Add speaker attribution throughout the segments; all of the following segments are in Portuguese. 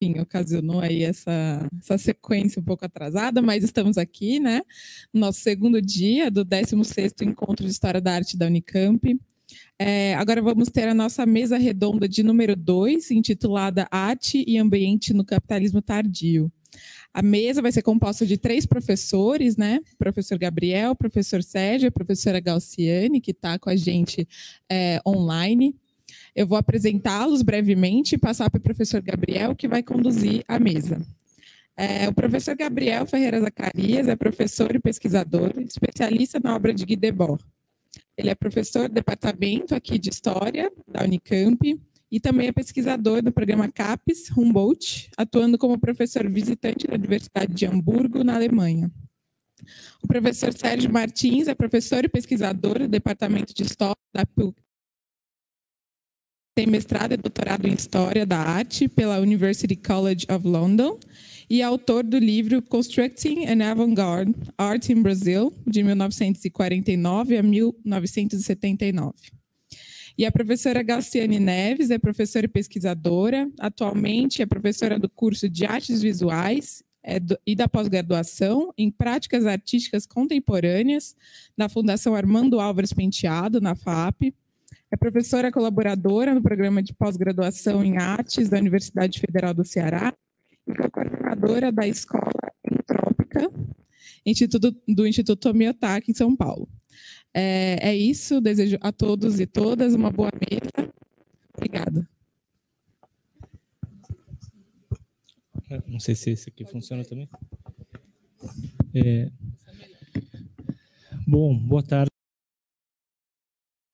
Speaker 1: enfim, ocasionou é aí essa, essa sequência um pouco atrasada, mas estamos aqui, né? Nosso segundo dia do 16º Encontro de História da Arte da Unicamp. É, agora vamos ter a nossa mesa redonda de número 2, intitulada Arte e Ambiente no Capitalismo Tardio. A mesa vai ser composta de três professores, né? Professor Gabriel, professor Sérgio, professora Galciane, que está com a gente é, online. Eu vou apresentá-los brevemente e passar para o professor Gabriel, que vai conduzir a mesa. É, o professor Gabriel Ferreira Zacarias é professor e pesquisador, especialista na obra de Guy Debord. Ele é professor do departamento aqui de História da Unicamp e também é pesquisador do programa CAPES Humboldt, atuando como professor visitante da Universidade de Hamburgo, na Alemanha. O professor Sérgio Martins é professor e pesquisador do Departamento de História da, PUC tem mestrado e doutorado em História da Arte pela University College of London e é autor do livro Constructing an Avant-Garde Art in Brazil, de 1949 a 1979. E a professora Gaciane Neves é professora e pesquisadora, atualmente é professora do curso de Artes Visuais é e da pós-graduação em Práticas Artísticas Contemporâneas na Fundação Armando Álvares Penteado, na FAP, é professora colaboradora no programa de pós-graduação em artes da Universidade Federal do Ceará e coordenadora da Escola Entrópica Instituto, do Instituto Homeotaque, em São Paulo. É, é isso, desejo a todos e todas uma boa mesa. Obrigada.
Speaker 2: Não sei se esse aqui funciona também. É... Bom, boa tarde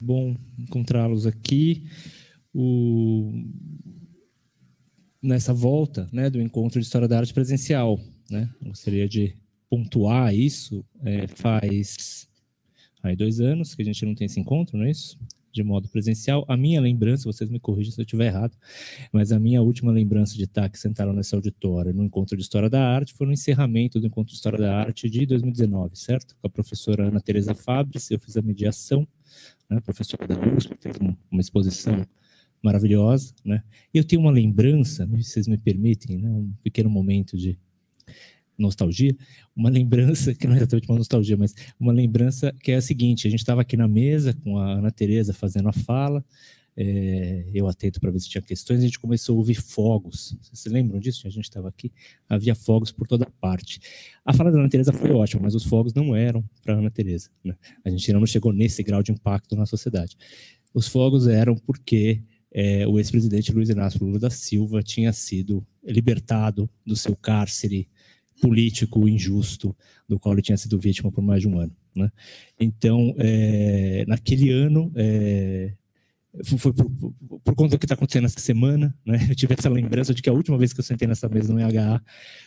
Speaker 2: bom encontrá-los aqui. O... Nessa volta né, do encontro de História da Arte presencial. Né? Gostaria de pontuar isso. É, faz aí dois anos que a gente não tem esse encontro, não é isso? De modo presencial. A minha lembrança, vocês me corrijam se eu estiver errado, mas a minha última lembrança de estar aqui sentado nessa auditória no Encontro de História da Arte foi no encerramento do Encontro de História da Arte de 2019, certo? Com a professora Ana Teresa Fabris, eu fiz a mediação né, professora da USP, fez uma exposição maravilhosa, né? E eu tenho uma lembrança, se vocês me permitem, né, um pequeno momento de nostalgia, uma lembrança, que não é exatamente uma nostalgia, mas uma lembrança que é a seguinte, a gente estava aqui na mesa com a Ana Tereza fazendo a fala, é, eu atento para ver se tinha questões, a gente começou a ouvir fogos. Vocês se lembram disso? A gente estava aqui, havia fogos por toda parte. A fala da Ana Teresa foi ótima, mas os fogos não eram para Ana Teresa. Né? A gente não chegou nesse grau de impacto na sociedade. Os fogos eram porque é, o ex-presidente Luiz Inácio Lula da Silva tinha sido libertado do seu cárcere político injusto, do qual ele tinha sido vítima por mais de um ano. Né? Então, é, naquele ano, é, foi por, por, conta do que está acontecendo essa semana, né? Eu tive essa lembrança de que a última vez que eu sentei nessa mesa no EHA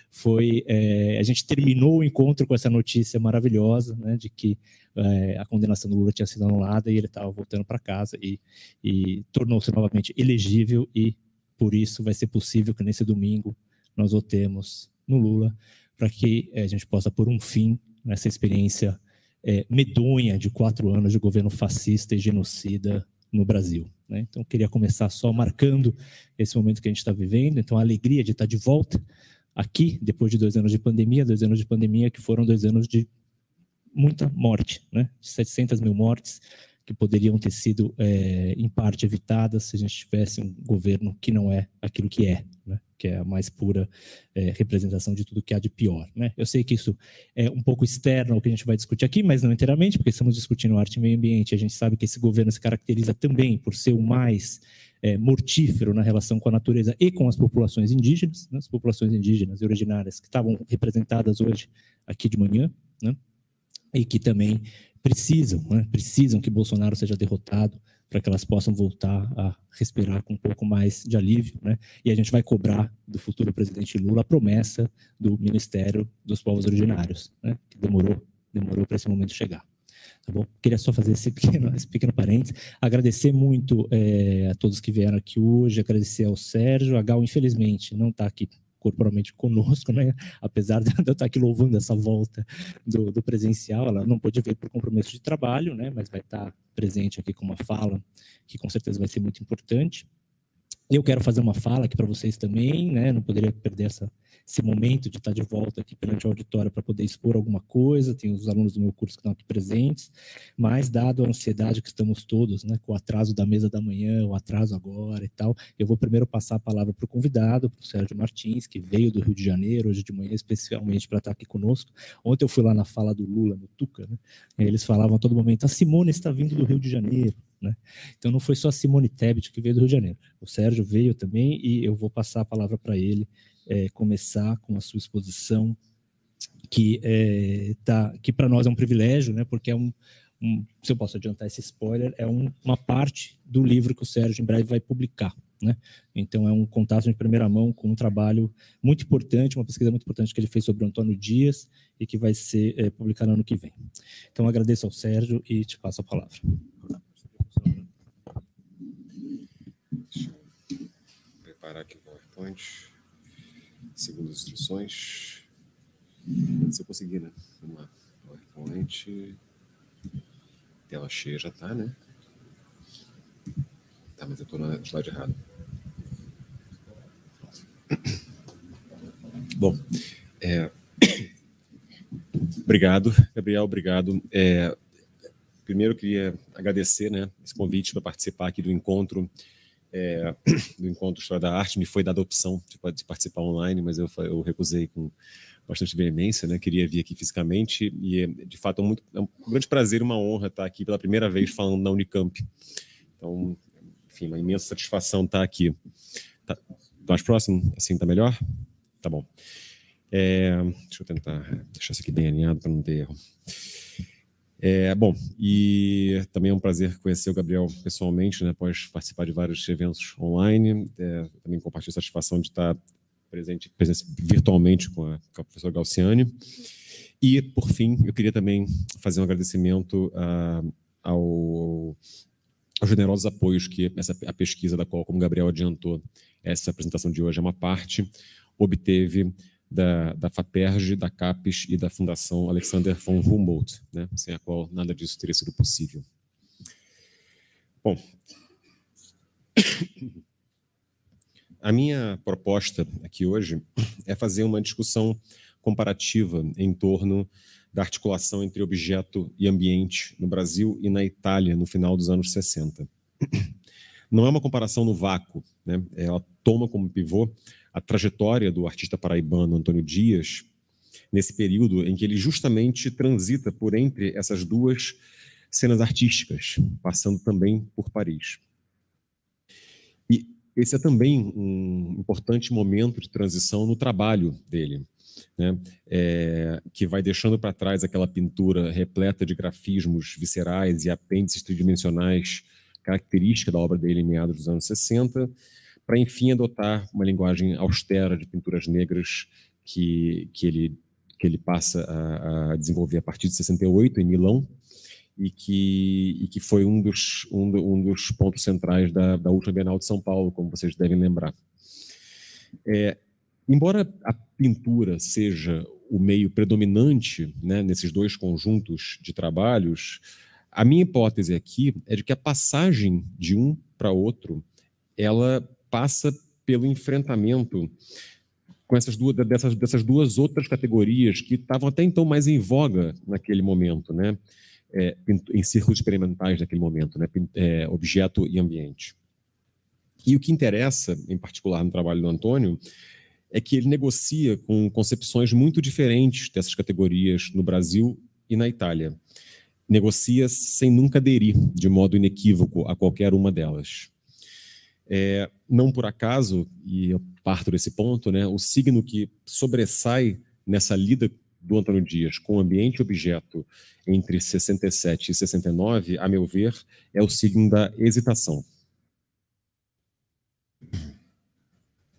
Speaker 2: foi é, a gente terminou o encontro com essa notícia maravilhosa, né? De que é, a condenação do Lula tinha sido anulada e ele estava voltando para casa e, e tornou-se novamente elegível e por isso vai ser possível que nesse domingo nós votemos no Lula para que é, a gente possa pôr um fim nessa experiência medonha de quatro anos de governo fascista e genocida no Brasil. Né? Então, eu queria começar só marcando esse momento que a gente está vivendo. Então, a alegria de estar tá de volta aqui, depois de dois anos de pandemia, dois anos de pandemia que foram dois anos de muita morte, né? 700 mil mortes, que poderiam ter sido, é, em parte, evitadas se a gente tivesse um governo que não é aquilo que é, né? que é a mais pura é, representação de tudo que há de pior. Né? Eu sei que isso é um pouco externo ao que a gente vai discutir aqui, mas não inteiramente, porque estamos discutindo arte e meio ambiente. A gente sabe que esse governo se caracteriza também por ser o mais é, mortífero na relação com a natureza e com as populações indígenas, né? as populações indígenas e originárias que estavam representadas hoje aqui de manhã, né? e que também precisam, né? precisam que Bolsonaro seja derrotado para que elas possam voltar a respirar com um pouco mais de alívio, né? E a gente vai cobrar do futuro presidente Lula a promessa do Ministério dos Povos Originários, né? Que demorou, demorou para esse momento chegar. Tá bom? Queria só fazer esse pequeno, esse pequeno parênteses. Agradecer muito é, a todos que vieram aqui hoje, agradecer ao Sérgio. A Gal, infelizmente, não está aqui corporalmente conosco, né? Apesar de eu estar aqui louvando essa volta do, do presencial, ela não pôde vir por compromisso de trabalho, né? Mas vai estar presente aqui com uma fala que com certeza vai ser muito importante. Eu quero fazer uma fala aqui para vocês também, né? Não poderia perder essa, esse momento de estar de volta aqui perante a auditória para poder expor alguma coisa. Tem os alunos do meu curso que estão aqui presentes, mas dado a ansiedade que estamos todos, né, com o atraso da mesa da manhã, o atraso agora e tal, eu vou primeiro passar a palavra para o convidado, para o Sérgio Martins, que veio do Rio de Janeiro hoje de manhã especialmente para estar aqui conosco. Ontem eu fui lá na fala do Lula, no Tuca, né? eles falavam a todo momento: a Simone está vindo do Rio de Janeiro. Né? Então não foi só Simone Tebet que veio do Rio de Janeiro. O Sérgio veio também e eu vou passar a palavra para ele é, começar com a sua exposição, que, é, tá, que para nós é um privilégio, né? porque é um, um se eu posso adiantar esse spoiler, é um, uma parte do livro que o Sérgio em breve vai publicar. Né? Então é um contato de primeira mão com um trabalho muito importante, uma pesquisa muito importante que ele fez sobre o Antônio Dias e que vai ser é, publicada no ano que vem. Então agradeço ao Sérgio e te passo a palavra.
Speaker 3: parar aqui o PowerPoint. Segundo as instruções. Se eu conseguir, né? Vamos lá. PowerPoint. Tela cheia já tá, né? Tá, mas eu tô na slide errado. Bom, é... obrigado, Gabriel, obrigado. É... Primeiro, eu queria agradecer né, esse convite para participar aqui do encontro é, do Encontro História da Arte, me foi dada a opção de, de participar online, mas eu, eu, recusei com bastante veemência, né? queria vir aqui fisicamente, e de fato é um, muito, é um grande prazer uma honra estar aqui pela primeira vez falando na Unicamp. Então, enfim, uma imensa satisfação estar aqui. Tá, tá mais próximo? Assim tá melhor? Tá bom. É, deixa eu tentar deixar isso aqui bem alinhado para não ter erro. É, bom, e também é um prazer conhecer o Gabriel pessoalmente, né, após participar de vários eventos online. É, também compartilho a satisfação de estar presente, presente virtualmente com a, com a professora Galciani. E, por fim, eu queria também fazer um agradecimento a, ah, ao, aos generosos apoios que essa, a pesquisa da qual, como o Gabriel adiantou, essa apresentação de hoje é uma parte, obteve da, da FAPERJ, da CAPES e da Fundação Alexander von Humboldt, né, sem a qual nada disso teria sido possível. Bom, a minha proposta aqui hoje é fazer uma discussão comparativa em torno da articulação entre objeto e ambiente no Brasil e na Itália no final dos anos 60. Não é uma comparação no vácuo, né? ela toma como pivô a trajetória do artista paraibano Antônio Dias nesse período em que ele justamente transita por entre essas duas cenas artísticas, passando também por Paris. E esse é também um importante momento de transição no trabalho dele, né? É, que vai deixando para trás aquela pintura repleta de grafismos viscerais e apêndices tridimensionais característica da obra dele em meados dos anos 60 para enfim adotar uma linguagem austera de pinturas negras que, que, ele, que ele passa a, a desenvolver a partir de 68 em Milão e que, e que foi um dos, um, do, um dos pontos centrais da, da Ultra Bienal de São Paulo, como vocês devem lembrar. É, embora a pintura seja o meio predominante né, nesses dois conjuntos de trabalhos, a minha hipótese aqui é de que a passagem de um para outro ela passa pelo enfrentamento com essas duas, dessas, dessas duas outras categorias que estavam até então mais em voga naquele momento, né? É, em círculos experimentais naquele momento, né? É, objeto e ambiente. E o que interessa, em particular no trabalho do Antônio, é que ele negocia com concepções muito diferentes dessas categorias no Brasil e na Itália. Negocia sem nunca aderir de modo inequívoco a qualquer uma delas. É, não por acaso, e eu parto desse ponto, né, o signo que sobressai nessa lida do Antônio Dias com ambiente e objeto entre 67 e 69, a meu ver, é o signo da hesitação.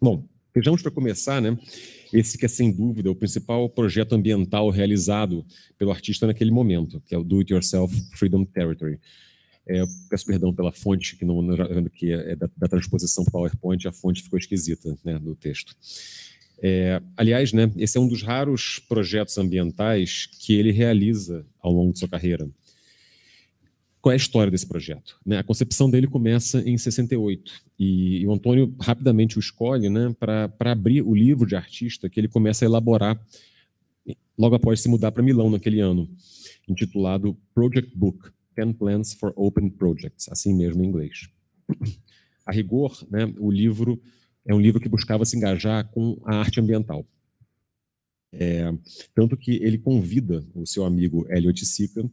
Speaker 3: Bom, vejamos para começar, né? Esse que é sem dúvida o principal projeto ambiental realizado pelo artista naquele momento, que é o Do It Yourself Freedom Territory. É, peço perdão pela fonte, que, não, que é, é da, da transposição para PowerPoint, a fonte ficou esquisita né, no texto. É, aliás, né, esse é um dos raros projetos ambientais que ele realiza ao longo de sua carreira. Qual é a história desse projeto? Né, a concepção dele começa em 68 e, e o Antônio rapidamente o escolhe né, para abrir o livro de artista que ele começa a elaborar logo após se mudar para Milão naquele ano, intitulado Project Book Pen Plans for Open Projects, assim mesmo em inglês. A rigor, né, o livro é um livro que buscava se engajar com a arte ambiental. É, tanto que ele convida o seu amigo Elliot Sica,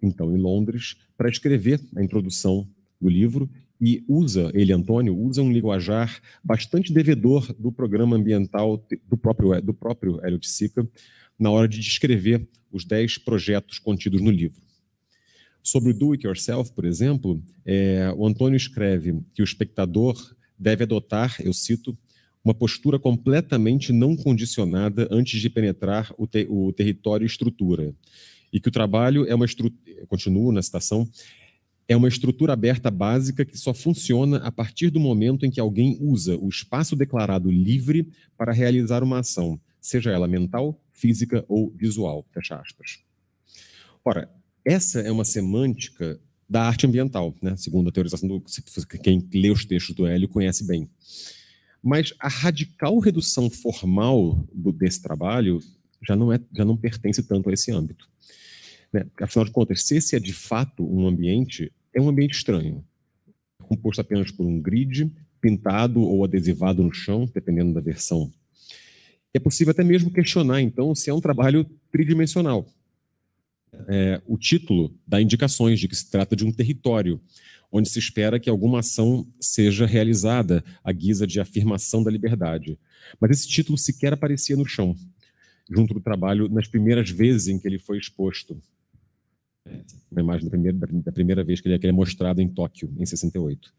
Speaker 3: então em Londres, para escrever a introdução do livro e usa, ele, Antônio, usa um linguajar bastante devedor do programa ambiental do próprio, do próprio Elliot Sica na hora de descrever os dez projetos contidos no livro. Sobre o do-it-yourself, por exemplo, é, o Antônio escreve que o espectador deve adotar, eu cito, uma postura completamente não condicionada antes de penetrar o, te, o território e estrutura. E que o trabalho é uma estrutura, continuo na citação, é uma estrutura aberta básica que só funciona a partir do momento em que alguém usa o espaço declarado livre para realizar uma ação, seja ela mental, física ou visual. Fecha aspas. Ora, essa é uma semântica da arte ambiental, né? segundo a teorização do quem lê os textos do Hélio conhece bem. Mas a radical redução formal do, desse trabalho já não, é, já não pertence tanto a esse âmbito. Né? Afinal de contas, se esse é de fato um ambiente, é um ambiente estranho, composto apenas por um grid pintado ou adesivado no chão, dependendo da versão. É possível até mesmo questionar, então, se é um trabalho tridimensional, é, o título dá indicações de que se trata de um território onde se espera que alguma ação seja realizada à guisa de afirmação da liberdade. Mas esse título sequer aparecia no chão, junto do trabalho, nas primeiras vezes em que ele foi exposto. Uma imagem da primeira, da primeira vez que ele é, é mostrado em Tóquio, em 68.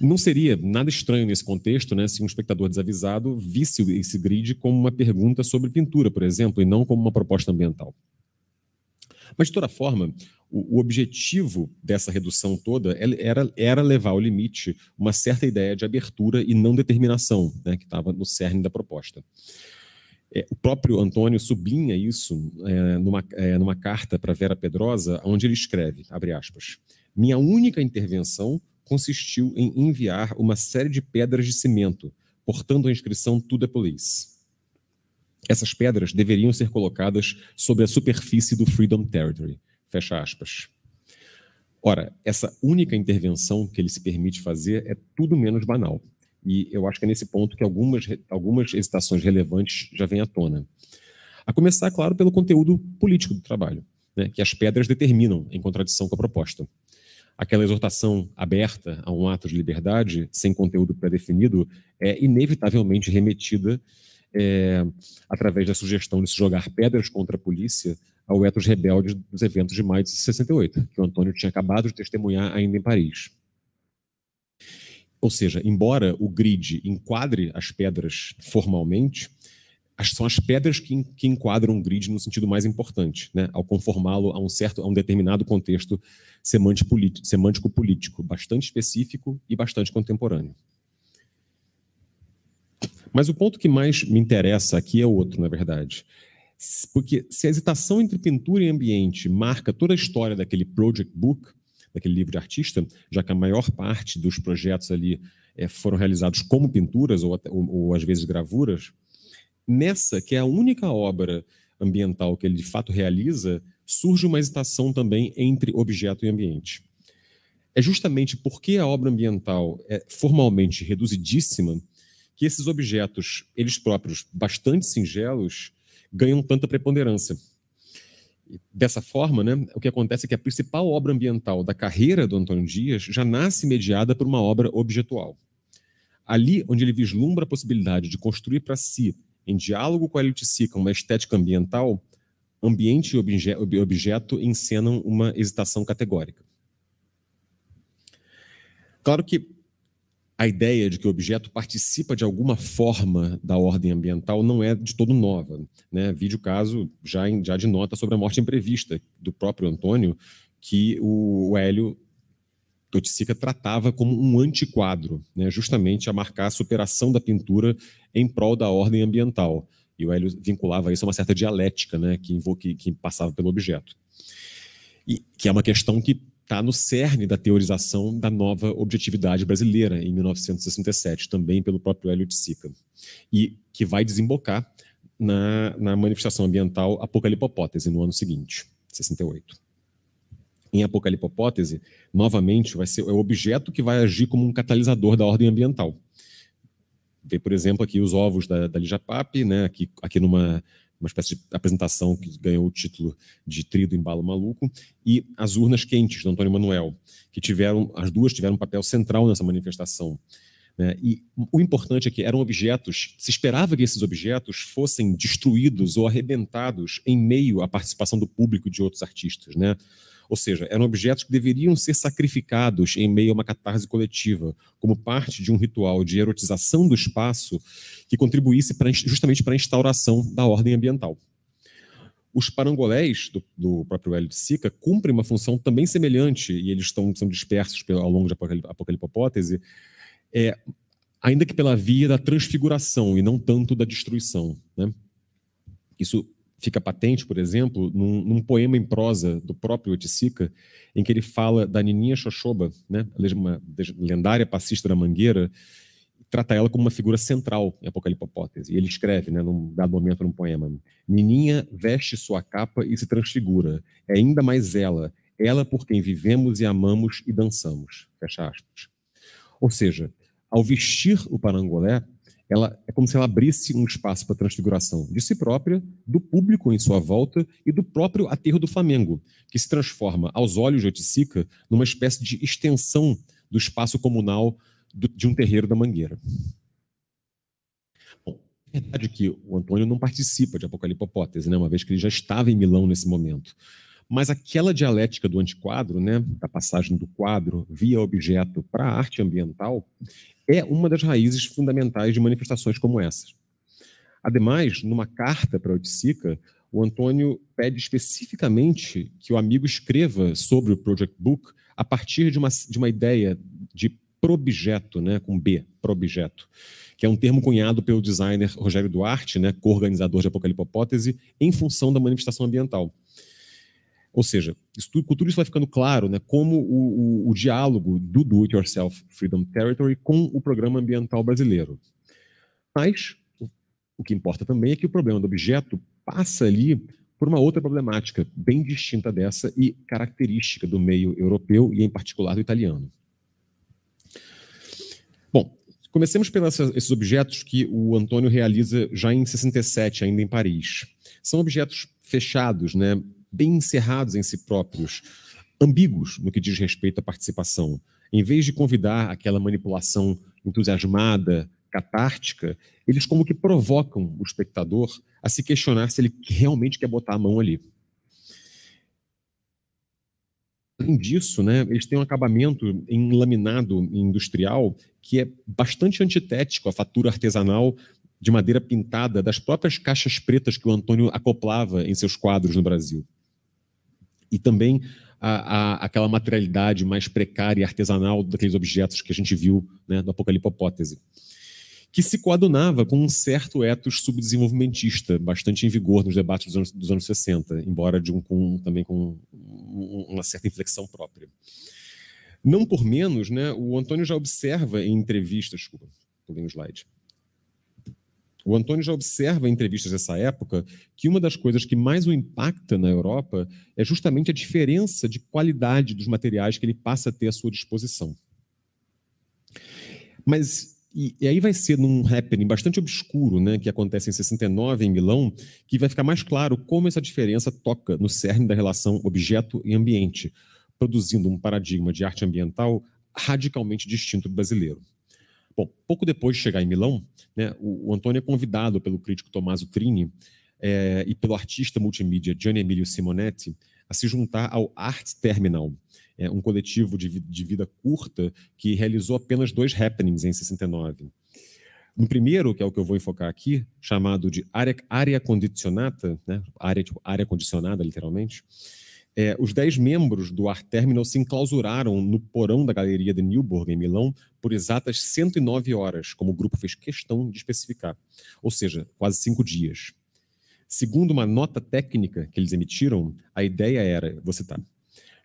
Speaker 3: Não seria nada estranho nesse contexto, né, se um espectador desavisado visse esse grid como uma pergunta sobre pintura, por exemplo, e não como uma proposta ambiental. Mas, de toda forma, o, objetivo dessa redução toda era, era levar ao limite uma certa ideia de abertura e não determinação, né, que estava no cerne da proposta. É, o próprio Antônio sublinha isso é, numa, é, numa carta para Vera Pedrosa, onde ele escreve, abre aspas, minha única intervenção consistiu em enviar uma série de pedras de cimento, portando a inscrição To the Police. Essas pedras deveriam ser colocadas sobre a superfície do Freedom Territory. Fecha aspas. Ora, essa única intervenção que ele se permite fazer é tudo menos banal. E eu acho que é nesse ponto que algumas, algumas hesitações relevantes já vêm à tona. A começar, claro, pelo conteúdo político do trabalho, né, que as pedras determinam em contradição com a proposta aquela exortação aberta a um ato de liberdade, sem conteúdo pré-definido, é inevitavelmente remetida é, através da sugestão de se jogar pedras contra a polícia ao etos rebelde dos eventos de maio de 68, que o Antônio tinha acabado de testemunhar ainda em Paris. Ou seja, embora o grid enquadre as pedras formalmente, as, são as pedras que, que enquadram o grid no sentido mais importante, né? ao conformá-lo a um certo, a um determinado contexto semântico-político, semântico -político, bastante específico e bastante contemporâneo. Mas o ponto que mais me interessa aqui é outro, na verdade. Porque se a hesitação entre pintura e ambiente marca toda a história daquele project book, daquele livro de artista, já que a maior parte dos projetos ali é, foram realizados como pinturas ou, ou, ou às vezes gravuras, Nessa, que é a única obra ambiental que ele de fato realiza, surge uma hesitação também entre objeto e ambiente. É justamente porque a obra ambiental é formalmente reduzidíssima que esses objetos, eles próprios, bastante singelos, ganham tanta preponderância. Dessa forma, né, o que acontece é que a principal obra ambiental da carreira do Antônio Dias já nasce mediada por uma obra objetual. Ali onde ele vislumbra a possibilidade de construir para si em diálogo com a elite uma estética ambiental, ambiente e objeto encenam uma hesitação categórica. Claro que a ideia de que o objeto participa de alguma forma da ordem ambiental não é de todo nova. Né? Vídeo caso já, em, já de nota sobre a morte imprevista do próprio Antônio, que o Hélio que tratava como um antiquadro, né, justamente a marcar a superação da pintura em prol da ordem ambiental. E o Hélio vinculava isso a uma certa dialética né, que, que, que passava pelo objeto. E, que é uma questão que está no cerne da teorização da nova objetividade brasileira, em 1967, também pelo próprio Hélio de Sica, e que vai desembocar na, na manifestação ambiental Apocalipopótese, no ano seguinte, 68 em apocalipopótese, novamente, vai ser é o objeto que vai agir como um catalisador da ordem ambiental. Vê, por exemplo, aqui os ovos da, da Lijapap, né, aqui, aqui numa uma espécie de apresentação que ganhou o título de Trido Embalo Maluco, e as urnas quentes do Antônio Manuel, que tiveram, as duas tiveram um papel central nessa manifestação. Né? E o importante é que eram objetos, se esperava que esses objetos fossem destruídos ou arrebentados em meio à participação do público e de outros artistas. Né? Ou seja, eram objetos que deveriam ser sacrificados em meio a uma catarse coletiva, como parte de um ritual de erotização do espaço que contribuísse pra, justamente para a instauração da ordem ambiental. Os parangolés do, do próprio Hélio de Sica cumprem uma função também semelhante, e eles estão, são dispersos pelo, ao longo da apocalipopótese, é, ainda que pela via da transfiguração e não tanto da destruição. Né? Isso fica patente, por exemplo, num, num poema em prosa do próprio Otisica, em que ele fala da Nininha Xoxoba, né, uma lendária passista da Mangueira, trata ela como uma figura central em Apocalipopótese. E ele escreve, né, num dado momento, num poema: Nininha veste sua capa e se transfigura. É ainda mais ela, ela por quem vivemos e amamos e dançamos. Fecha aspas. Ou seja, ao vestir o parangolé, ela é como se ela abrisse um espaço para a transfiguração de si própria, do público em sua volta e do próprio aterro do Flamengo, que se transforma, aos olhos de Otisica numa espécie de extensão do espaço comunal do, de um terreiro da Mangueira. Bom, é verdade que o Antônio não participa de Apocalipopótese, né, uma vez que ele já estava em Milão nesse momento. Mas aquela dialética do antiquadro, né, da passagem do quadro via objeto para a arte ambiental, é uma das raízes fundamentais de manifestações como essas. Ademais, numa carta para Odicica, o Antônio pede especificamente que o amigo escreva sobre o Project Book a partir de uma, de uma ideia de probijeto, né, com B, probijeto, que é um termo cunhado pelo designer Rogério Duarte, né, co-organizador de Apocalipopótese, em função da manifestação ambiental. Ou seja, estudo, com tudo isso vai ficando claro né, como o, o, o diálogo do Do-It-Yourself Freedom Territory com o programa ambiental brasileiro. Mas o que importa também é que o problema do objeto passa ali por uma outra problemática, bem distinta dessa e característica do meio europeu e, em particular, do italiano. Bom, comecemos pelos esses objetos que o Antônio realiza já em 67, ainda em Paris. São objetos fechados, né, bem encerrados em si próprios, ambíguos no que diz respeito à participação. Em vez de convidar aquela manipulação entusiasmada, catártica, eles como que provocam o espectador a se questionar se ele realmente quer botar a mão ali. Além disso, né, eles têm um acabamento em laminado industrial que é bastante antitético à fatura artesanal de madeira pintada das próprias caixas pretas que o Antônio acoplava em seus quadros no Brasil e também a, a, aquela materialidade mais precária e artesanal daqueles objetos que a gente viu né, no Apocalipopótese, que se coadunava com um certo ethos subdesenvolvimentista, bastante em vigor nos debates dos anos, dos anos 60, embora de um, com, também com uma certa inflexão própria. Não por menos, né, o Antônio já observa em entrevistas, desculpa, pulei um slide, o Antônio já observa em entrevistas dessa época que uma das coisas que mais o impacta na Europa é justamente a diferença de qualidade dos materiais que ele passa a ter à sua disposição. Mas e, e aí vai ser num happening bastante obscuro, né, que acontece em 69 em Milão, que vai ficar mais claro como essa diferença toca no cerne da relação objeto e ambiente, produzindo um paradigma de arte ambiental radicalmente distinto do brasileiro. Bom, pouco depois de chegar em Milão, né, o, o Antônio é convidado pelo crítico Tommaso Trini é, e pelo artista multimídia Gianni Emilio Simonetti a se juntar ao Art Terminal, é, um coletivo de, de vida curta que realizou apenas dois happenings em 69. No primeiro, que é o que eu vou enfocar aqui, chamado de área, área né? área, tipo, área condicionada, literalmente, é, os dez membros do Art Terminal se enclausuraram no porão da Galeria de Newburgh, em Milão, por exatas 109 horas, como o grupo fez questão de especificar, ou seja, quase cinco dias. Segundo uma nota técnica que eles emitiram, a ideia era, vou citar, tá,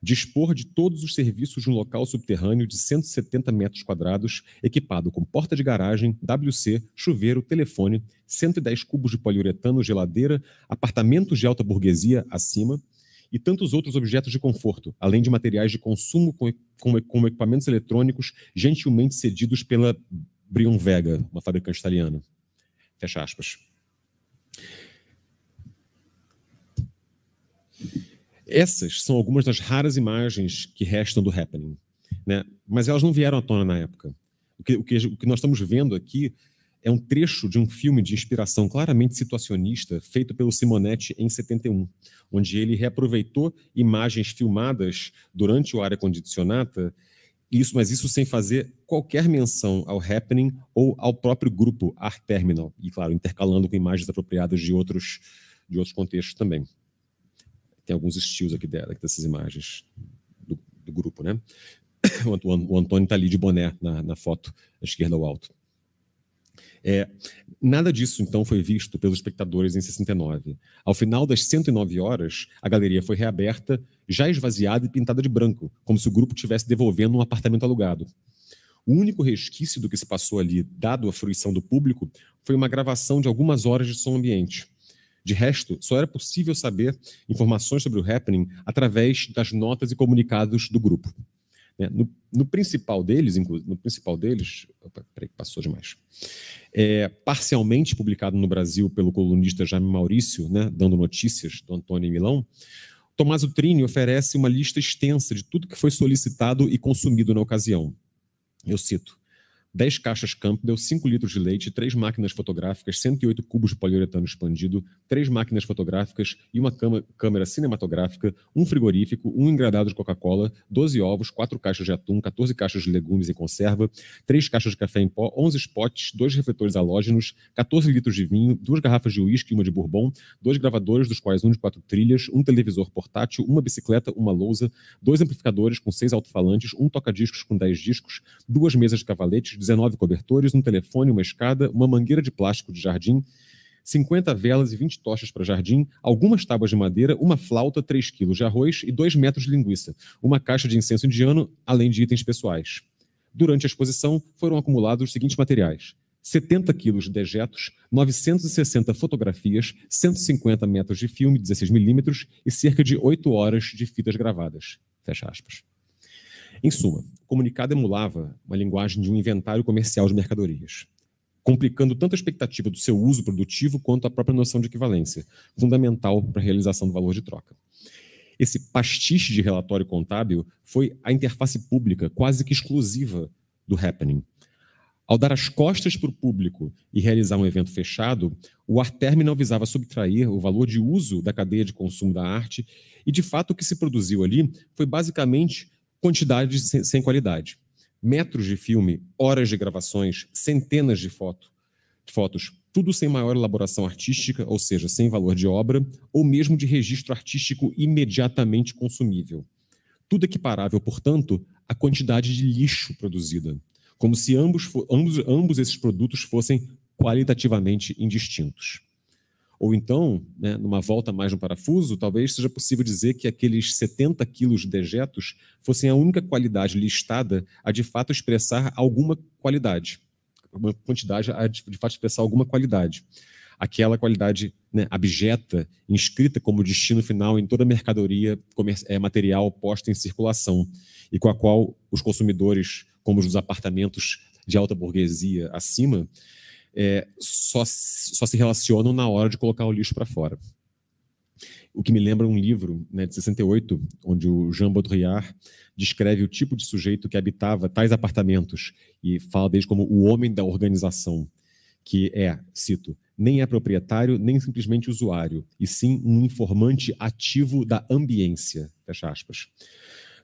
Speaker 3: dispor de todos os serviços de um local subterrâneo de 170 metros quadrados, equipado com porta de garagem, WC, chuveiro, telefone, 110 cubos de poliuretano, geladeira, apartamentos de alta burguesia acima, e tantos outros objetos de conforto, além de materiais de consumo como equipamentos eletrônicos gentilmente cedidos pela Brion Vega, uma fabricante italiana. Fecha aspas. Essas são algumas das raras imagens que restam do Happening, né? mas elas não vieram à tona na época. O que, o que, o que nós estamos vendo aqui é um trecho de um filme de inspiração claramente situacionista feito pelo Simonetti em 71, onde ele reaproveitou imagens filmadas durante o ar condicionado, isso, mas isso sem fazer qualquer menção ao happening ou ao próprio grupo Art Terminal, e claro, intercalando com imagens apropriadas de outros de outros contextos também. Tem alguns estilos aqui, dessas imagens do, do grupo, né? O, Antônio está ali de boné na, na foto à esquerda ao alto. É, nada disso, então, foi visto pelos espectadores em 69. Ao final das 109 horas, a galeria foi reaberta, já esvaziada e pintada de branco, como se o grupo tivesse devolvendo um apartamento alugado. O único resquício do que se passou ali, dado a fruição do público, foi uma gravação de algumas horas de som ambiente. De resto, só era possível saber informações sobre o happening através das notas e comunicados do grupo. Né? No, no, principal deles, no principal deles, opa, peraí, passou demais, é, parcialmente publicado no Brasil pelo colunista Jaime Maurício, né, dando notícias do Antônio Milão, Tomás Utrini oferece uma lista extensa de tudo que foi solicitado e consumido na ocasião. Eu cito: 10 caixas Campbell, 5 litros de leite, 3 máquinas fotográficas, 108 cubos de poliuretano expandido, 3 máquinas fotográficas e uma câmera cinematográfica, um frigorífico, um engradado de Coca-Cola, 12 ovos, 4 caixas de atum, 14 caixas de legumes em conserva, 3 caixas de café em pó, 11 spots, 2 refletores halógenos, 14 litros de vinho, 2 garrafas de uísque e uma de bourbon, 2 gravadores, dos quais um de 4 trilhas, um televisor portátil, uma bicicleta, uma lousa, 2 amplificadores com 6 alto-falantes, um toca-discos com 10 discos, duas mesas de cavaletes, 19 cobertores, um telefone, uma escada, uma mangueira de plástico de jardim, 50 velas e 20 tochas para jardim, algumas tábuas de madeira, uma flauta, 3 quilos de arroz e 2 metros de linguiça, uma caixa de incenso indiano, além de itens pessoais. Durante a exposição, foram acumulados os seguintes materiais: 70 quilos de dejetos, 960 fotografias, 150 metros de filme 16 milímetros e cerca de 8 horas de fitas gravadas. Fecha aspas. Em suma, o comunicado emulava uma linguagem de um inventário comercial de mercadorias, complicando tanto a expectativa do seu uso produtivo quanto a própria noção de equivalência, fundamental para a realização do valor de troca. Esse pastiche de relatório contábil foi a interface pública quase que exclusiva do happening. Ao dar as costas para o público e realizar um evento fechado, o não visava subtrair o valor de uso da cadeia de consumo da arte, e de fato o que se produziu ali foi basicamente quantidade sem, sem qualidade. Metros de filme, horas de gravações, centenas de foto, fotos, tudo sem maior elaboração artística, ou seja, sem valor de obra, ou mesmo de registro artístico imediatamente consumível. Tudo equiparável, portanto, à quantidade de lixo produzida, como se ambos, ambos, ambos esses produtos fossem qualitativamente indistintos. Ou então, né, numa volta mais no parafuso, talvez seja possível dizer que aqueles 70 quilos de dejetos fossem a única qualidade listada a de fato expressar alguma qualidade, uma quantidade a de fato expressar alguma qualidade. Aquela qualidade né, abjeta, inscrita como destino final em toda mercadoria eh, material posta em circulação e com a qual os consumidores, como os dos apartamentos de alta burguesia acima, é, só, só se relacionam na hora de colocar o lixo para fora. O que me lembra um livro né, de 68, onde o Jean Baudrillard descreve o tipo de sujeito que habitava tais apartamentos e fala deles como o homem da organização, que é, cito, nem é proprietário, nem simplesmente usuário, e sim um informante ativo da ambiência, fecha aspas.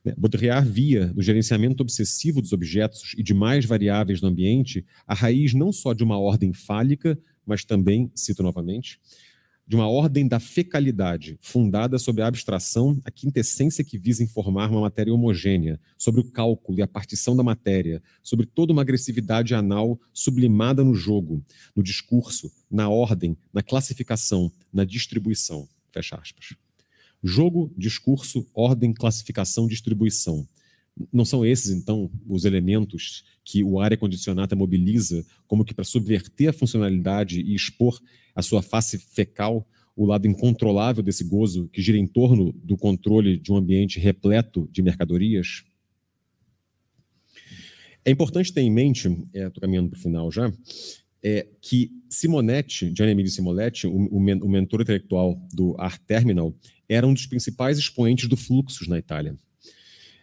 Speaker 3: É, Baudrillard via no gerenciamento obsessivo dos objetos e de mais variáveis no ambiente a raiz não só de uma ordem fálica, mas também, cito novamente, de uma ordem da fecalidade, fundada sobre a abstração, a quintessência que visa informar uma matéria homogênea, sobre o cálculo e a partição da matéria, sobre toda uma agressividade anal sublimada no jogo, no discurso, na ordem, na classificação, na distribuição. Fecha aspas. Jogo, discurso, ordem, classificação, distribuição. Não são esses, então, os elementos que o área condicionada mobiliza como que para subverter a funcionalidade e expor a sua face fecal, o lado incontrolável desse gozo que gira em torno do controle de um ambiente repleto de mercadorias? É importante ter em mente, estou é, caminhando para o final já, é, que Simonetti, Gianni Emilio Simonetti, o, o, mentor intelectual do Art Terminal, era um dos principais expoentes do Fluxus na Itália,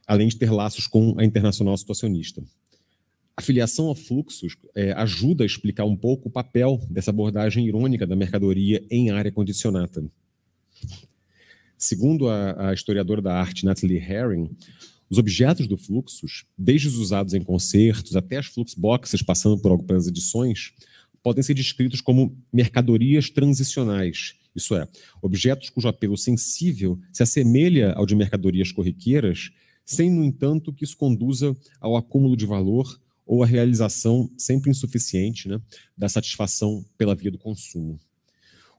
Speaker 3: além de ter laços com a Internacional Situacionista. A filiação ao Fluxus é, ajuda a explicar um pouco o papel dessa abordagem irônica da mercadoria em área condicionada. Segundo a, a historiadora da arte Natalie Herring, os objetos do Fluxus, desde os usados em concertos até as flux boxes passando por algumas edições, podem ser descritos como mercadorias transicionais, isso é, objetos cujo apelo sensível se assemelha ao de mercadorias corriqueiras, sem, no entanto, que isso conduza ao acúmulo de valor ou à realização sempre insuficiente né, da satisfação pela via do consumo.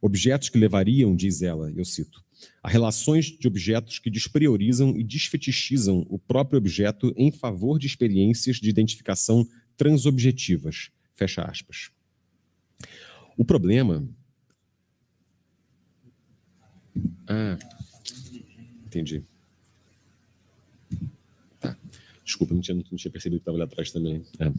Speaker 3: Objetos que levariam, diz ela, eu cito, a relações de objetos que despriorizam e desfetichizam o próprio objeto em favor de experiências de identificação transobjetivas. Fecha aspas. O problema ah, entendi. Tá. Desculpa, não tinha, não tinha percebido que estava lá atrás também. É.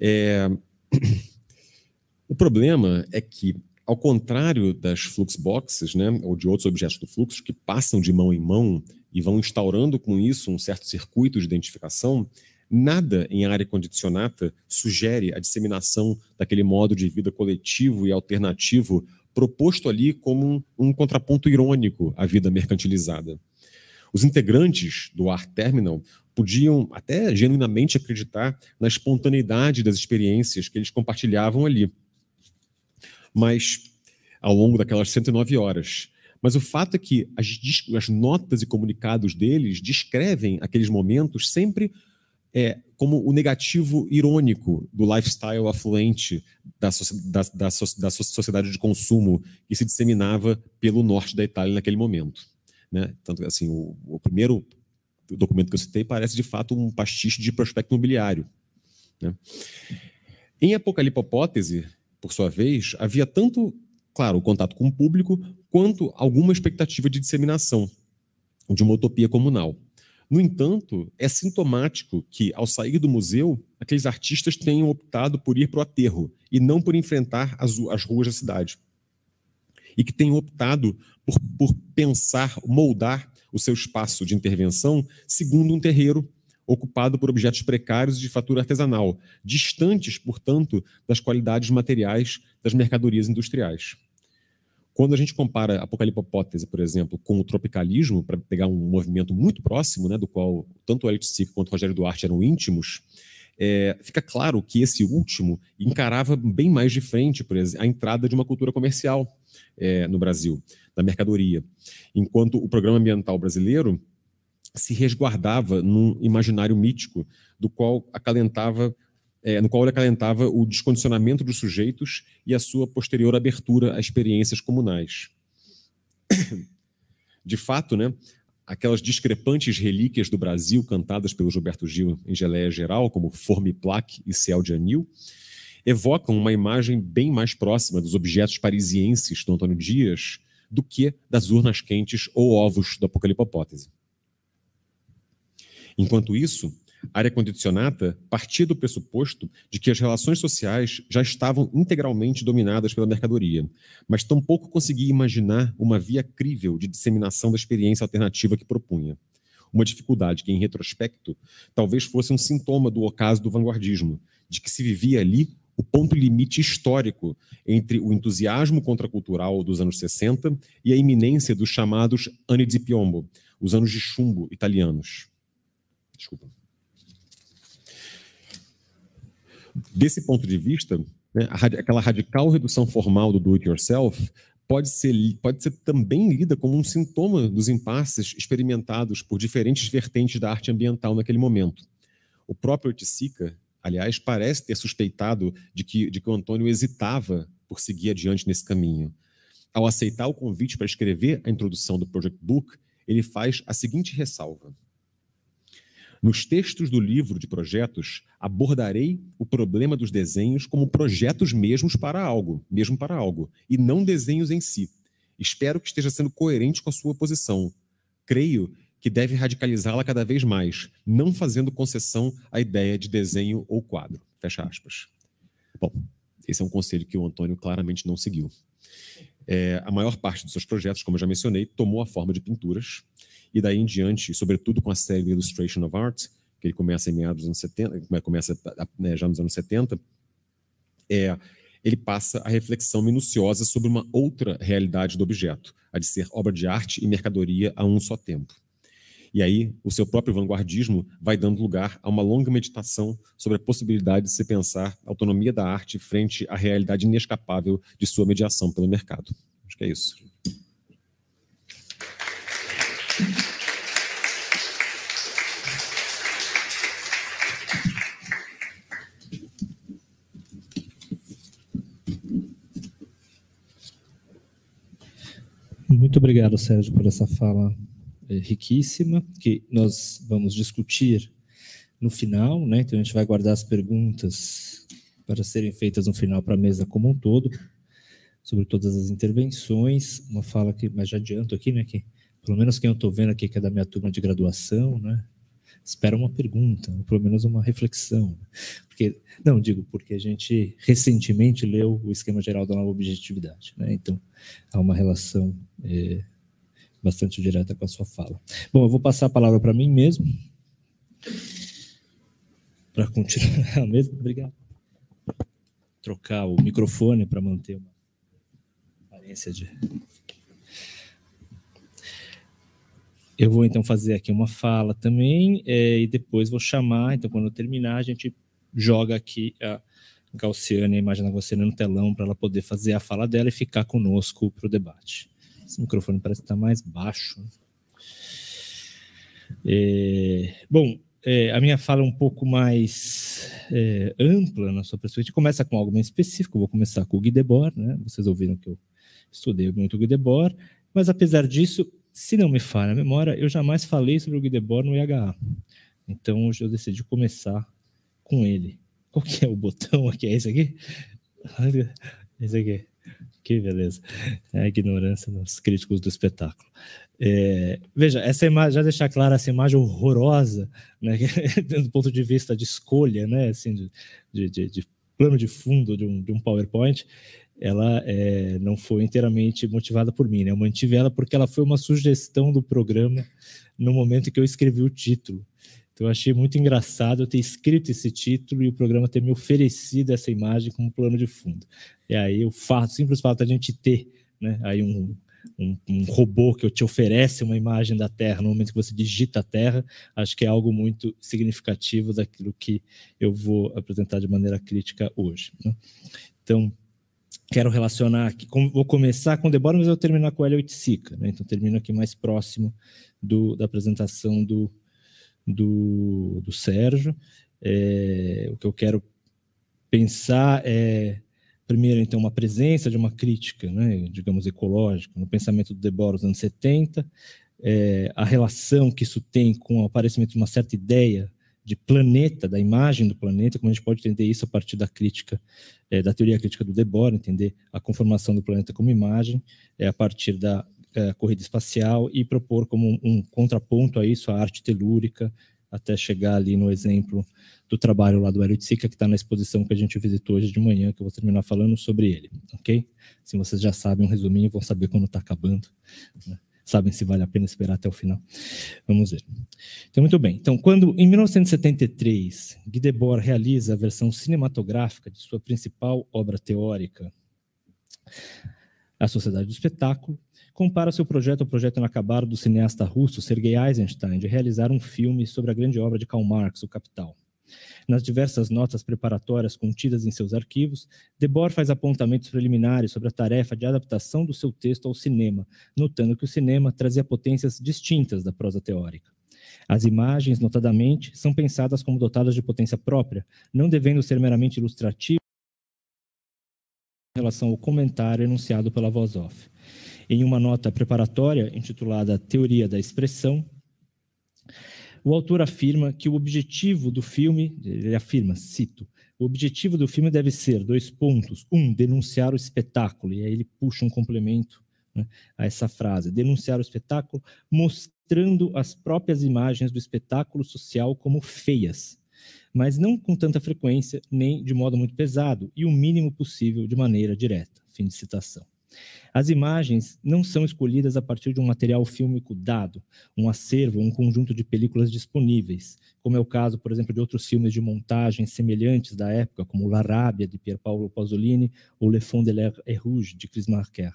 Speaker 3: é o problema é que, ao contrário das flux boxes, né, ou de outros objetos do fluxo que passam de mão em mão e vão instaurando com isso um certo circuito de identificação, nada em área condicionada sugere a disseminação daquele modo de vida coletivo e alternativo proposto ali como um, um contraponto irônico à vida mercantilizada. Os integrantes do Art Terminal podiam até genuinamente acreditar na espontaneidade das experiências que eles compartilhavam ali. Mas ao longo daquelas 109 horas. Mas o fato é que as, as notas e comunicados deles descrevem aqueles momentos sempre é, como o negativo irônico do lifestyle afluente da, da, da, da, sociedade de consumo que se disseminava pelo norte da Itália naquele momento. Né? Tanto assim, o, o primeiro documento que eu citei parece de fato um pastiche de prospecto imobiliário. Né? Em Apocalipopótese, por sua vez, havia tanto, claro, o contato com o público, quanto alguma expectativa de disseminação de uma utopia comunal. No entanto, é sintomático que, ao sair do museu, aqueles artistas tenham optado por ir para o aterro e não por enfrentar as, as ruas da cidade. E que tenham optado por, por pensar, moldar o seu espaço de intervenção segundo um terreiro ocupado por objetos precários de fatura artesanal, distantes, portanto, das qualidades materiais das mercadorias industriais. Quando a gente compara a apocalipopótese, por exemplo, com o tropicalismo, para pegar um movimento muito próximo, né, do qual tanto o Elliot Sick quanto o Rogério Duarte eram íntimos, é, fica claro que esse último encarava bem mais de frente por exemplo, a entrada de uma cultura comercial é, no Brasil, da mercadoria, enquanto o programa ambiental brasileiro se resguardava num imaginário mítico do qual acalentava é, no qual ele acalentava o descondicionamento dos sujeitos e a sua posterior abertura a experiências comunais. De fato, né, aquelas discrepantes relíquias do Brasil cantadas pelo Gilberto Gil em Geleia Geral, como Forme Plaque e Céu de Anil, evocam uma imagem bem mais próxima dos objetos parisienses do Antônio Dias do que das urnas quentes ou ovos da apocalipopótese. Enquanto isso, área condicionada, partia do pressuposto de que as relações sociais já estavam integralmente dominadas pela mercadoria, mas tampouco conseguia imaginar uma via crível de disseminação da experiência alternativa que propunha. Uma dificuldade que, em retrospecto, talvez fosse um sintoma do ocaso do vanguardismo, de que se vivia ali o ponto limite histórico entre o entusiasmo contracultural dos anos 60 e a iminência dos chamados anni di piombo, os anos de chumbo italianos. Desculpa. desse ponto de vista, né, aquela radical redução formal do do-it-yourself pode ser, pode ser também lida como um sintoma dos impasses experimentados por diferentes vertentes da arte ambiental naquele momento. O próprio Otisica, aliás, parece ter suspeitado de que, de que o Antônio hesitava por seguir adiante nesse caminho. Ao aceitar o convite para escrever a introdução do Project Book, ele faz a seguinte ressalva. Nos textos do livro de projetos, abordarei o problema dos desenhos como projetos mesmos para algo, mesmo para algo, e não desenhos em si. Espero que esteja sendo coerente com a sua posição. Creio que deve radicalizá-la cada vez mais, não fazendo concessão à ideia de desenho ou quadro. Fecha aspas. Bom, esse é um conselho que o Antônio claramente não seguiu. É, a maior parte dos seus projetos, como eu já mencionei, tomou a forma de pinturas, e daí em diante, sobretudo com a série Illustration of Art, que ele começa em meados dos anos 70, começa tá, né, já nos anos 70, é, ele passa a reflexão minuciosa sobre uma outra realidade do objeto, a de ser obra de arte e mercadoria a um só tempo. E aí, o seu próprio vanguardismo vai dando lugar a uma longa meditação sobre a possibilidade de se pensar a autonomia da arte frente à realidade inescapável de sua mediação pelo mercado. Acho que é isso.
Speaker 2: Muito obrigado, Sérgio, por essa fala eh, riquíssima, que nós vamos discutir no final, né? Então a gente vai guardar as perguntas para serem feitas no final para a mesa como um todo, sobre todas as intervenções. Uma fala que, mas já adianto aqui, né, que pelo menos quem eu estou vendo aqui que é da minha turma de graduação, né? Espera uma pergunta, ou pelo menos uma reflexão. Porque, não, digo, porque a gente recentemente leu o esquema geral da nova objetividade, né? Então, há uma relação é, bastante direta com a sua fala. Bom, eu vou passar a palavra para mim mesmo, para continuar mesmo. Obrigado. Trocar o microfone para manter uma aparência de Eu vou então fazer aqui uma fala também é, e depois vou chamar. Então, quando eu terminar, a gente joga aqui a Galciane, a imagem da Galciane no telão para ela poder fazer a fala dela e ficar conosco para o debate. Esse microfone parece estar tá mais baixo. Né? É, bom, é, a minha fala é um pouco mais é, ampla na sua perspectiva. Começa com algo bem específico. Vou começar com o Guy Debord, né? Vocês ouviram que eu estudei muito o Guy Debord, mas apesar disso, se não me falha a memória, eu jamais falei sobre o Guidebor no IHA. Então hoje eu decidi começar com ele. Qual que é o botão aqui? É esse aqui? Esse aqui. Que beleza. É a ignorância dos críticos do espetáculo. É, veja, essa imagem, já deixar clara essa imagem horrorosa, né, do ponto de vista de escolha, né, assim, de, de, de, plano de fundo de um, de um PowerPoint, ela é, não foi inteiramente motivada por mim, né? Eu mantive ela porque ela foi uma sugestão do programa no momento que eu escrevi o título. Então eu achei muito engraçado eu ter escrito esse título e o programa ter me oferecido essa imagem como plano de fundo. E aí o fato, simples fato da gente ter, né? Aí um, um, um robô que te oferece uma imagem da Terra no momento que você digita a Terra, acho que é algo muito significativo daquilo que eu vou apresentar de maneira crítica hoje. Né? Então quero relacionar aqui, vou começar com Debora, mas eu vou terminar com o Hélio Itzica, né? Então termino aqui mais próximo do, da apresentação do, do, do Sérgio. É, o que eu quero pensar é primeiro então uma presença de uma crítica, né, digamos ecológica, no pensamento do Debora nos anos 70, é, a relação que isso tem com o aparecimento de uma certa ideia de planeta, da imagem do planeta, como a gente pode entender isso a partir da crítica, é, da teoria crítica do Debord, entender a conformação do planeta como imagem, é, a partir da é, corrida espacial e propor como um, um contraponto a isso a arte telúrica, até chegar ali no exemplo do trabalho lá do Hélio Tsica, que está na exposição que a gente visitou hoje de manhã, que eu vou terminar falando sobre ele, ok? se assim, vocês já sabem um resuminho, vão saber quando está acabando. Né? sabem se vale a pena esperar até o final. Vamos ver. Então, muito bem. Então, quando em 1973 Guy Debord realiza a versão cinematográfica de sua principal obra teórica, A Sociedade do Espetáculo, compara seu projeto ao projeto inacabado do cineasta russo Sergei Eisenstein de realizar um filme sobre a grande obra de Karl Marx, O Capital. Nas diversas notas preparatórias contidas em seus arquivos, Debord faz apontamentos preliminares sobre a tarefa de adaptação do seu texto ao cinema, notando que o cinema trazia potências distintas da prosa teórica. As imagens, notadamente, são pensadas como dotadas de potência própria, não devendo ser meramente ilustrativas em relação ao comentário enunciado pela voz off. Em uma nota preparatória intitulada Teoria da Expressão, o autor afirma que o objetivo do filme, ele afirma, cito, o objetivo do filme deve ser, dois pontos, um, denunciar o espetáculo, e aí ele puxa um complemento né, a essa frase, denunciar o espetáculo mostrando as próprias imagens do espetáculo social como feias, mas não com tanta frequência, nem de modo muito pesado, e o mínimo possível de maneira direta. Fim de citação. As imagens não são escolhidas a partir de um material fílmico dado, um acervo, um conjunto de películas disponíveis, como é o caso, por exemplo, de outros filmes de montagem semelhantes da época, como La Rábia, de Paolo Pasolini, ou Le Fond de l'air et Rouge, de Chris Marker.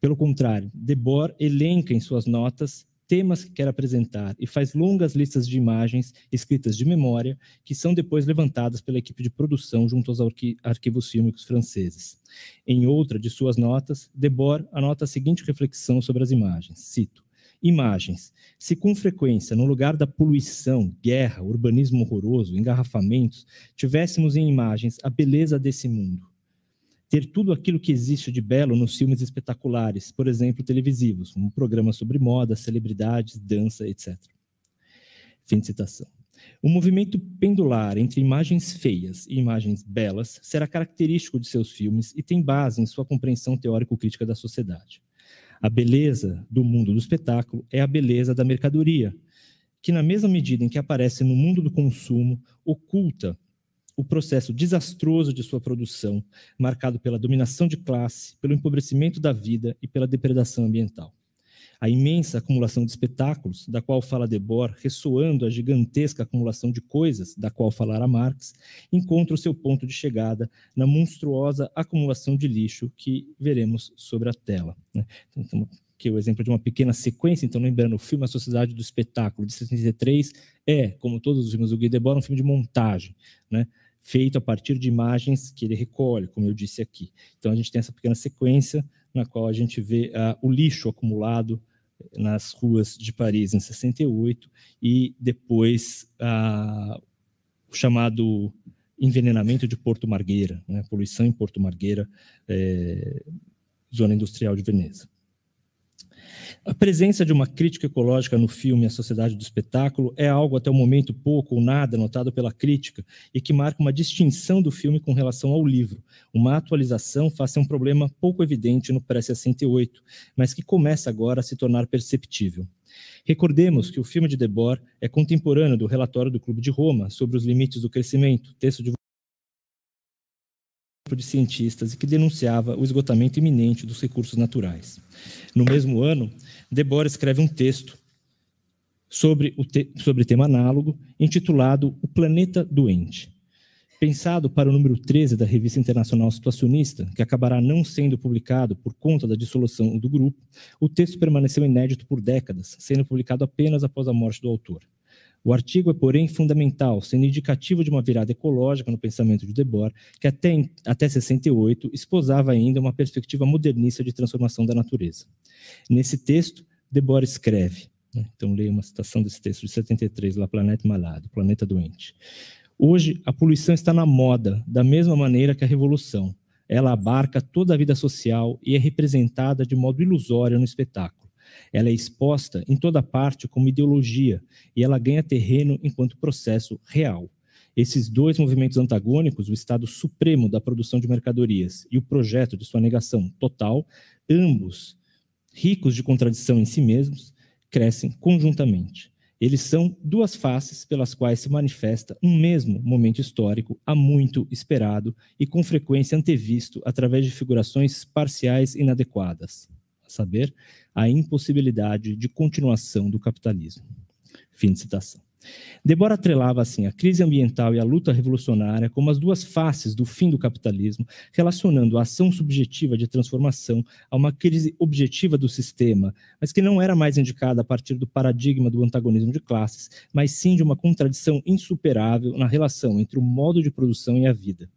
Speaker 2: Pelo contrário, Debord elenca em suas notas temas que quer apresentar e faz longas listas de imagens escritas de memória, que são depois levantadas pela equipe de produção junto aos arqui arquivos fílmicos franceses. Em outra de suas notas, Debord anota a seguinte reflexão sobre as imagens, cito, Imagens. Se com frequência, no lugar da poluição, guerra, urbanismo horroroso, engarrafamentos, tivéssemos em imagens a beleza desse mundo, ter tudo aquilo que existe de belo nos filmes espetaculares, por exemplo, televisivos, como um programas sobre moda, celebridades, dança, etc. Fim de citação. O movimento pendular entre imagens feias e imagens belas será característico de seus filmes e tem base em sua compreensão teórico-crítica da sociedade. A beleza do mundo do espetáculo é a beleza da mercadoria, que, na mesma medida em que aparece no mundo do consumo, oculta o processo desastroso de sua produção, marcado pela dominação de classe, pelo empobrecimento da vida e pela depredação ambiental. A imensa acumulação de espetáculos, da qual fala Debord, ressoando a gigantesca acumulação de coisas, da qual falara Marx, encontra o seu ponto de chegada na monstruosa acumulação de lixo que veremos sobre a tela. Né? Então, que é o exemplo de uma pequena sequência, então lembrando, o filme A Sociedade do Espetáculo, de 63, é, como todos os filmes do Guy Debord, um filme de montagem, né? feito a partir de imagens que ele recolhe, como eu disse aqui. Então, a gente tem essa pequena sequência na qual a gente vê ah, o lixo acumulado eh, nas ruas de Paris em 68 e depois ah, o chamado envenenamento de Porto Margueira, né, poluição em Porto Margueira, eh, zona industrial de Veneza. A presença de uma crítica ecológica no filme A Sociedade do Espetáculo é algo até o momento pouco ou nada notado pela crítica e que marca uma distinção do filme com relação ao livro, uma atualização face a um problema pouco evidente no pré-68, mas que começa agora a se tornar perceptível. Recordemos que o filme de Debord é contemporâneo do relatório do Clube de Roma sobre os limites do crescimento, texto de de cientistas e que denunciava o esgotamento iminente dos recursos naturais. No mesmo ano, Debora escreve um texto sobre, o te sobre tema análogo, intitulado O Planeta Doente. Pensado para o número 13 da Revista Internacional Situacionista, que acabará não sendo publicado por conta da dissolução do grupo, o texto permaneceu inédito por décadas, sendo publicado apenas após a morte do autor. O artigo é, porém, fundamental, sendo indicativo de uma virada ecológica no pensamento de Debord, que até, até 68 esposava ainda uma perspectiva modernista de transformação da natureza. Nesse texto, Debord escreve, né, então leio uma citação desse texto de 73, La Planète Malade, Planeta Doente. Hoje, a poluição está na moda, da mesma maneira que a revolução. Ela abarca toda a vida social e é representada de modo ilusório no espetáculo ela é exposta em toda parte como ideologia e ela ganha terreno enquanto processo real. Esses dois movimentos antagônicos, o estado supremo da produção de mercadorias e o projeto de sua negação total, ambos ricos de contradição em si mesmos, crescem conjuntamente. Eles são duas faces pelas quais se manifesta um mesmo momento histórico há muito esperado e com frequência antevisto através de figurações parciais inadequadas saber, a impossibilidade de continuação do capitalismo. Fim de citação. Debora atrelava assim a crise ambiental e a luta revolucionária como as duas faces do fim do capitalismo, relacionando a ação subjetiva de transformação a uma crise objetiva do sistema, mas que não era mais indicada a partir do paradigma do antagonismo de classes, mas sim de uma contradição insuperável na relação entre o modo de produção e a vida.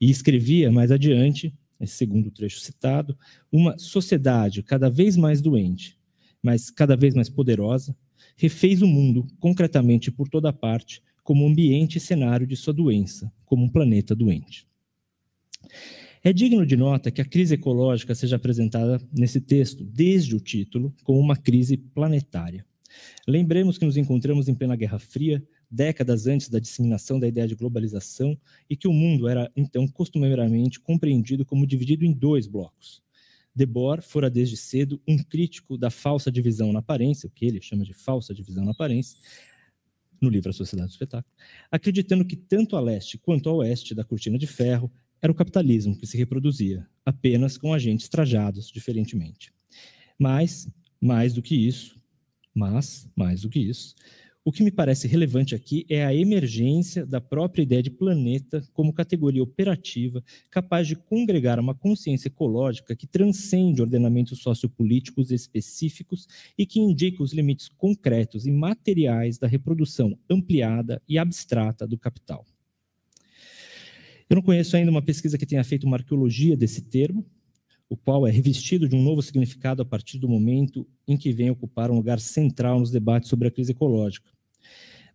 Speaker 2: E escrevia mais adiante esse é, segundo trecho citado, uma sociedade cada vez mais doente, mas cada vez mais poderosa, refez o mundo, concretamente por toda parte, como ambiente e cenário de sua doença, como um planeta doente. É digno de nota que a crise ecológica seja apresentada nesse texto, desde o título, como uma crise planetária. Lembremos que nos encontramos em plena Guerra Fria, décadas antes da disseminação da ideia de globalização e que o mundo era então costumeiramente compreendido como dividido em dois blocos. De fora desde cedo um crítico da falsa divisão na aparência, o que ele chama de falsa divisão na aparência, no livro A Sociedade do Espetáculo, acreditando que tanto a leste quanto a oeste da cortina de ferro era o capitalismo que se reproduzia, apenas com agentes trajados diferentemente. Mas, mais do que isso, mas, mais do que isso, o que me parece relevante aqui é a emergência da própria ideia de planeta como categoria operativa, capaz de congregar uma consciência ecológica que transcende ordenamentos sociopolíticos específicos e que indica os limites concretos e materiais da reprodução ampliada e abstrata do capital. Eu não conheço ainda uma pesquisa que tenha feito uma arqueologia desse termo, o qual é revestido de um novo significado a partir do momento em que vem ocupar um lugar central nos debates sobre a crise ecológica.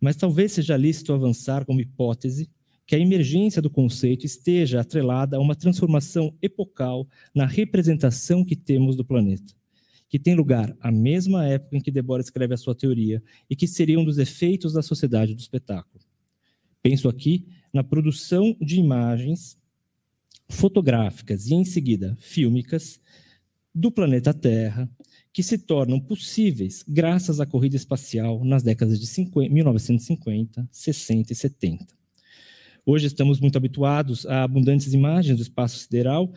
Speaker 2: Mas talvez seja lícito avançar como hipótese que a emergência do conceito esteja atrelada a uma transformação epocal na representação que temos do planeta, que tem lugar à mesma época em que Debora escreve a sua teoria e que seria um dos efeitos da sociedade do espetáculo. Penso aqui na produção de imagens fotográficas e, em seguida, fílmicas do planeta Terra, que se tornam possíveis graças à corrida espacial nas décadas de 50, 1950, 60 e 70. Hoje estamos muito habituados a abundantes imagens do espaço sideral,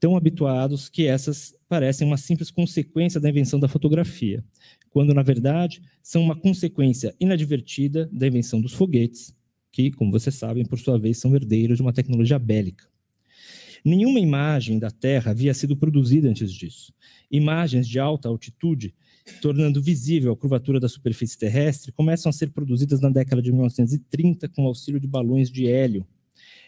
Speaker 2: tão habituados que essas parecem uma simples consequência da invenção da fotografia, quando, na verdade, são uma consequência inadvertida da invenção dos foguetes, que, como vocês sabem, por sua vez, são herdeiros de uma tecnologia bélica. Nenhuma imagem da Terra havia sido produzida antes disso. Imagens de alta altitude, tornando visível a curvatura da superfície terrestre, começam a ser produzidas na década de 1930 com auxílio de balões de hélio.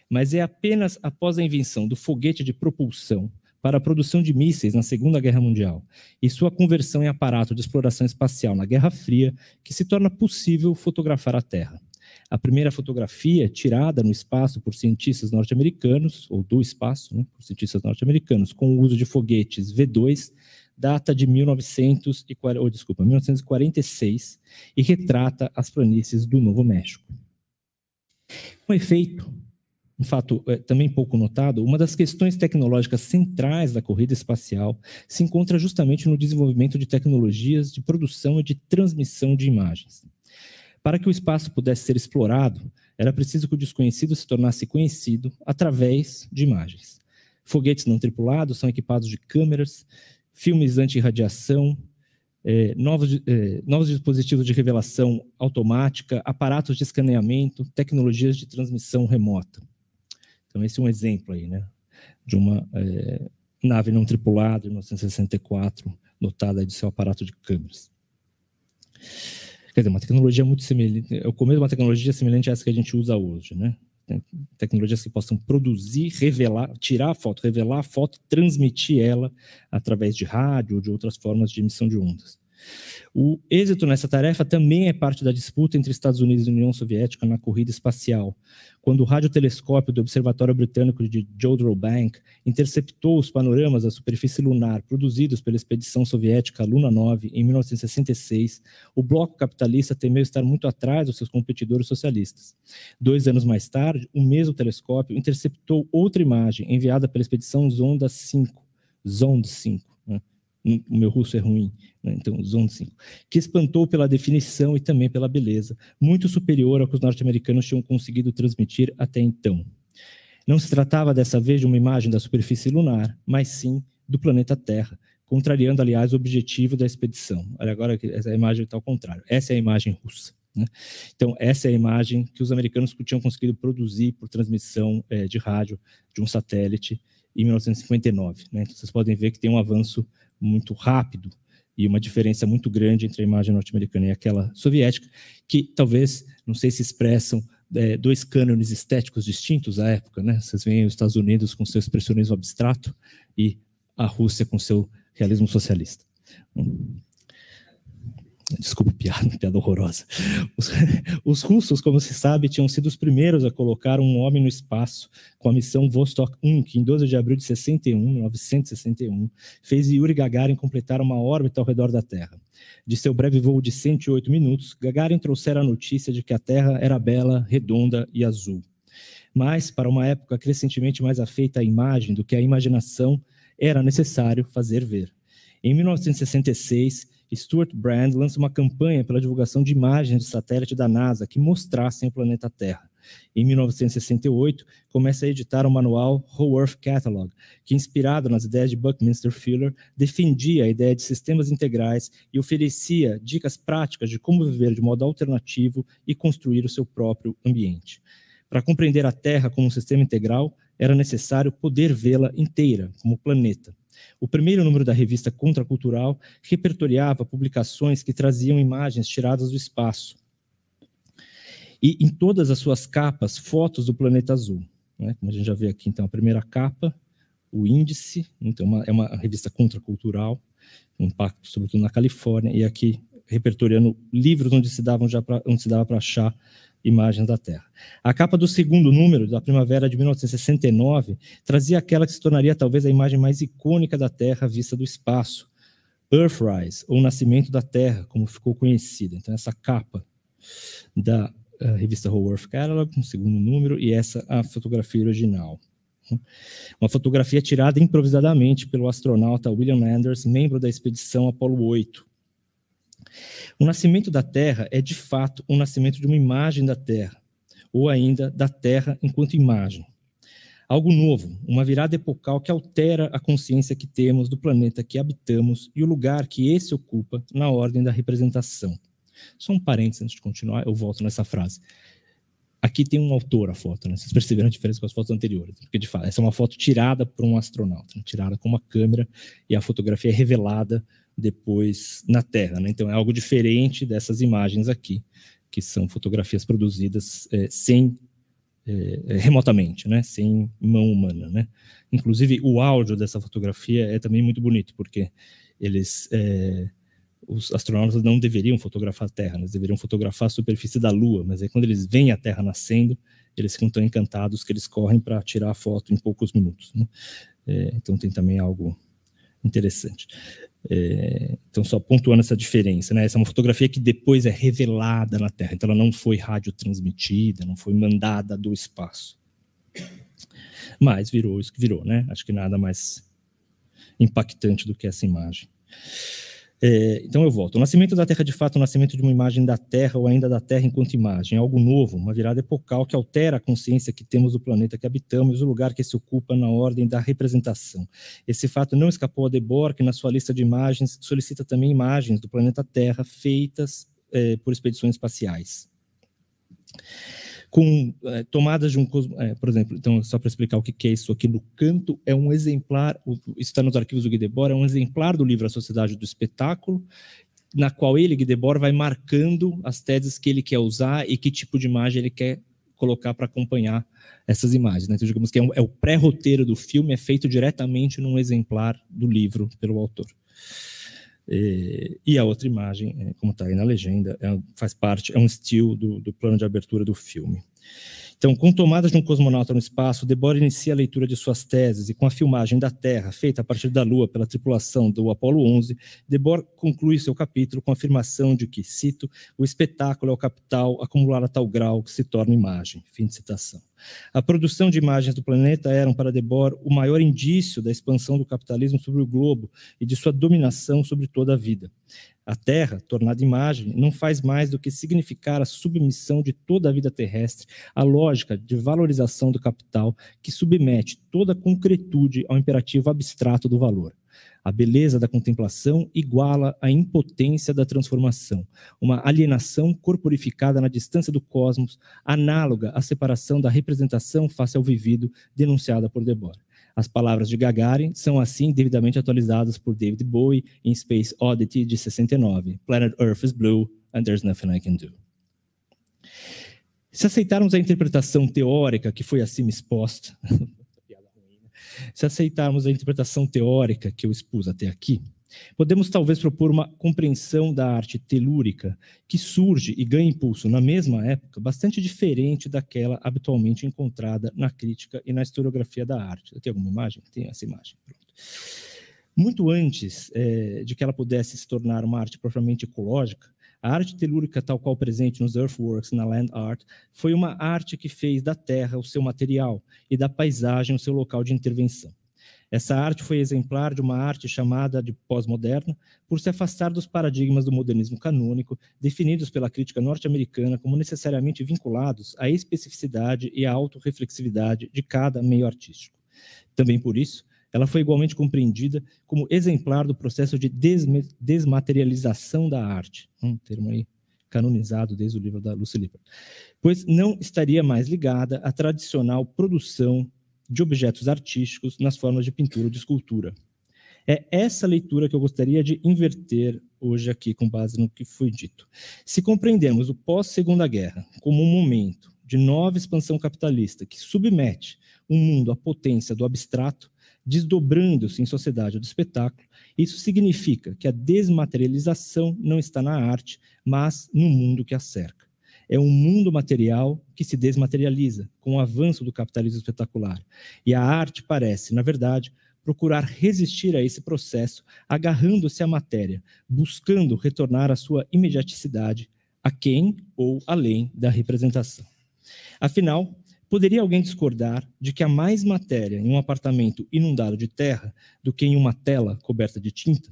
Speaker 2: Mas é apenas após a invenção do foguete de propulsão para a produção de mísseis na Segunda Guerra Mundial e sua conversão em aparato de exploração espacial na Guerra Fria que se torna possível fotografar a Terra. A primeira fotografia, tirada no espaço por cientistas norte-americanos, ou do espaço, né, por cientistas norte-americanos, com o uso de foguetes V2, data de ou, desculpa, 1946 e retrata as planícies do Novo México. Um efeito, um fato é, também pouco notado, uma das questões tecnológicas centrais da corrida espacial se encontra justamente no desenvolvimento de tecnologias de produção e de transmissão de imagens. Para que o espaço pudesse ser explorado, era preciso que o desconhecido se tornasse conhecido através de imagens. Foguetes não tripulados são equipados de câmeras, filmes anti-radiação, é, novos, é, novos dispositivos de revelação automática, aparatos de escaneamento, tecnologias de transmissão remota. Então, esse é um exemplo aí, né, de uma é, nave não tripulada, em 1964, dotada de seu aparato de câmeras. Quer dizer, uma tecnologia muito semelhante, é o começo de uma tecnologia semelhante a essa que a gente usa hoje, né? tecnologias que possam produzir, revelar, tirar a foto, revelar a foto, transmitir ela através de rádio ou de outras formas de emissão de ondas. O êxito nessa tarefa também é parte da disputa entre Estados Unidos e União Soviética na corrida espacial, quando o radiotelescópio do Observatório Britânico de Jodrell Bank interceptou os panoramas da superfície lunar produzidos pela expedição soviética Luna 9 em 1966, o bloco capitalista temeu estar muito atrás dos seus competidores socialistas. Dois anos mais tarde, o mesmo telescópio interceptou outra imagem enviada pela expedição Zonda 5, 5 o meu russo é ruim, né? então 5, que espantou pela definição e também pela beleza, muito superior ao que os norte-americanos tinham conseguido transmitir até então. Não se tratava dessa vez de uma imagem da superfície lunar, mas sim do planeta Terra, contrariando, aliás, o objetivo da expedição. Olha, agora essa imagem está ao contrário. Essa é a imagem russa. Né? Então, essa é a imagem que os americanos tinham conseguido produzir por transmissão é, de rádio de um satélite em 1959. Né? Então, vocês podem ver que tem um avanço muito rápido e uma diferença muito grande entre a imagem norte-americana e aquela soviética, que talvez, não sei se expressam é, dois cânones estéticos distintos à época, né? Vocês veem os Estados Unidos com seu expressionismo abstrato e a Rússia com seu realismo socialista. Desculpa, piada, piada horrorosa. Os, os, russos, como se sabe, tinham sido os primeiros a colocar um homem no espaço com a missão Vostok 1, que em 12 de abril de 61, 1961, fez Yuri Gagarin completar uma órbita ao redor da Terra. De seu breve voo de 108 minutos, Gagarin trouxera a notícia de que a Terra era bela, redonda e azul. Mas, para uma época crescentemente mais afeita à imagem do que à imaginação, era necessário fazer ver. Em 1966, Stuart Brand lança uma campanha pela divulgação de imagens de satélite da NASA que mostrassem o planeta Terra. Em 1968, começa a editar o manual Whole Earth Catalog, que, inspirado nas ideias de Buckminster Fuller, defendia a ideia de sistemas integrais e oferecia dicas práticas de como viver de modo alternativo e construir o seu próprio ambiente. Para compreender a Terra como um sistema integral, era necessário poder vê-la inteira, como planeta. O primeiro número da revista Contracultural repertoriava publicações que traziam imagens tiradas do espaço. E em todas as suas capas, fotos do planeta azul. Né? Como a gente já vê aqui, então, a primeira capa, o índice, né? então, é uma, é uma revista contracultural, um impacto sobretudo na Califórnia, e aqui repertoriando livros onde se davam já pra, onde se dava para achar imagens da Terra. A capa do segundo número, da primavera de 1969, trazia aquela que se tornaria talvez a imagem mais icônica da Terra vista do espaço, Earthrise, ou Nascimento da Terra, como ficou conhecida. Então, essa capa da eh, revista Whole Earth Catalog, um segundo número, e essa a fotografia original. Uma fotografia tirada improvisadamente pelo astronauta William Anders, membro da expedição Apollo 8, o nascimento da terra é, de fato, o nascimento de uma imagem da terra, ou ainda da terra enquanto imagem. Algo novo, uma virada epocal que altera a consciência que temos do planeta que habitamos e o lugar que esse ocupa na ordem da representação. Só um parênteses antes de continuar, eu volto nessa frase. Aqui tem um autor a foto, né? vocês perceberam a diferença com as fotos anteriores, porque de fato, essa é uma foto tirada por um astronauta, né? tirada com uma câmera e a fotografia é revelada depois na Terra. Né? Então é algo diferente dessas imagens aqui, que são fotografias produzidas é, sem é, é, remotamente, né? sem mão humana. Né? Inclusive o áudio dessa fotografia é também muito bonito, porque eles é, os astronautas não deveriam fotografar a Terra, né? eles deveriam fotografar a superfície da Lua, mas aí quando eles veem a Terra nascendo, eles ficam tão encantados que eles correm para tirar a foto em poucos minutos. Né? É, então tem também algo interessante. É, então, só pontuando essa diferença, né? Essa é uma fotografia que depois é revelada na Terra, então ela não foi radiotransmitida, não foi mandada do espaço. Mas virou isso que virou, né? Acho que nada mais impactante do que essa imagem. É, então eu volto. O nascimento da Terra, de fato, é o nascimento de uma imagem da Terra ou ainda da Terra enquanto imagem, é algo novo, uma virada epocal que altera a consciência que temos do planeta que habitamos e o lugar que se ocupa na ordem da representação. Esse fato não escapou a Debord, que na sua lista de imagens solicita também imagens do planeta Terra feitas é, por expedições espaciais com é, tomadas de um. É, por exemplo, então, só para explicar o que, que é isso aqui, no canto é um exemplar, o, está nos arquivos do Debord, é um exemplar do livro A Sociedade do Espetáculo, na qual ele, Debord, vai marcando as teses que ele quer usar e que tipo de imagem ele quer colocar para acompanhar essas imagens. Né? Então, digamos que é, um, é o pré-roteiro do filme, é feito diretamente num exemplar do livro pelo autor. E, é, e a outra imagem, é, como está aí na legenda, é, faz parte, é um estilo do, do plano de abertura do filme. Então, com tomadas de um cosmonauta no espaço, De inicia a leitura de suas teses e com a filmagem da Terra, feita a partir da Lua pela tripulação do Apollo 11, De conclui seu capítulo com a afirmação de que, cito, o espetáculo é o capital acumular a tal grau que se torna imagem. Fim de citação. A produção de imagens do planeta eram, para Debord, o maior indício da expansão do capitalismo sobre o globo e de sua dominação sobre toda a vida. A terra, tornada imagem, não faz mais do que significar a submissão de toda a vida terrestre à lógica de valorização do capital que submete toda a concretude ao imperativo abstrato do valor. A beleza da contemplação iguala a impotência da transformação, uma alienação corporificada na distância do cosmos, análoga à separação da representação face ao vivido denunciada por Debora. As palavras de Gagarin são assim devidamente atualizadas por David Bowie em Space Oddity de 69. Planet Earth is blue and there's nothing I can do. Se aceitarmos a interpretação teórica que foi acima exposta, né? se aceitarmos a interpretação teórica que eu expus até aqui, Podemos talvez propor uma compreensão da arte telúrica, que surge e ganha impulso na mesma época, bastante diferente daquela habitualmente encontrada na crítica e na historiografia da arte. Tem alguma imagem? Tem essa imagem. Pronto. Muito antes é, de que ela pudesse se tornar uma arte propriamente ecológica, a arte telúrica, tal qual presente nos Earthworks, na Land Art, foi uma arte que fez da terra o seu material e da paisagem o seu local de intervenção. Essa arte foi exemplar de uma arte chamada de pós-moderna por se afastar dos paradigmas do modernismo canônico, definidos pela crítica norte-americana como necessariamente vinculados à especificidade e à autorreflexividade de cada meio artístico. Também por isso, ela foi igualmente compreendida como exemplar do processo de desmaterialização da arte, um termo aí canonizado desde o livro da Lucy Lippert, pois não estaria mais ligada à tradicional produção de objetos artísticos nas formas de pintura ou de escultura. É essa leitura que eu gostaria de inverter hoje aqui, com base no que foi dito. Se compreendermos o pós-Segunda Guerra como um momento de nova expansão capitalista que submete o mundo à potência do abstrato, desdobrando-se em sociedade do espetáculo, isso significa que a desmaterialização não está na arte, mas no mundo que a cerca é um mundo material que se desmaterializa com o avanço do capitalismo espetacular. E a arte parece, na verdade, procurar resistir a esse processo, agarrando-se à matéria, buscando retornar à sua imediaticidade, a quem ou além da representação. Afinal, poderia alguém discordar de que há mais matéria em um apartamento inundado de terra do que em uma tela coberta de tinta?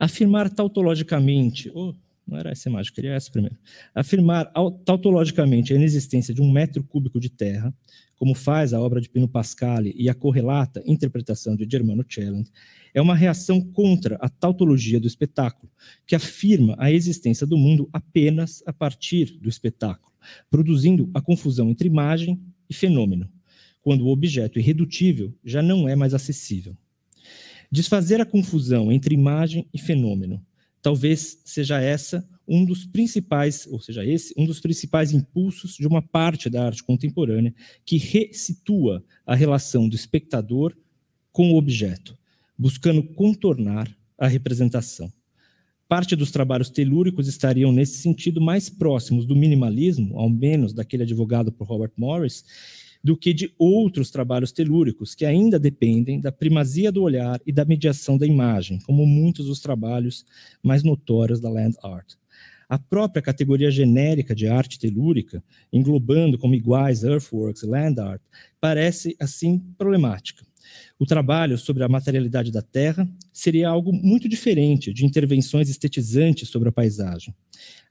Speaker 2: Afirmar tautologicamente, oh, não era essa imagem, eu queria essa primeiro. Afirmar tautologicamente a inexistência de um metro cúbico de terra, como faz a obra de Pino Pascale e a correlata interpretação de Germano Celand, é uma reação contra a tautologia do espetáculo, que afirma a existência do mundo apenas a partir do espetáculo, produzindo a confusão entre imagem e fenômeno, quando o objeto irredutível já não é mais acessível. Desfazer a confusão entre imagem e fenômeno, talvez seja essa um dos principais, ou seja, esse um dos principais impulsos de uma parte da arte contemporânea que ressitua a relação do espectador com o objeto, buscando contornar a representação. Parte dos trabalhos telúricos estariam nesse sentido mais próximos do minimalismo, ao menos daquele advogado por Robert Morris, do que de outros trabalhos telúricos, que ainda dependem da primazia do olhar e da mediação da imagem, como muitos dos trabalhos mais notórios da land art. A própria categoria genérica de arte telúrica, englobando como iguais earthworks e land art, parece, assim, problemática. O trabalho sobre a materialidade da terra seria algo muito diferente de intervenções estetizantes sobre a paisagem.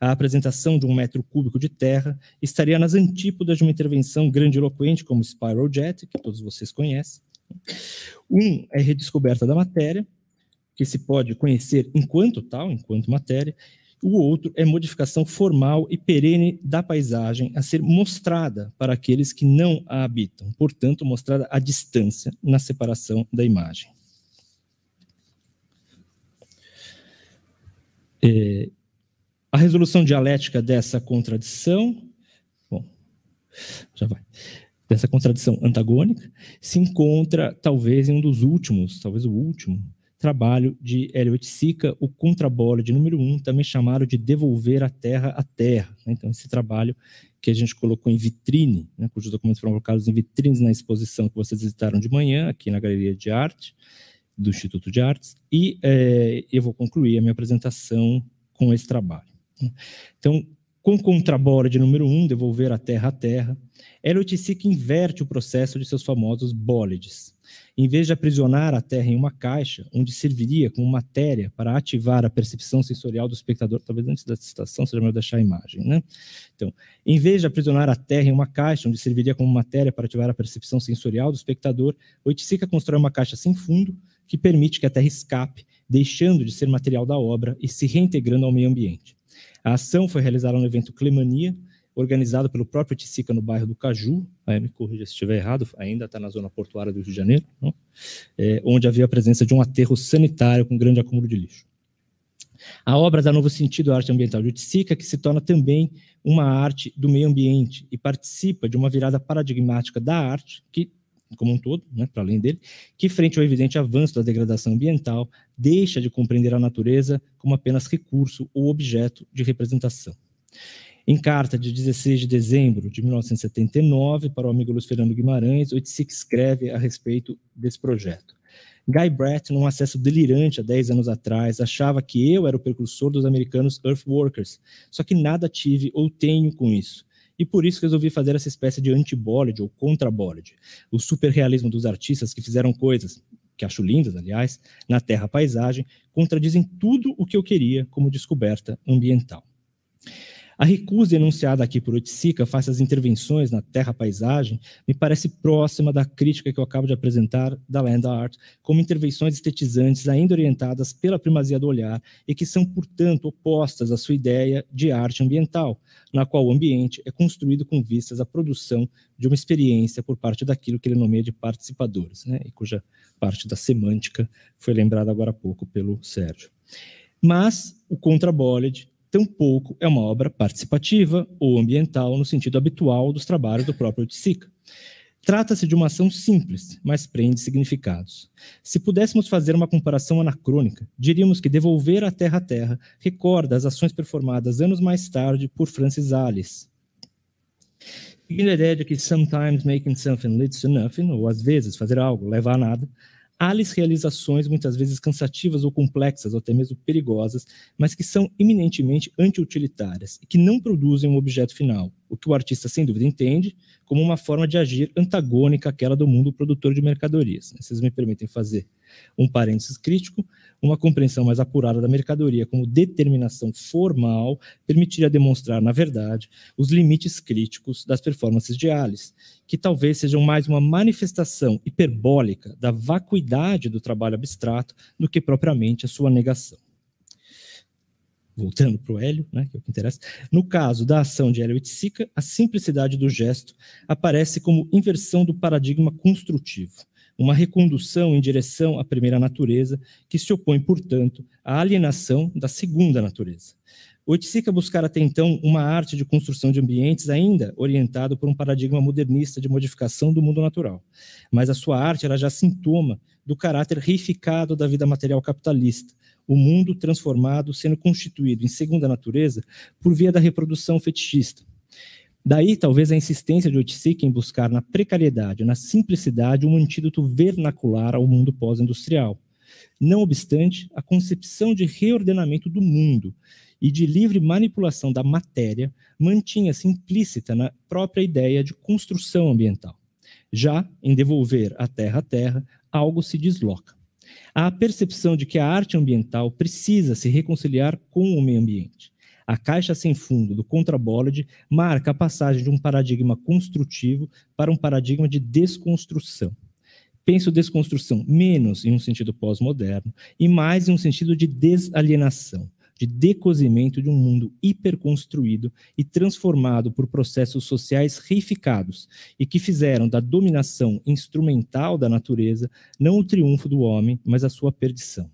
Speaker 2: A apresentação de um metro cúbico de terra estaria nas antípodas de uma intervenção grandiloquente como Spiral Jet, que todos vocês conhecem. Um é redescoberta da matéria, que se pode conhecer enquanto tal, enquanto matéria. O outro é modificação formal e perene da paisagem a ser mostrada para aqueles que não a habitam, portanto, mostrada à distância na separação da imagem. É, a resolução dialética dessa contradição, bom, já vai, dessa contradição antagônica, se encontra talvez em um dos últimos, talvez o último, trabalho de Elliot Sica, o Contrabola de número 1, um, também chamado de Devolver a Terra à Terra. Né? Então, esse trabalho que a gente colocou em vitrine, né, cujos documentos foram colocados em vitrines na exposição que vocês visitaram de manhã, aqui na Galeria de Arte, do Instituto de Artes, e é, eu vou concluir a minha apresentação com esse trabalho. Então, com contrabora de número 1, um, devolver a terra à terra, Elliot inverte o processo de seus famosos bólides. Em vez de aprisionar a terra em uma caixa, onde serviria como matéria para ativar a percepção sensorial do espectador, talvez antes da citação seja melhor deixar a imagem, né? Então, em vez de aprisionar a terra em uma caixa, onde serviria como matéria para ativar a percepção sensorial do espectador, Oiticica constrói uma caixa sem fundo que permite que a terra escape, deixando de ser material da obra e se reintegrando ao meio ambiente. A ação foi realizada no evento Clemania, organizado pelo próprio Tissica no bairro do Caju, aí me corrija se estiver errado, ainda está na zona portuária do Rio de Janeiro, é, onde havia a presença de um aterro sanitário com grande acúmulo de lixo. A obra dá novo sentido à arte ambiental de Utsica, que se torna também uma arte do meio ambiente e participa de uma virada paradigmática da arte que como um todo, né, para além dele, que, frente ao evidente avanço da degradação ambiental, deixa de compreender a natureza como apenas recurso ou objeto de representação. Em carta de 16 de dezembro de 1979, para o amigo Luiz Fernando Guimarães, Oiticic escreve a respeito desse projeto. Guy Brett, num acesso delirante há 10 anos atrás, achava que eu era o precursor dos americanos Earthworkers, só que nada tive ou tenho com isso e por isso resolvi fazer essa espécie de anti-Bollywood ou contra-Bollywood, o superrealismo dos artistas que fizeram coisas, que acho lindas, aliás, na terra paisagem, contradizem tudo o que eu queria como descoberta ambiental. A recusa enunciada aqui por Otsika face às intervenções na terra-paisagem me parece próxima da crítica que eu acabo de apresentar da Land Art como intervenções estetizantes ainda orientadas pela primazia do olhar e que são, portanto, opostas à sua ideia de arte ambiental, na qual o ambiente é construído com vistas à produção de uma experiência por parte daquilo que ele nomeia de participadores, né, e cuja parte da semântica foi lembrada agora há pouco pelo Sérgio. Mas o contra tampouco é uma obra participativa ou ambiental no sentido habitual dos trabalhos do próprio Tsika. Trata-se de uma ação simples, mas prende significados. Se pudéssemos fazer uma comparação anacrônica, diríamos que devolver a terra à terra recorda as ações performadas anos mais tarde por Francis Alice. Seguindo a ideia de que sometimes making something leads to nothing, ou às vezes fazer algo leva a nada, há realizações muitas vezes cansativas ou complexas, ou até mesmo perigosas, mas que são eminentemente antiutilitárias e que não produzem um objeto final, o que o artista sem dúvida entende como uma forma de agir antagônica àquela do mundo produtor de mercadorias. Né? Vocês me permitem fazer um parênteses crítico, uma compreensão mais apurada da mercadoria como determinação formal permitiria demonstrar, na verdade, os limites críticos das performances de Alice, que talvez sejam mais uma manifestação hiperbólica da vacuidade do trabalho abstrato do que propriamente a sua negação voltando para o Hélio, né, que é o que interessa, no caso da ação de Hélio Itzica, a simplicidade do gesto aparece como inversão do paradigma construtivo, uma recondução em direção à primeira natureza, que se opõe, portanto, à alienação da segunda natureza. O Itzica buscara até então uma arte de construção de ambientes ainda orientado por um paradigma modernista de modificação do mundo natural, mas a sua arte era já sintoma do caráter reificado da vida material capitalista, o mundo transformado sendo constituído em segunda natureza por via da reprodução fetichista. Daí, talvez, a insistência de Otsik em buscar na precariedade, na simplicidade, um antídoto vernacular ao mundo pós-industrial. Não obstante, a concepção de reordenamento do mundo e de livre manipulação da matéria mantinha-se implícita na própria ideia de construção ambiental. Já em devolver a terra a terra, algo se desloca. Há a percepção de que a arte ambiental precisa se reconciliar com o meio ambiente. A caixa sem fundo do Contrabollard marca a passagem de um paradigma construtivo para um paradigma de desconstrução. Penso desconstrução menos em um sentido pós-moderno e mais em um sentido de desalienação de decozimento de um mundo hiperconstruído e transformado por processos sociais reificados e que fizeram da dominação instrumental da natureza não o triunfo do homem, mas a sua perdição.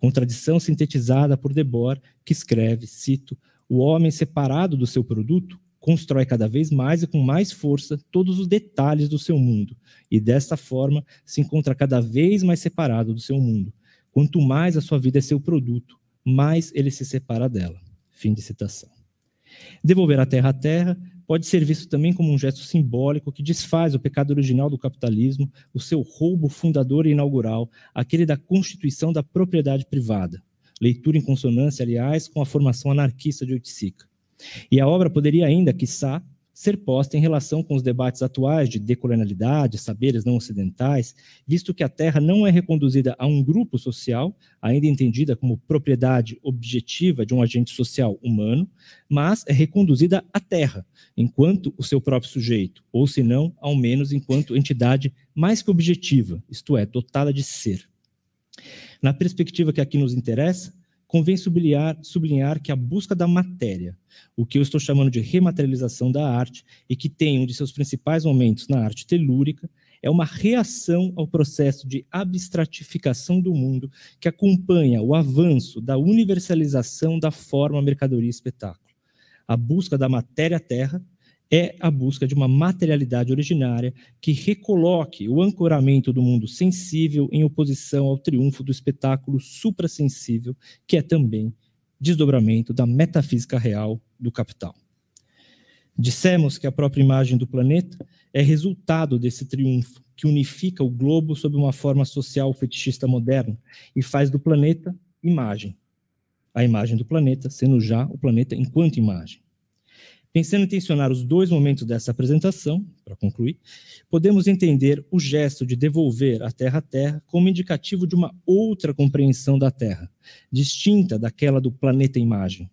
Speaker 2: Contradição sintetizada por Debord, que escreve, cito, o homem separado do seu produto constrói cada vez mais e com mais força todos os detalhes do seu mundo, e desta forma se encontra cada vez mais separado do seu mundo. Quanto mais a sua vida é seu produto, mas ele se separa dela. Fim de citação. Devolver a terra à terra pode ser visto também como um gesto simbólico que desfaz o pecado original do capitalismo, o seu roubo fundador e inaugural, aquele da constituição da propriedade privada. Leitura em consonância, aliás, com a formação anarquista de Oiticica. E a obra poderia ainda, quiçá, ser posta em relação com os debates atuais de decolonialidade, saberes não ocidentais, visto que a terra não é reconduzida a um grupo social, ainda entendida como propriedade objetiva de um agente social humano, mas é reconduzida à terra, enquanto o seu próprio sujeito, ou se não, ao menos enquanto entidade mais que objetiva, isto é, dotada de ser. Na perspectiva que aqui nos interessa, Convém sublinhar, sublinhar, que a busca da matéria, o que eu estou chamando de rematerialização da arte, e que tem um de seus principais momentos na arte telúrica, é uma reação ao processo de abstratificação do mundo que acompanha o avanço da universalização da forma mercadoria espetáculo. A busca da matéria-terra é a busca de uma materialidade originária que recoloque o ancoramento do mundo sensível em oposição ao triunfo do espetáculo suprassensível, que é também desdobramento da metafísica real do capital. Dissemos que a própria imagem do planeta é resultado desse triunfo, que unifica o globo sob uma forma social fetichista moderna e faz do planeta imagem. A imagem do planeta sendo já o planeta enquanto imagem. Pensando em tensionar os dois momentos dessa apresentação, para concluir, podemos entender o gesto de devolver a Terra à Terra como indicativo de uma outra compreensão da Terra, distinta daquela do planeta imagem.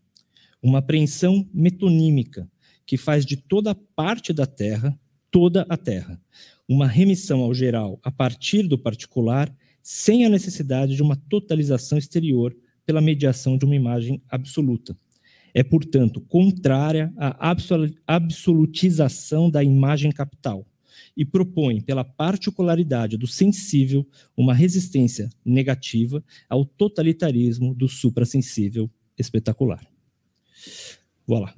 Speaker 2: Uma apreensão metonímica, que faz de toda parte da Terra toda a Terra. Uma remissão ao geral a partir do particular, sem a necessidade de uma totalização exterior pela mediação de uma imagem absoluta. É, portanto, contrária à absolutização da imagem capital e propõe, pela particularidade do sensível, uma resistência negativa ao totalitarismo do suprassensível espetacular. Vou voilà. lá.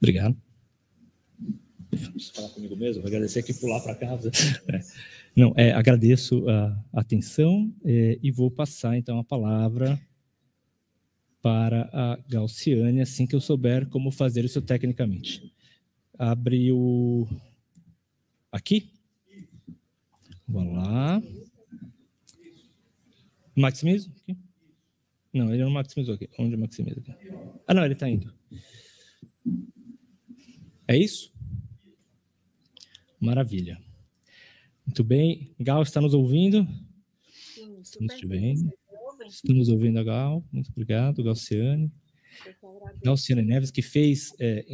Speaker 2: Obrigado. Vou falar comigo mesmo, vou agradecer aqui pular para casa. É. Não, é, agradeço a atenção é, e vou passar então a palavra para a Galciane assim que eu souber como fazer isso tecnicamente. Abre o. Aqui? Vamos lá. Maximizo? Aqui? Não, ele não maximizou aqui. Onde maximiza Ah, não, ele está indo. É isso? Maravilha. Muito bem. Gal, está nos ouvindo? Sim, Estamos super bem. bem. Estamos ouvindo a Gal. Muito obrigado, Galciane. Galciane Neves, que fez, é,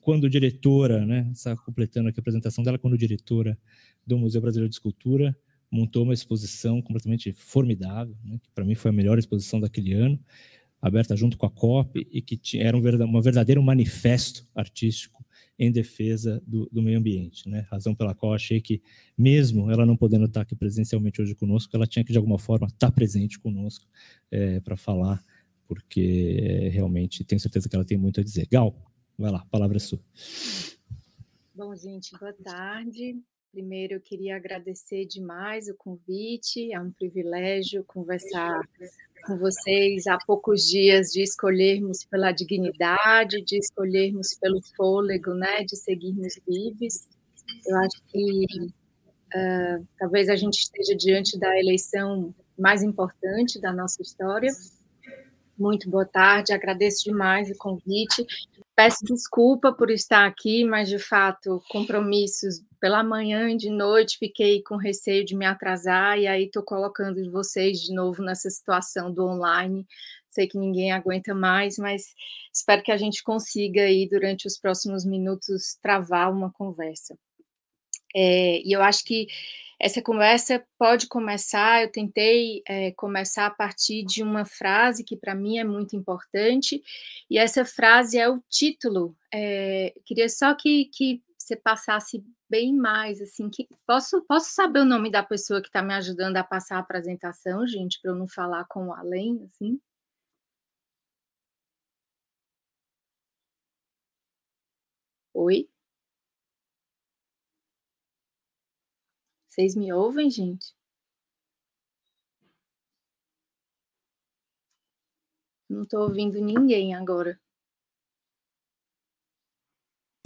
Speaker 2: quando diretora, né, está completando aqui a apresentação dela, quando diretora do Museu Brasileiro de Escultura, montou uma exposição completamente formidável, né, que para mim foi a melhor exposição daquele ano, aberta junto com a COP, e que tinha, era um, uma verdadeiro manifesto artístico em defesa do, do, meio ambiente, né? Razão pela qual achei que, mesmo ela não podendo estar aqui presencialmente hoje conosco, ela tinha que, de alguma forma, estar presente conosco é, para falar, porque é, realmente tenho certeza que ela tem muito a dizer. Gal, vai lá, palavra é sua.
Speaker 4: Bom, gente, boa tarde. Primeiro, eu queria agradecer demais o convite. É um privilégio conversar com vocês há poucos dias de escolhermos pela dignidade, de escolhermos pelo fôlego, né, de seguirmos vivos. Eu acho que uh, talvez a gente esteja diante da eleição mais importante da nossa história. Muito boa tarde, agradeço demais o convite. Peço desculpa por estar aqui, mas de fato, compromissos pela manhã e de noite fiquei com receio de me atrasar, e aí estou colocando vocês de novo nessa situação do online. Sei que ninguém aguenta mais, mas espero que a gente consiga aí, durante os próximos minutos, travar uma conversa. É, e eu acho que essa conversa pode começar. Eu tentei é, começar a partir de uma frase que para mim é muito importante, e essa frase é o título. É, queria só que, que você passasse bem mais, assim, que posso, posso saber o nome da pessoa que está me ajudando a passar a apresentação, gente, para eu não falar com o além, assim? Oi? Vocês me ouvem, gente? Não estou ouvindo ninguém agora.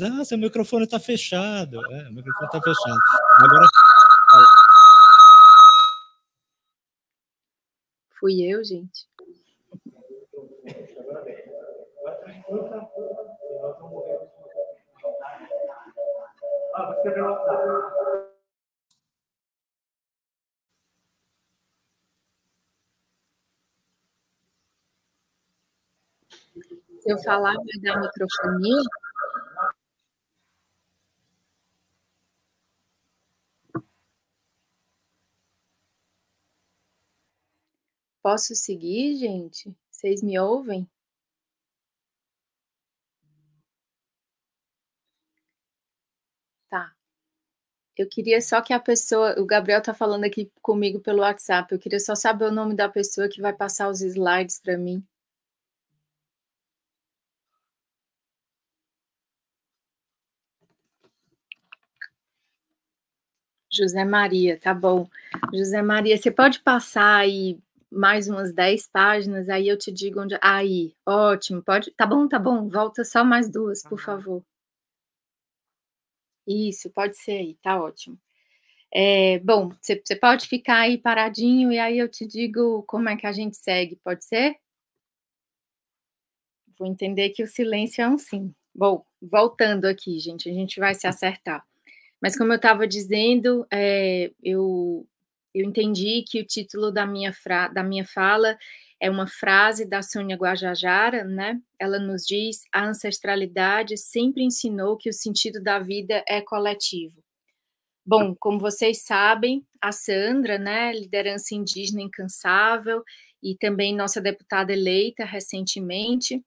Speaker 2: Ah, seu microfone está fechado. É, o microfone está fechado.
Speaker 4: Agora. Fui eu, gente. Se eu falar, vai dar microfonia? Posso seguir, gente? Vocês me ouvem? Tá. Eu queria só que a pessoa, o Gabriel tá falando aqui comigo pelo WhatsApp. Eu queria só saber o nome da pessoa que vai passar os slides para mim. José Maria, tá bom. José Maria, você pode passar aí mais umas 10 páginas, aí eu te digo onde. Aí, ótimo, pode. Tá bom, tá bom, volta só mais duas, por favor. Isso, pode ser aí, tá ótimo. É, bom, você pode ficar aí paradinho e aí eu te digo como é que a gente segue, pode ser? Vou entender que o silêncio é um sim. Bom, voltando aqui, gente, a gente vai se acertar. Mas como eu estava dizendo, é, eu eu entendi que o título da minha, fra da minha fala é uma frase da Sônia Guajajara, né? Ela nos diz: a ancestralidade sempre ensinou que o sentido da vida é coletivo. Bom, como vocês sabem, a Sandra, né, liderança indígena incansável e também nossa deputada eleita recentemente,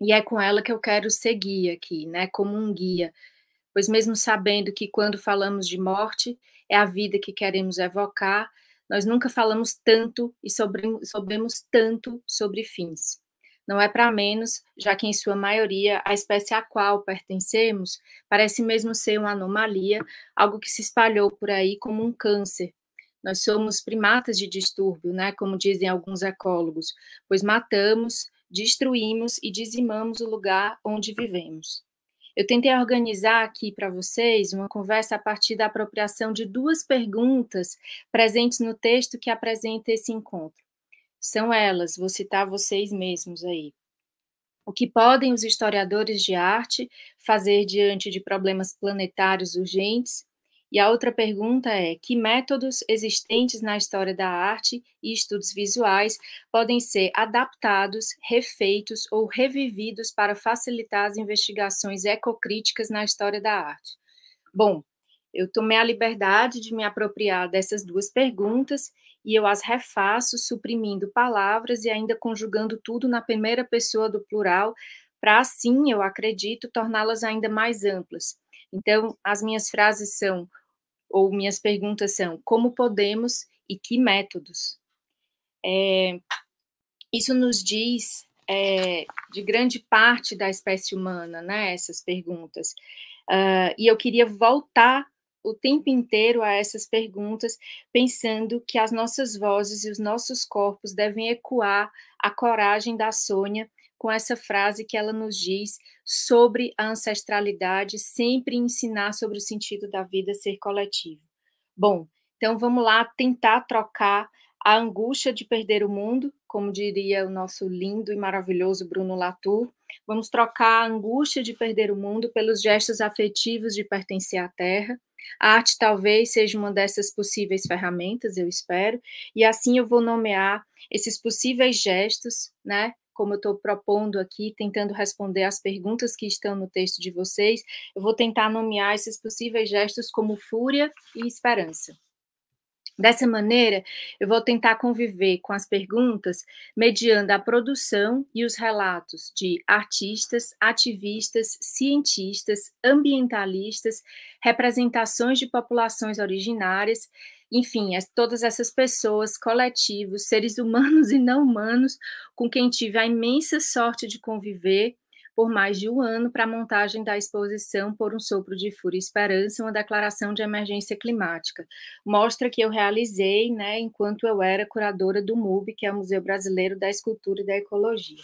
Speaker 4: e é com ela que eu quero seguir aqui, né, como um guia, pois mesmo sabendo que quando falamos de morte, é a vida que queremos evocar. Nós nunca falamos tanto e sobre, soubemos tanto sobre fins. Não é para menos, já que em sua maioria a espécie a qual pertencemos parece mesmo ser uma anomalia, algo que se espalhou por aí como um câncer. Nós somos primatas de distúrbio, né, como dizem alguns ecólogos, pois matamos, destruímos e dizimamos o lugar onde vivemos. Eu tentei organizar aqui para vocês uma conversa a partir da apropriação de duas perguntas presentes no texto que apresenta esse encontro. São elas, vou citar vocês mesmos aí. O que podem os historiadores de arte fazer diante de problemas planetários urgentes e a outra pergunta é: que métodos existentes na história da arte e estudos visuais podem ser adaptados, refeitos ou revividos para facilitar as investigações ecocríticas na história da arte? Bom, eu tomei a liberdade de me apropriar dessas duas perguntas e eu as refaço, suprimindo palavras e ainda conjugando tudo na primeira pessoa do plural, para assim, eu acredito, torná-las ainda mais amplas. Então, as minhas frases são: ou minhas perguntas são como podemos e que métodos. É, isso nos diz é, de grande parte da espécie humana, né? Essas perguntas. Uh, e eu queria voltar o tempo inteiro a essas perguntas, pensando que as nossas vozes e os nossos corpos devem ecoar a coragem da Sônia com essa frase que ela nos diz sobre a ancestralidade, sempre ensinar sobre o sentido da vida ser coletivo. Bom, então vamos lá tentar trocar a angústia de perder o mundo, como diria o nosso lindo e maravilhoso Bruno Latour. Vamos trocar a angústia de perder o mundo pelos gestos afetivos de pertencer à terra. A arte talvez seja uma dessas possíveis ferramentas, eu espero, e assim eu vou nomear esses possíveis gestos, né, como eu estou propondo aqui, tentando responder as perguntas que estão no texto de vocês, eu vou tentar nomear esses possíveis gestos como fúria e esperança. Dessa maneira, eu vou tentar conviver com as perguntas, mediando a produção e os relatos de artistas, ativistas, cientistas, ambientalistas, representações de populações originárias enfim, as, todas essas pessoas, coletivos, seres humanos e não humanos, com quem tive a imensa sorte de conviver por mais de um ano para a montagem da exposição Por um Sopro de Fúria e Esperança, uma declaração de emergência climática. Mostra que eu realizei né, enquanto eu era curadora do MUB, que é o Museu Brasileiro da Escultura e da Ecologia.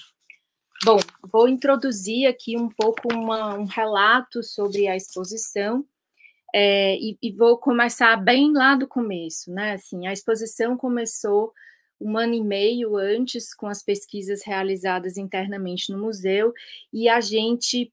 Speaker 4: Bom, vou introduzir aqui um pouco uma, um relato sobre a exposição é, e, e, vou começar bem lá do começo, né? Assim, a exposição começou um ano e meio antes com as pesquisas realizadas internamente no museu e a gente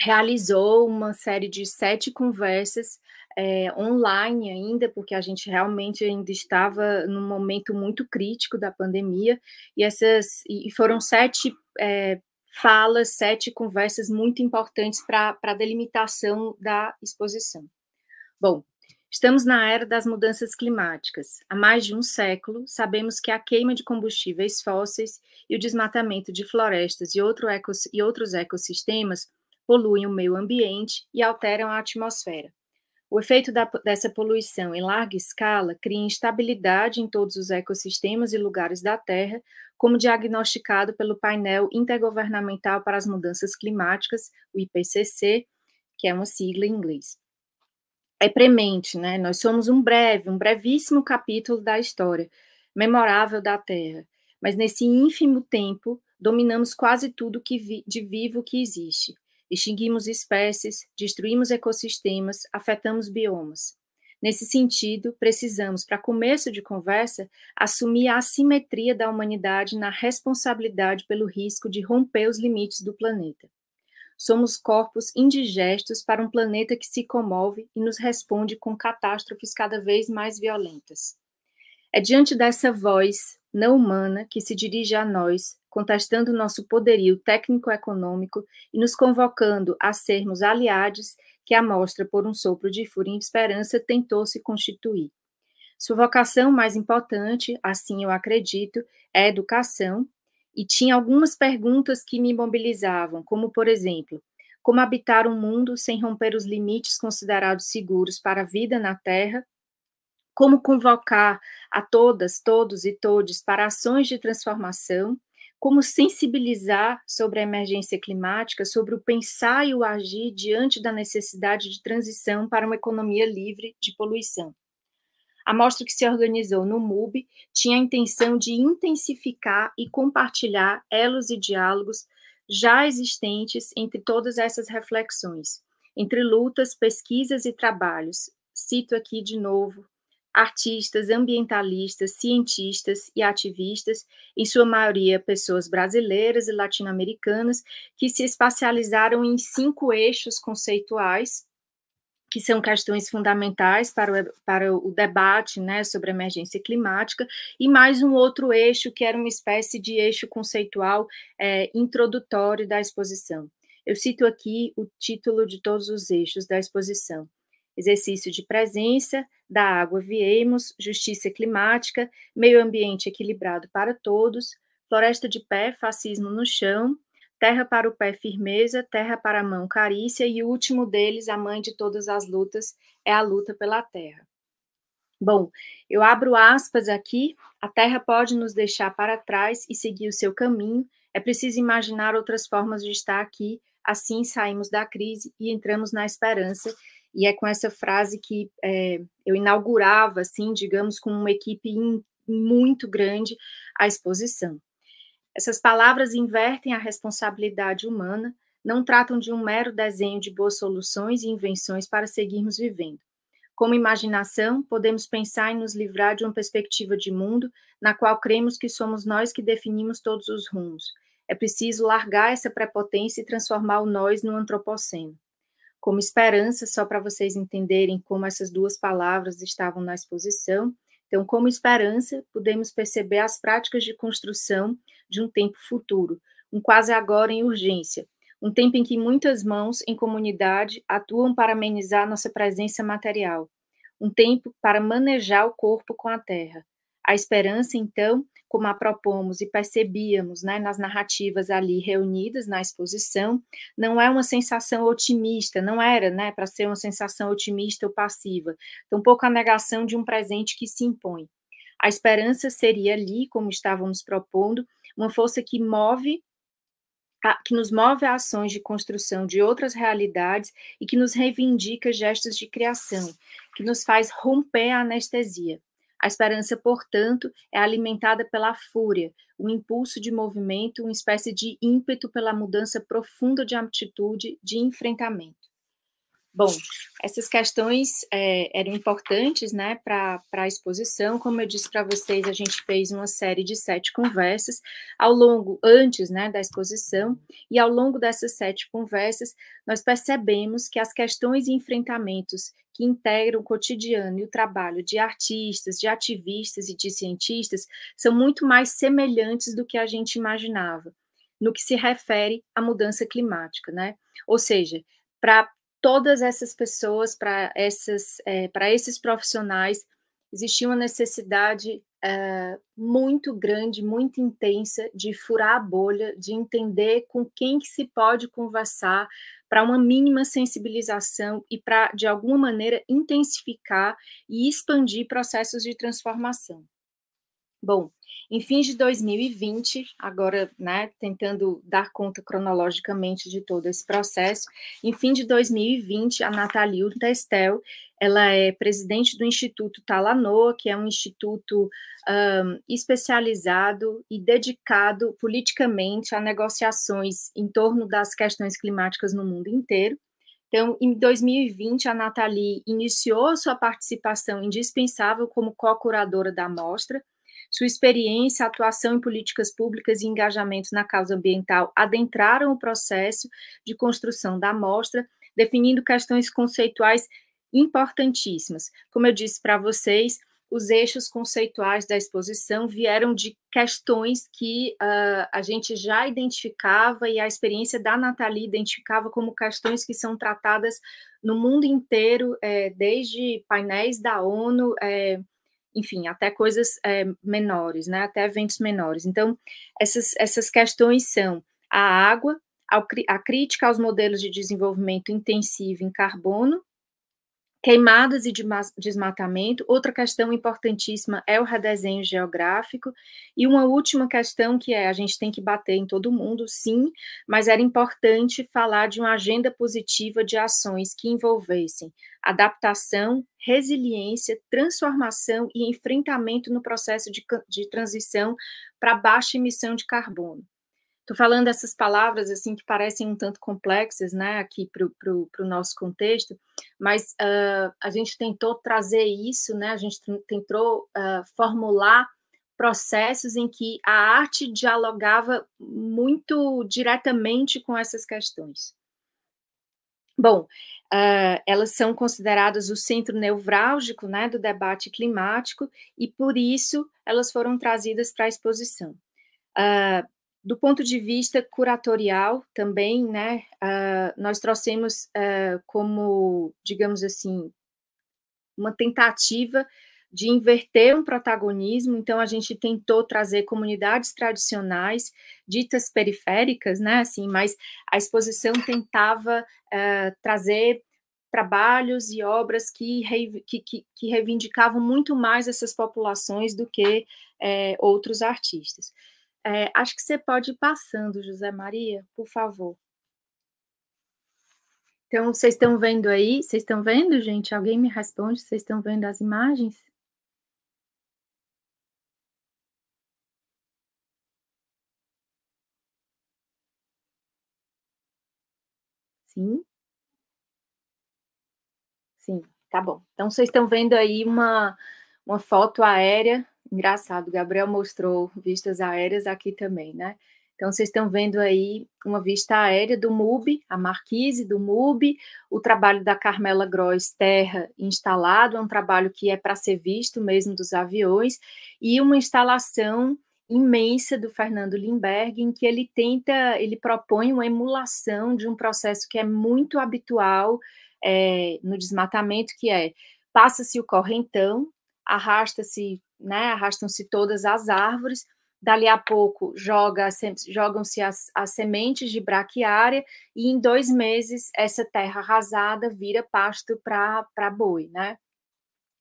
Speaker 4: realizou uma série de sete conversas é, online ainda, porque a gente realmente ainda estava num momento muito crítico da pandemia e essas e foram sete é, falas, sete conversas muito importantes para a delimitação da exposição. Bom, estamos na era das mudanças climáticas. Há mais de um século, sabemos que a queima de combustíveis fósseis e o desmatamento de florestas e, outro e outros ecossistemas poluem o meio ambiente e alteram a atmosfera. O efeito da, dessa poluição em larga escala cria instabilidade em todos os ecossistemas e lugares da Terra, como diagnosticado pelo painel intergovernamental para as mudanças climáticas, o IPCC, que é uma sigla em inglês. É premente, né? Nós somos um breve, um brevíssimo capítulo da história memorável da Terra, mas nesse ínfimo tempo dominamos quase tudo que vi, de vivo que existe extinguimos espécies, destruímos ecossistemas, afetamos biomas. Nesse sentido, precisamos, para começo de conversa, assumir a assimetria da humanidade na responsabilidade pelo risco de romper os limites do planeta. Somos corpos indigestos para um planeta que se comove e nos responde com catástrofes cada vez mais violentas. É diante dessa voz não humana que se dirige a nós, contestando nosso poderio técnico-econômico e nos convocando a sermos aliados que a mostra por um sopro de fúria e esperança tentou se constituir. Sua vocação mais importante, assim eu acredito, é a educação, e tinha algumas perguntas que me mobilizavam, como, por exemplo, como habitar um mundo sem romper os limites considerados seguros para a vida na Terra, como convocar a todas, todos e todes para ações de transformação, como sensibilizar sobre a emergência climática, sobre o pensar e o agir diante da necessidade de transição para uma economia livre de poluição. A mostra que se organizou no MUB tinha a intenção de intensificar e compartilhar elos e diálogos já existentes entre todas essas reflexões, entre lutas, pesquisas e trabalhos. Cito aqui de novo artistas, ambientalistas, cientistas e ativistas, em sua maioria pessoas brasileiras e latino-americanas, que se espacializaram em cinco eixos conceituais, que são questões fundamentais para o, para o debate né, sobre a emergência climática, e mais um outro eixo, que era uma espécie de eixo conceitual é, introdutório da exposição. Eu cito aqui o título de todos os eixos da exposição: exercício de presença, da água viemos, justiça climática, meio ambiente equilibrado para todos, floresta de pé, fascismo no chão, terra para o pé, firmeza, terra para a mão, carícia, e o último deles, a mãe de todas as lutas, é a luta pela terra. Bom, eu abro aspas aqui. A Terra pode nos deixar para trás e seguir o seu caminho. É preciso imaginar outras formas de estar aqui. Assim saímos da crise e entramos na esperança e é com essa frase que é, eu inaugurava, assim, digamos, com uma equipe in, muito grande a exposição. Essas palavras invertem a responsabilidade humana, não tratam de um mero desenho de boas soluções e invenções para seguirmos vivendo. Como imaginação, podemos pensar em nos livrar de uma perspectiva de mundo na qual cremos que somos nós que definimos todos os rumos. É preciso largar essa prepotência e transformar o nós no antropoceno como esperança, só para vocês entenderem como essas duas palavras estavam na exposição. Então, como esperança, podemos perceber as práticas de construção de um tempo futuro, um quase agora em urgência, um tempo em que muitas mãos em comunidade atuam para amenizar nossa presença material, um tempo para manejar o corpo com a terra, a esperança, então, como a propomos e percebíamos né, nas narrativas ali reunidas na exposição, não é uma sensação otimista, não era né, para ser uma sensação otimista ou passiva, tampouco a negação de um presente que se impõe. A esperança seria ali, como estávamos propondo, uma força que move que nos move a ações de construção de outras realidades e que nos reivindica gestos de criação, que nos faz romper a anestesia. A esperança, portanto, é alimentada pela fúria, um impulso de movimento, uma espécie de ímpeto pela mudança profunda de atitude, de enfrentamento. Bom, essas questões é, eram importantes né, para a exposição. Como eu disse para vocês, a gente fez uma série de sete conversas ao longo, antes né, da exposição, e ao longo dessas sete conversas, nós percebemos que as questões e enfrentamentos que integram o cotidiano e o trabalho de artistas, de ativistas e de cientistas são muito mais semelhantes do que a gente imaginava no que se refere à mudança climática, né? Ou seja, para todas essas pessoas, para essas, é, eh, para esses profissionais, existia uma necessidade muito grande, muito intensa de furar a bolha, de entender com quem que se pode conversar para uma mínima sensibilização e para, de alguma maneira, intensificar e expandir processos de transformação. Bom, em fins de 2020, agora né, tentando dar conta cronologicamente de todo esse processo, em fim de 2020, a Nathalie Urtestel, ela é presidente do Instituto Talanoa, que é um instituto um, especializado e dedicado politicamente a negociações em torno das questões climáticas no mundo inteiro. Então, em 2020, a Nathalie iniciou sua participação indispensável como co-curadora da mostra, sua experiência, atuação em políticas públicas e engajamento na causa ambiental adentraram o processo de construção da amostra, definindo questões conceituais importantíssimas. Como eu disse para vocês, os eixos conceituais da exposição vieram de questões que uh, a gente já identificava e a experiência da Nathalie identificava como questões que são tratadas no mundo inteiro, é, desde painéis da ONU, é, enfim, até coisas é, menores, né, até eventos menores. Então, essas, essas questões são a água, a crítica aos modelos de desenvolvimento intensivo em carbono, queimadas e desmatamento, outra questão importantíssima é o redesenho geográfico, e uma última questão que é, a gente tem que bater em todo mundo, sim, mas era importante falar de uma agenda positiva de ações que envolvessem adaptação, resiliência, transformação e enfrentamento no processo de, de transição para baixa emissão de carbono. Estou falando essas palavras assim que parecem um tanto complexas, né, aqui para o nosso contexto, mas uh, a gente tentou trazer isso, né, a gente tentou uh, formular processos em que a arte dialogava muito diretamente com essas questões. Bom, uh, elas são consideradas o centro nevrálgico né, do debate climático e, por isso, elas foram trazidas para a exposição. Uh, do ponto de vista curatorial também, né, uh, nós trouxemos uh, como, digamos assim, uma tentativa de inverter um protagonismo, então a gente tentou trazer comunidades tradicionais, ditas periféricas, né, assim, mas a exposição tentava uh, trazer trabalhos e obras que, re, que, que, que, reivindicavam muito mais essas populações do que eh, outros artistas. É, acho que você pode ir passando, José Maria, por favor. Então, vocês estão vendo aí? Vocês estão vendo, gente? Alguém me responde? Vocês estão vendo as imagens? Sim? Sim, tá bom. Então, vocês estão vendo aí uma, uma foto aérea Engraçado, Gabriel mostrou vistas aéreas aqui também, né? Então, vocês estão vendo aí uma vista aérea do MUB, a marquise do MUB, o trabalho da Carmela Gross Terra instalado, é um trabalho que é para ser visto mesmo dos aviões, e uma instalação imensa do Fernando Lindbergh, em que ele tenta, ele propõe uma emulação de um processo que é muito habitual é, no desmatamento, que é passa-se o correntão, arrasta-se né, arrastam-se todas as árvores, dali a pouco joga, jogam-se as, as, sementes de braquiária, e em dois meses essa terra arrasada vira pasto para boi, né?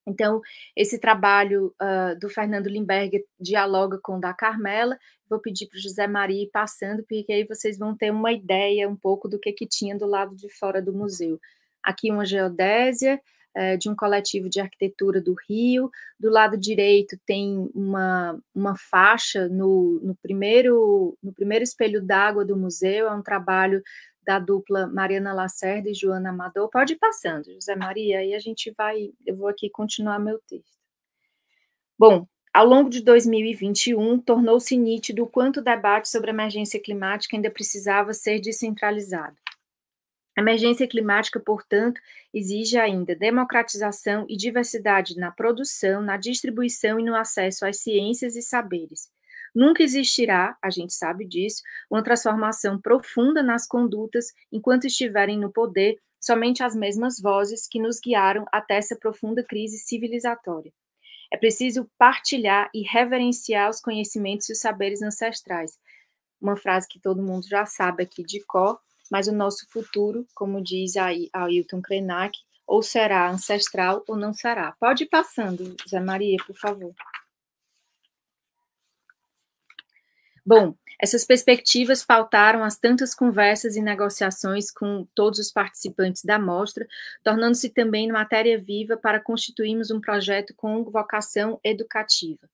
Speaker 4: Então, esse trabalho uh, do Fernando Limberger dialoga com o da Carmela. Vou pedir para o José Maria ir passando, porque aí vocês vão ter uma ideia um pouco do que, que tinha do lado de fora do museu. Aqui uma geodésia, eh, de um coletivo de arquitetura do Rio. Do lado direito tem uma, uma faixa no, no primeiro, no primeiro espelho d'água do museu, é um trabalho da dupla Mariana Lacerda e Joana Amador. Pode ir passando, José Maria, aí a gente vai, eu vou aqui continuar meu texto. Bom, ao longo de 2021, tornou-se nítido o quanto o debate sobre a emergência climática ainda precisava ser descentralizado. A emergência climática, portanto, exige ainda democratização e diversidade na produção, na distribuição e no acesso às ciências e saberes. Nunca existirá, a gente sabe disso, uma transformação profunda nas condutas enquanto estiverem no poder somente as mesmas vozes que nos guiaram até essa profunda crise civilizatória. É preciso partilhar e reverenciar os conhecimentos e os saberes ancestrais. Uma frase que todo mundo já sabe aqui de cor, mas o nosso futuro, como diz aí Ailton Krenak, ou será ancestral ou não será. Pode ir passando, Zé Maria, por favor. Bom, essas perspectivas pautaram as tantas conversas e negociações com todos os participantes da mostra, tornando-se também matéria viva para constituirmos um projeto com vocação educativa.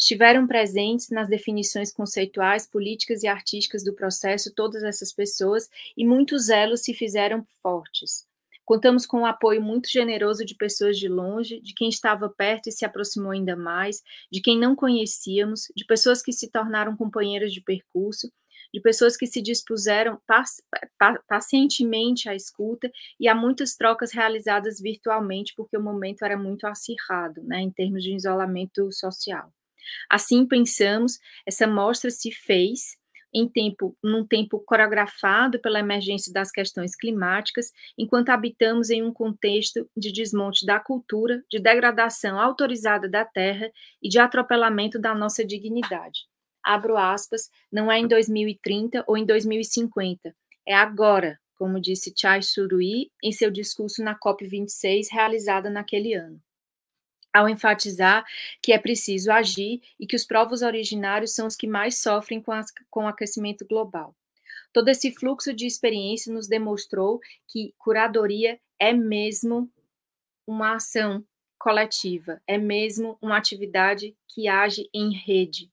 Speaker 4: Estiveram presentes nas definições conceituais, políticas e artísticas do processo todas essas pessoas e muitos elos se fizeram fortes. Contamos com o um apoio muito generoso de pessoas de longe, de quem estava perto e se aproximou ainda mais, de quem não conhecíamos, de pessoas que se tornaram companheiras de percurso, de pessoas que se dispuseram pacientemente à escuta e há muitas trocas realizadas virtualmente, porque o momento era muito acirrado, né, em termos de isolamento social. Assim pensamos, essa mostra se fez em tempo, num tempo coreografado pela emergência das questões climáticas, enquanto habitamos em um contexto de desmonte da cultura, de degradação autorizada da terra e de atropelamento da nossa dignidade. Abro aspas, não é em 2030 ou em 2050, é agora, como disse Chai Surui em seu discurso na COP26 realizada naquele ano ao enfatizar que é preciso agir e que os povos originários são os que mais sofrem com, as, com o aquecimento global. Todo esse fluxo de experiência nos demonstrou que curadoria é mesmo uma ação coletiva, é mesmo uma atividade que age em rede.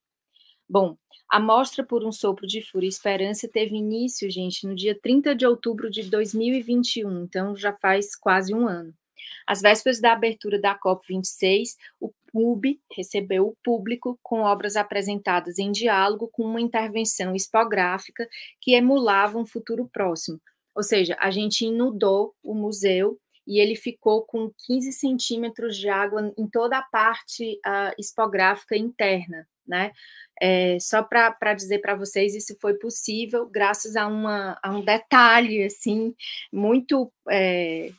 Speaker 4: Bom, a mostra por um sopro de fúria e esperança teve início, gente, no dia 30 de outubro de 2021, então já faz quase um ano. Às vésperas da abertura da COP26, o PUB recebeu o público com obras apresentadas em diálogo com uma intervenção expográfica que emulava um futuro próximo. Ou seja, a gente inundou o museu e ele ficou com 15 centímetros de água em toda a parte uh, expográfica interna, né? É, só para dizer para vocês, isso foi possível graças a, uma, a um detalhe assim muito é,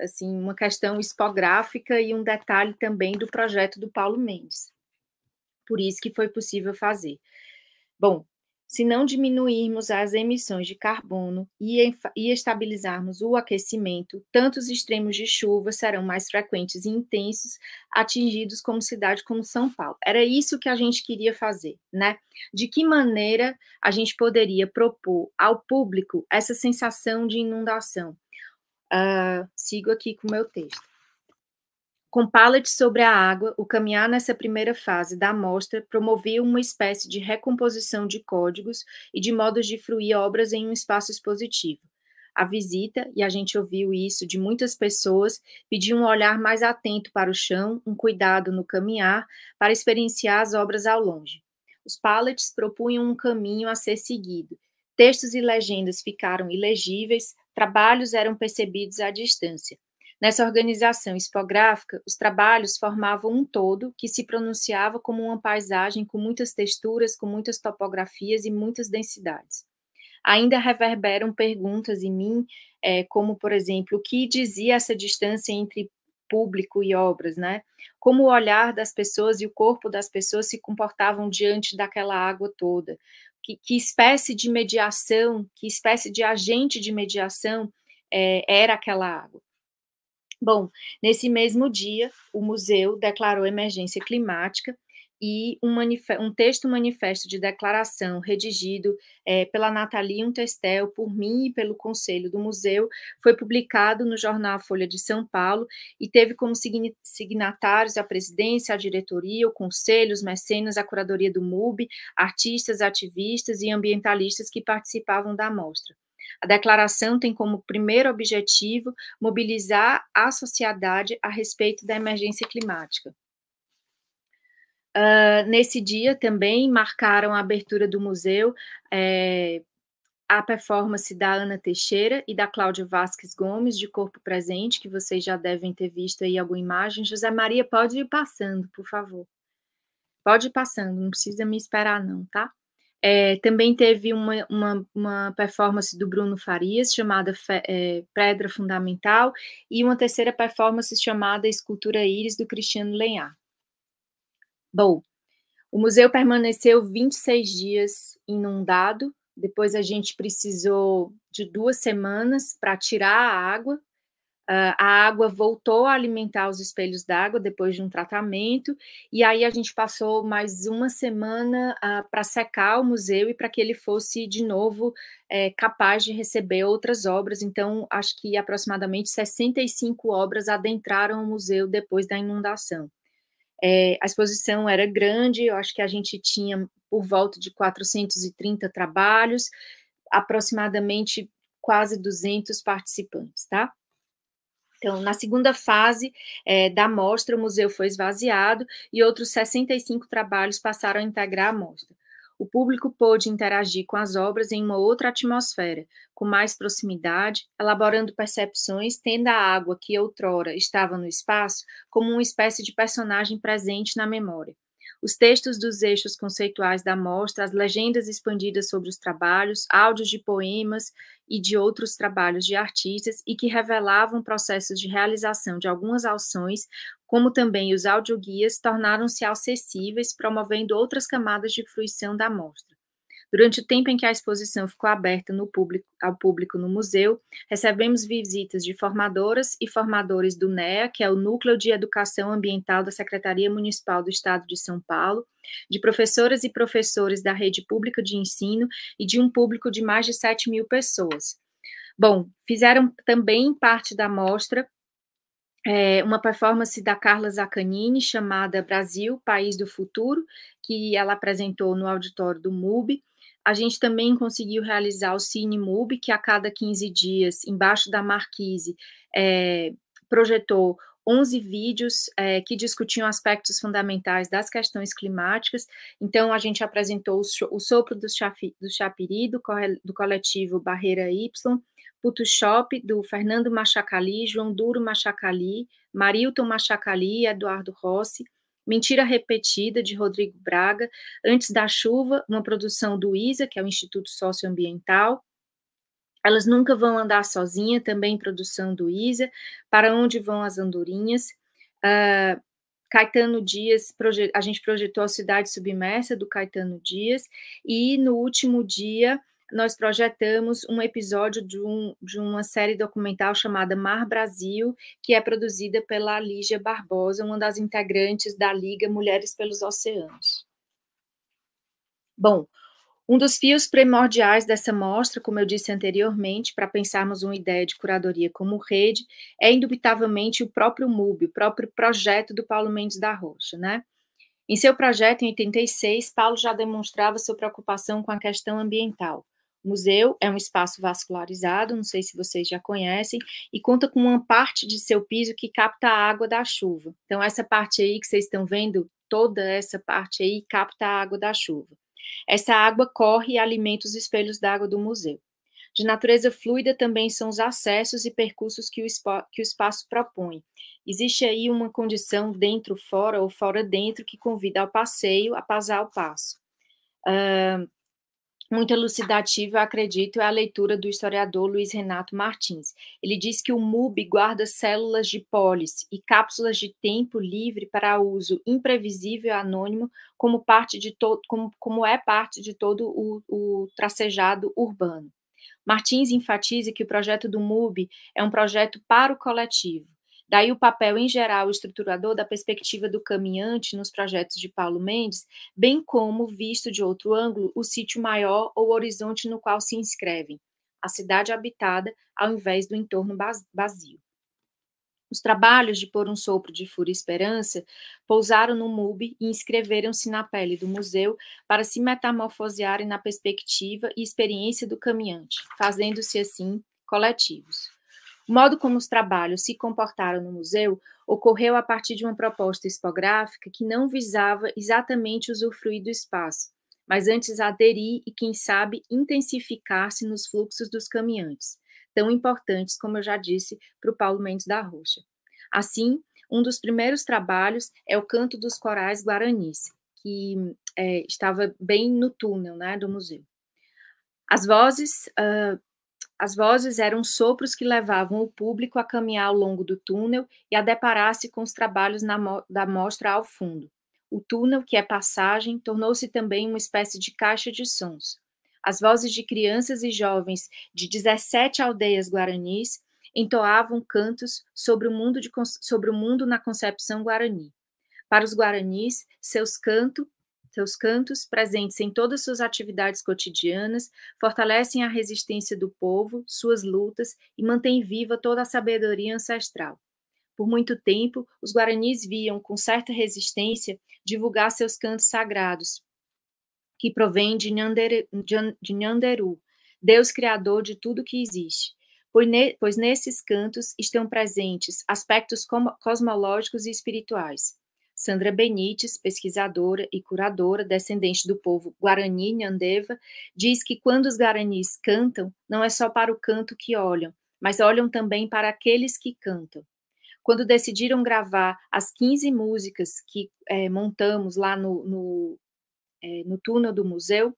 Speaker 4: assim, uma questão expográfica e um detalhe também do projeto do Paulo Mendes. Por isso que foi possível fazer. Bom, se não diminuirmos as emissões de carbono e, e, estabilizarmos o aquecimento, tantos extremos de chuva serão mais frequentes e intensos, atingidos como cidade como São Paulo. Era isso que a gente queria fazer, né? De que maneira a gente poderia propor ao público essa sensação de inundação? Uh, sigo aqui com o meu texto. Com pallet sobre a água, o caminhar nessa primeira fase da amostra promovia uma espécie de recomposição de códigos e de modos de fruir obras em um espaço expositivo. A visita, e a gente ouviu isso de muitas pessoas, pediu um olhar mais atento para o chão, um cuidado no caminhar, para experienciar as obras ao longe. Os pallets propunham um caminho a ser seguido. Textos e legendas ficaram ilegíveis, trabalhos eram percebidos à distância. Nessa organização expográfica, os trabalhos formavam um todo que se pronunciava como uma paisagem com muitas texturas, com muitas topografias e muitas densidades. Ainda reverberam perguntas em mim, é, como, por exemplo, o que dizia essa distância entre público e obras, né? Como o olhar das pessoas e o corpo das pessoas se comportavam diante daquela água toda? que, que espécie de mediação, que espécie de agente de mediação é, era aquela água. Bom, nesse mesmo dia, o museu declarou emergência climática e um, um, texto manifesto de declaração redigido é, pela Nathalie Untestel, por mim e pelo Conselho do Museu, foi publicado no jornal Folha de São Paulo e teve como signatários a presidência, a diretoria, o conselho, os mecenas, a curadoria do MUB, artistas, ativistas e ambientalistas que participavam da mostra. A declaração tem como primeiro objetivo mobilizar a sociedade a respeito da emergência climática. Uh, nesse dia também marcaram a abertura do museu é, a performance da Ana Teixeira e da Cláudia Vasques Gomes, de Corpo Presente, que vocês já devem ter visto aí alguma imagem. José Maria, pode ir passando, por favor. Pode ir passando, não precisa me esperar, não, tá? É, também teve uma, uma, uma, performance do Bruno Farias, chamada Fe, é, Pedra Fundamental, e uma terceira performance chamada Escultura Íris, do Cristiano Lenhar. Bom, o museu permaneceu 26 dias inundado. Depois a gente precisou de duas semanas para tirar a água. Uh, a água voltou a alimentar os espelhos d'água depois de um tratamento. E aí a gente passou mais uma semana uh, ah, para secar o museu e para que ele fosse de novo é, capaz de receber outras obras. Então, acho que aproximadamente 65 obras adentraram o museu depois da inundação. É, a exposição era grande, eu acho que a gente tinha por volta de 430 trabalhos, aproximadamente quase 200 participantes, tá? Então, na segunda fase é, da mostra, o museu foi esvaziado e outros 65 trabalhos passaram a integrar a mostra o público pôde interagir com as obras em uma outra atmosfera, com mais proximidade, elaborando percepções, tendo a água que outrora estava no espaço como uma espécie de personagem presente na memória. Os textos dos eixos conceituais da mostra, as legendas expandidas sobre os trabalhos, áudios de poemas e de outros trabalhos de artistas e que revelavam processos de realização de algumas ações, como também os audioguias tornaram-se acessíveis, promovendo outras camadas de fruição da mostra. Durante o tempo em que a exposição ficou aberta público, ao público no museu, recebemos visitas de formadoras e formadores do NEA, que é o Núcleo de Educação Ambiental da Secretaria Municipal do Estado de São Paulo, de professoras e professores da rede pública de ensino e de um público de mais de 7 mil pessoas. Bom, fizeram também parte da mostra é, uma performance da Carla Zaccanini chamada Brasil, País do Futuro, que ela apresentou no auditório do MUB. A gente também conseguiu realizar o Cine MUB, que a cada 15 dias, embaixo da marquise, é, projetou 11 vídeos é, que discutiam aspectos fundamentais das questões climáticas. Então, a gente apresentou o, o sopro do, chafi, do chapiri, do, do coletivo Barreira Y, Shop do Fernando Machacali, João Duro Machacali, Marilton Machacali e Eduardo Rossi, Mentira Repetida, de Rodrigo Braga, Antes da Chuva, uma produção do ISA, que é o Instituto Socioambiental, Elas Nunca Vão Andar Sozinha, também produção do ISA, Para Onde Vão as Andorinhas, uh, Caetano Dias, a gente projetou a Cidade Submersa, do Caetano Dias, e no último dia, nós projetamos um episódio de, um, de uma série documental chamada Mar Brasil, que é produzida pela Lígia Barbosa, uma das integrantes da Liga Mulheres pelos Oceanos. Bom, um dos fios primordiais dessa mostra, como eu disse anteriormente, para pensarmos uma ideia de curadoria como rede, é indubitavelmente o próprio MUB, o próprio projeto do Paulo Mendes da Rocha, né? Em seu projeto em 86, Paulo já demonstrava sua preocupação com a questão ambiental museu é um espaço vascularizado, não sei se vocês já conhecem, e conta com uma parte de seu piso que capta a água da chuva. Então, essa parte aí que vocês estão vendo, toda essa parte aí capta a água da chuva. Essa água corre e alimenta os espelhos d'água do museu. De natureza fluida também são os acessos e percursos que o, que o espaço propõe. Existe aí uma condição dentro-fora ou fora-dentro que convida ao passeio, a pasar o passo. Uh, muito elucidativo, eu acredito, é a leitura do historiador Luiz Renato Martins. Ele diz que o MUB guarda células de pólice e cápsulas de tempo livre para uso imprevisível e anônimo, como, parte de como, como é parte de todo o, o tracejado urbano. Martins enfatiza que o projeto do MUB é um projeto para o coletivo, Daí o papel em geral estruturador da perspectiva do caminhante nos projetos de Paulo Mendes, bem como, visto de outro ângulo, o sítio maior ou horizonte no qual se inscrevem, a cidade habitada ao invés do entorno vazio. Os trabalhos de Por um Sopro de Fúria e Esperança pousaram no MUB e inscreveram-se na pele do museu para se metamorfosearem na perspectiva e experiência do caminhante, fazendo-se assim coletivos. O modo como os trabalhos se comportaram no museu ocorreu a partir de uma proposta expográfica que não visava exatamente usufruir do espaço, mas antes aderir e, quem sabe, intensificar-se nos fluxos dos caminhantes, tão importantes, como eu já disse, para o Paulo Mendes da Rocha. Assim, um dos primeiros trabalhos é o Canto dos Corais Guaranis, que é, estava bem no túnel né, do museu. As vozes uh, as vozes eram sopros que levavam o público a caminhar ao longo do túnel e a deparar-se com os trabalhos mo da mostra ao fundo. O túnel, que é passagem, tornou-se também uma espécie de caixa de sons. As vozes de crianças e jovens de 17 aldeias guaranis entoavam cantos sobre o mundo, de, sobre o mundo na concepção guarani. Para os guaranis, seus cantos seus cantos, presentes em todas suas atividades cotidianas, fortalecem a resistência do povo, suas lutas e mantêm viva toda a sabedoria ancestral. Por muito tempo, os guaranis viam com certa resistência divulgar seus cantos sagrados, que provém de, Nhandere, de Deus criador de tudo que existe, pois nesses cantos estão presentes aspectos cosmológicos e espirituais. Sandra Benites, pesquisadora e curadora, descendente do povo Guarani Nhandeva, diz que quando os guaranis cantam, não é só para o canto que olham, mas olham também para aqueles que cantam. Quando decidiram gravar as 15 músicas que é, montamos lá no, no, é, no túnel do museu,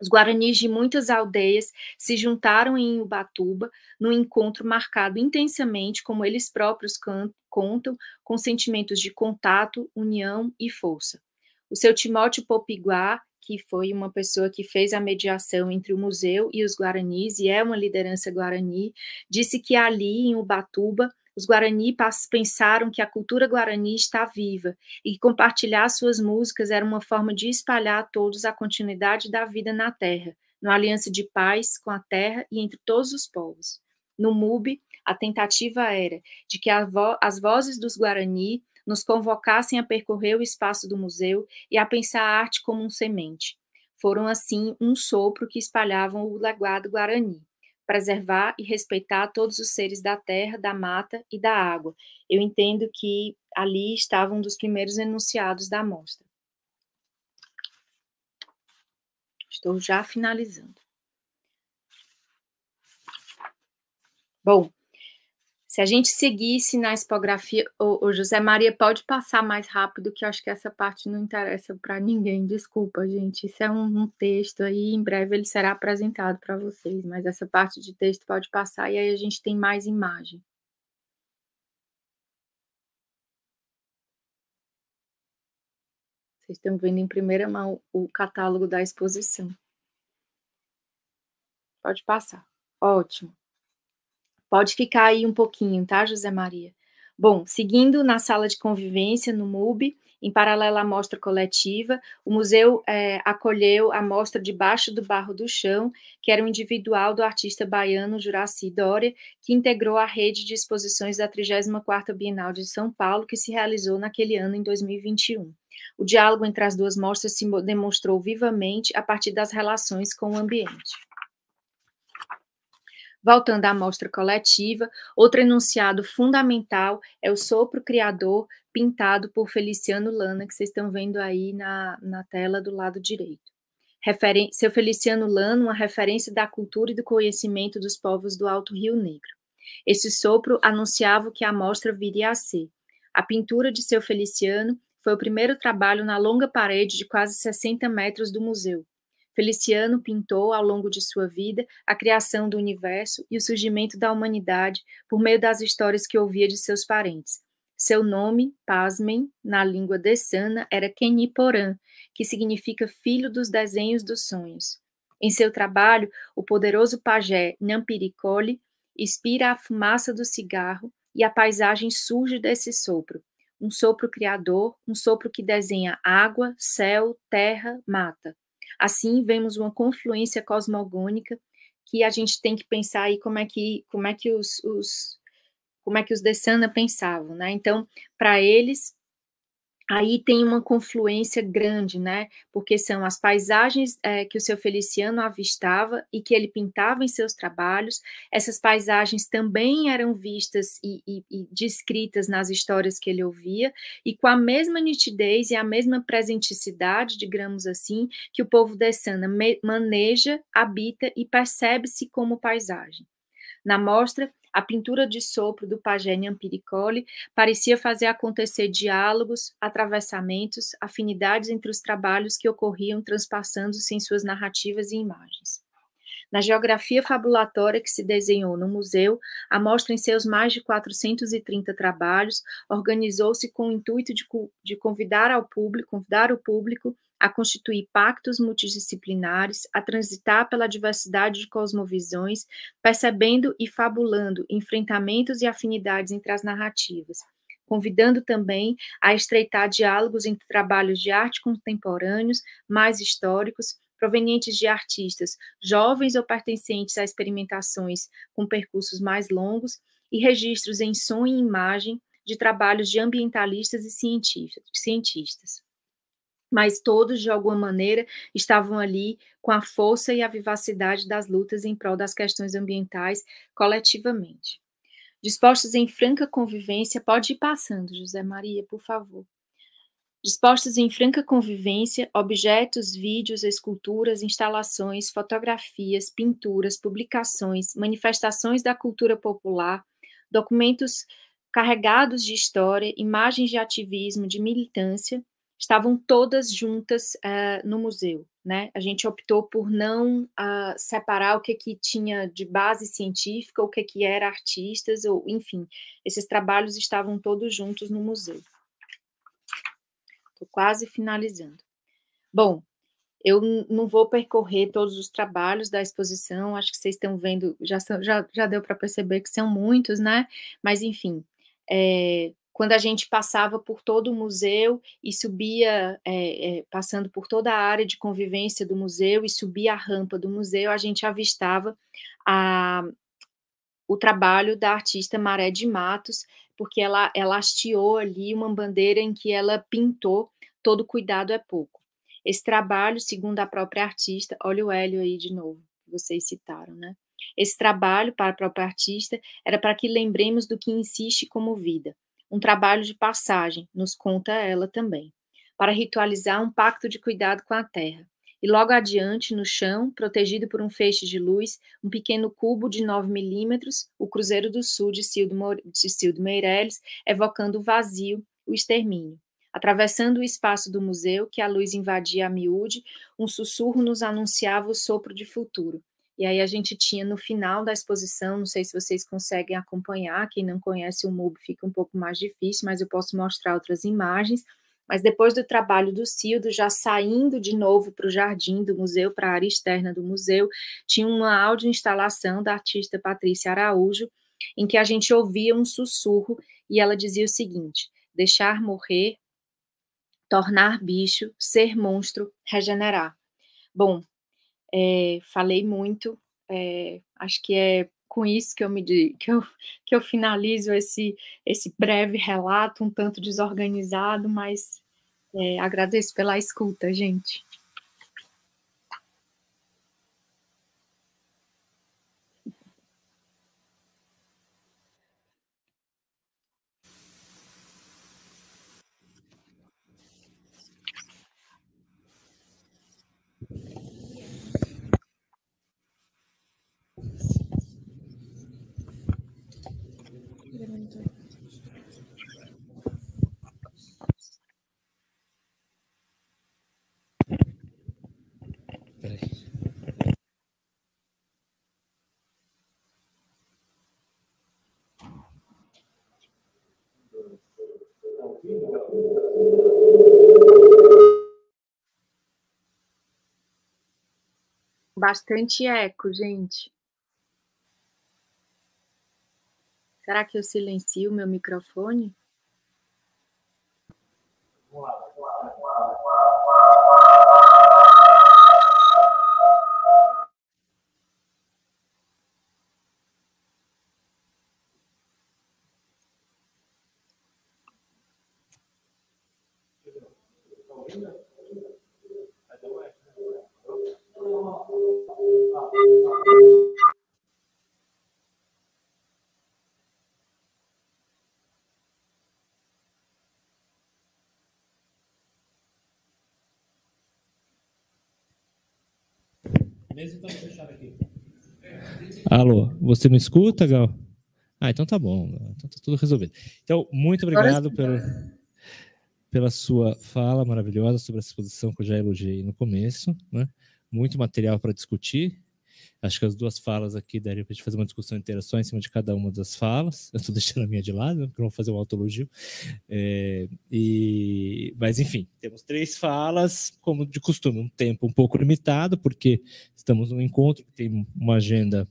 Speaker 4: os guaranis de muitas aldeias se juntaram em Ubatuba num encontro marcado intensamente, como eles próprios cantam contam com sentimentos de contato, união e força. O seu Timóteo Popiguá, que foi uma pessoa que fez a mediação entre o museu e os guaranis e é uma liderança guarani, disse que ali em Ubatuba os Guarani pensaram que a cultura guarani está viva e que compartilhar suas músicas era uma forma de espalhar a todos a continuidade da vida na terra, numa aliança de paz com a terra e entre todos os povos. No MUB, a tentativa era de que vo as vozes dos Guarani nos convocassem a percorrer o espaço do museu e a pensar a arte como um semente. Foram, assim, um sopro que espalhavam o legado Guarani preservar e respeitar todos os seres da terra, da mata e da água. Eu entendo que ali estavam um dos primeiros enunciados da mostra. Estou já finalizando. Bom, se a gente seguisse na expografia, o, o José Maria pode passar mais rápido, que eu acho que essa parte não interessa para ninguém. Desculpa, gente. Isso é um, um texto aí, em breve ele será apresentado para vocês, mas essa parte de texto pode passar e aí a gente tem mais imagem. Vocês estão vendo em primeira mão o catálogo da exposição. Pode passar. Ótimo. Pode ficar aí um pouquinho, tá, José Maria? Bom, seguindo na sala de convivência, no MUB, em paralelo à mostra coletiva, o museu é, acolheu a mostra Debaixo do Barro do Chão, que era um individual do artista baiano Juraci Dória, que integrou a rede de exposições da 34ª Bienal de São Paulo, que se realizou naquele ano, em 2021. O diálogo entre as duas mostras se demonstrou vivamente a partir das relações com o ambiente. Voltando à amostra coletiva, outro enunciado fundamental é o sopro criador pintado por Feliciano Lana, que vocês estão vendo aí na, na tela do lado direito. Referen seu Feliciano Lana, uma referência da cultura e do conhecimento dos povos do Alto Rio Negro. Esse sopro anunciava o que a amostra viria a ser. A pintura de seu Feliciano foi o primeiro trabalho na longa parede de quase 60 metros do museu. Feliciano pintou, ao longo de sua vida, a criação do universo e o surgimento da humanidade por meio das histórias que ouvia de seus parentes. Seu nome, pasmem, na língua dessana, era Keniporã, que significa filho dos desenhos dos sonhos. Em seu trabalho, o poderoso pajé Nampiricole expira a fumaça do cigarro e a paisagem surge desse sopro. Um sopro criador, um sopro que desenha água, céu, terra, mata. Assim, vemos uma confluência cosmogônica que a gente tem que pensar aí como é que, como é que os, os como é que os Dessana pensavam, né? Então, para eles, aí tem uma confluência grande, né? Porque são as paisagens é, que o seu Feliciano avistava e que ele pintava em seus trabalhos. Essas paisagens também eram vistas e, e, e, descritas nas histórias que ele ouvia, e com a mesma nitidez e a mesma presenticidade, digamos assim, que o povo de Sana maneja, habita e percebe-se como paisagem. Na mostra, a pintura de sopro do pajé Nhampiricoli parecia fazer acontecer diálogos, atravessamentos, afinidades entre os trabalhos que ocorriam transpassando-se em suas narrativas e imagens. Na geografia fabulatória que se desenhou no museu, a mostra em seus mais de 430 trabalhos organizou-se com o intuito de, de, convidar ao público, convidar o público a constituir pactos multidisciplinares, a transitar pela diversidade de cosmovisões, percebendo e fabulando enfrentamentos e afinidades entre as narrativas convidando também a estreitar diálogos entre trabalhos de arte contemporâneos, mais históricos, provenientes de artistas jovens ou pertencentes a experimentações com percursos mais longos, e registros em som e imagem de trabalhos de ambientalistas e cientistas mas todos, de alguma maneira, estavam ali com a força e a vivacidade das lutas em prol das questões ambientais coletivamente. Dispostos em franca convivência, pode ir passando, José Maria, por favor. Dispostos em franca convivência, objetos, vídeos, esculturas, instalações, fotografias, pinturas, publicações, manifestações da cultura popular, documentos carregados de história, imagens de ativismo, de militância, estavam todas juntas uh, no museu. Né? A gente optou por não uh, separar o que, que tinha de base científica, o que, que era artistas, ou enfim, esses trabalhos estavam todos juntos no museu. Estou quase finalizando. Bom, eu não vou percorrer todos os trabalhos da exposição, acho que vocês estão vendo, já, são, já, já deu para perceber que são muitos, né? Mas, enfim, é, quando a gente passava por todo o museu e subia, é, é, passando por toda a área de convivência do museu e subia a rampa do museu, a gente avistava a, o trabalho da artista Maré de Matos, porque ela, ela hasteou ali uma bandeira em que ela pintou Todo Cuidado é Pouco. Esse trabalho, segundo a própria artista, olha o Hélio aí de novo, que vocês citaram, né? Esse trabalho para a própria artista era para que lembremos do que insiste como vida, um trabalho de passagem, nos conta ela também, para ritualizar um pacto de cuidado com a terra. E logo adiante, no chão, protegido por um feixe de luz, um pequeno cubo de 9 milímetros, o Cruzeiro do Sul de Cildo Meirelles, evocando o vazio, o extermínio. Atravessando o espaço do museu, que a luz invadia a miúde, um sussurro nos anunciava o sopro de futuro, e aí a gente tinha no final da exposição, não sei se vocês conseguem acompanhar, quem não conhece o MUB fica um pouco mais difícil, mas eu posso mostrar outras imagens. Mas depois do trabalho do Cildo, já saindo de novo para o jardim do museu, para a área externa do museu, tinha uma audioinstalação da artista Patrícia Araújo, em que a gente ouvia um sussurro e ela dizia o seguinte: deixar morrer, tornar bicho, ser monstro, regenerar. Bom, é, falei muito, é, acho que é com isso que eu me que eu, que eu finalizo esse, esse breve relato, um tanto desorganizado, mas é, agradeço pela escuta, gente. Bastante eco, gente. Será que eu silencio meu microfone?
Speaker 2: Alô, você me escuta, Gal? Ah, então tá bom, então tá tudo resolvido. Então, muito obrigado pelo, pela sua fala maravilhosa sobre essa exposição que eu já elogiei no começo, né? Muito material para discutir, Acho que as duas falas aqui daria para a gente fazer uma discussão inteira só em cima de cada uma das falas. Eu estou deixando a minha de lado, né, porque eu vou fazer um autologio. É, e, mas, enfim, temos três falas, como de costume, um tempo um pouco limitado, porque estamos num encontro que tem uma agenda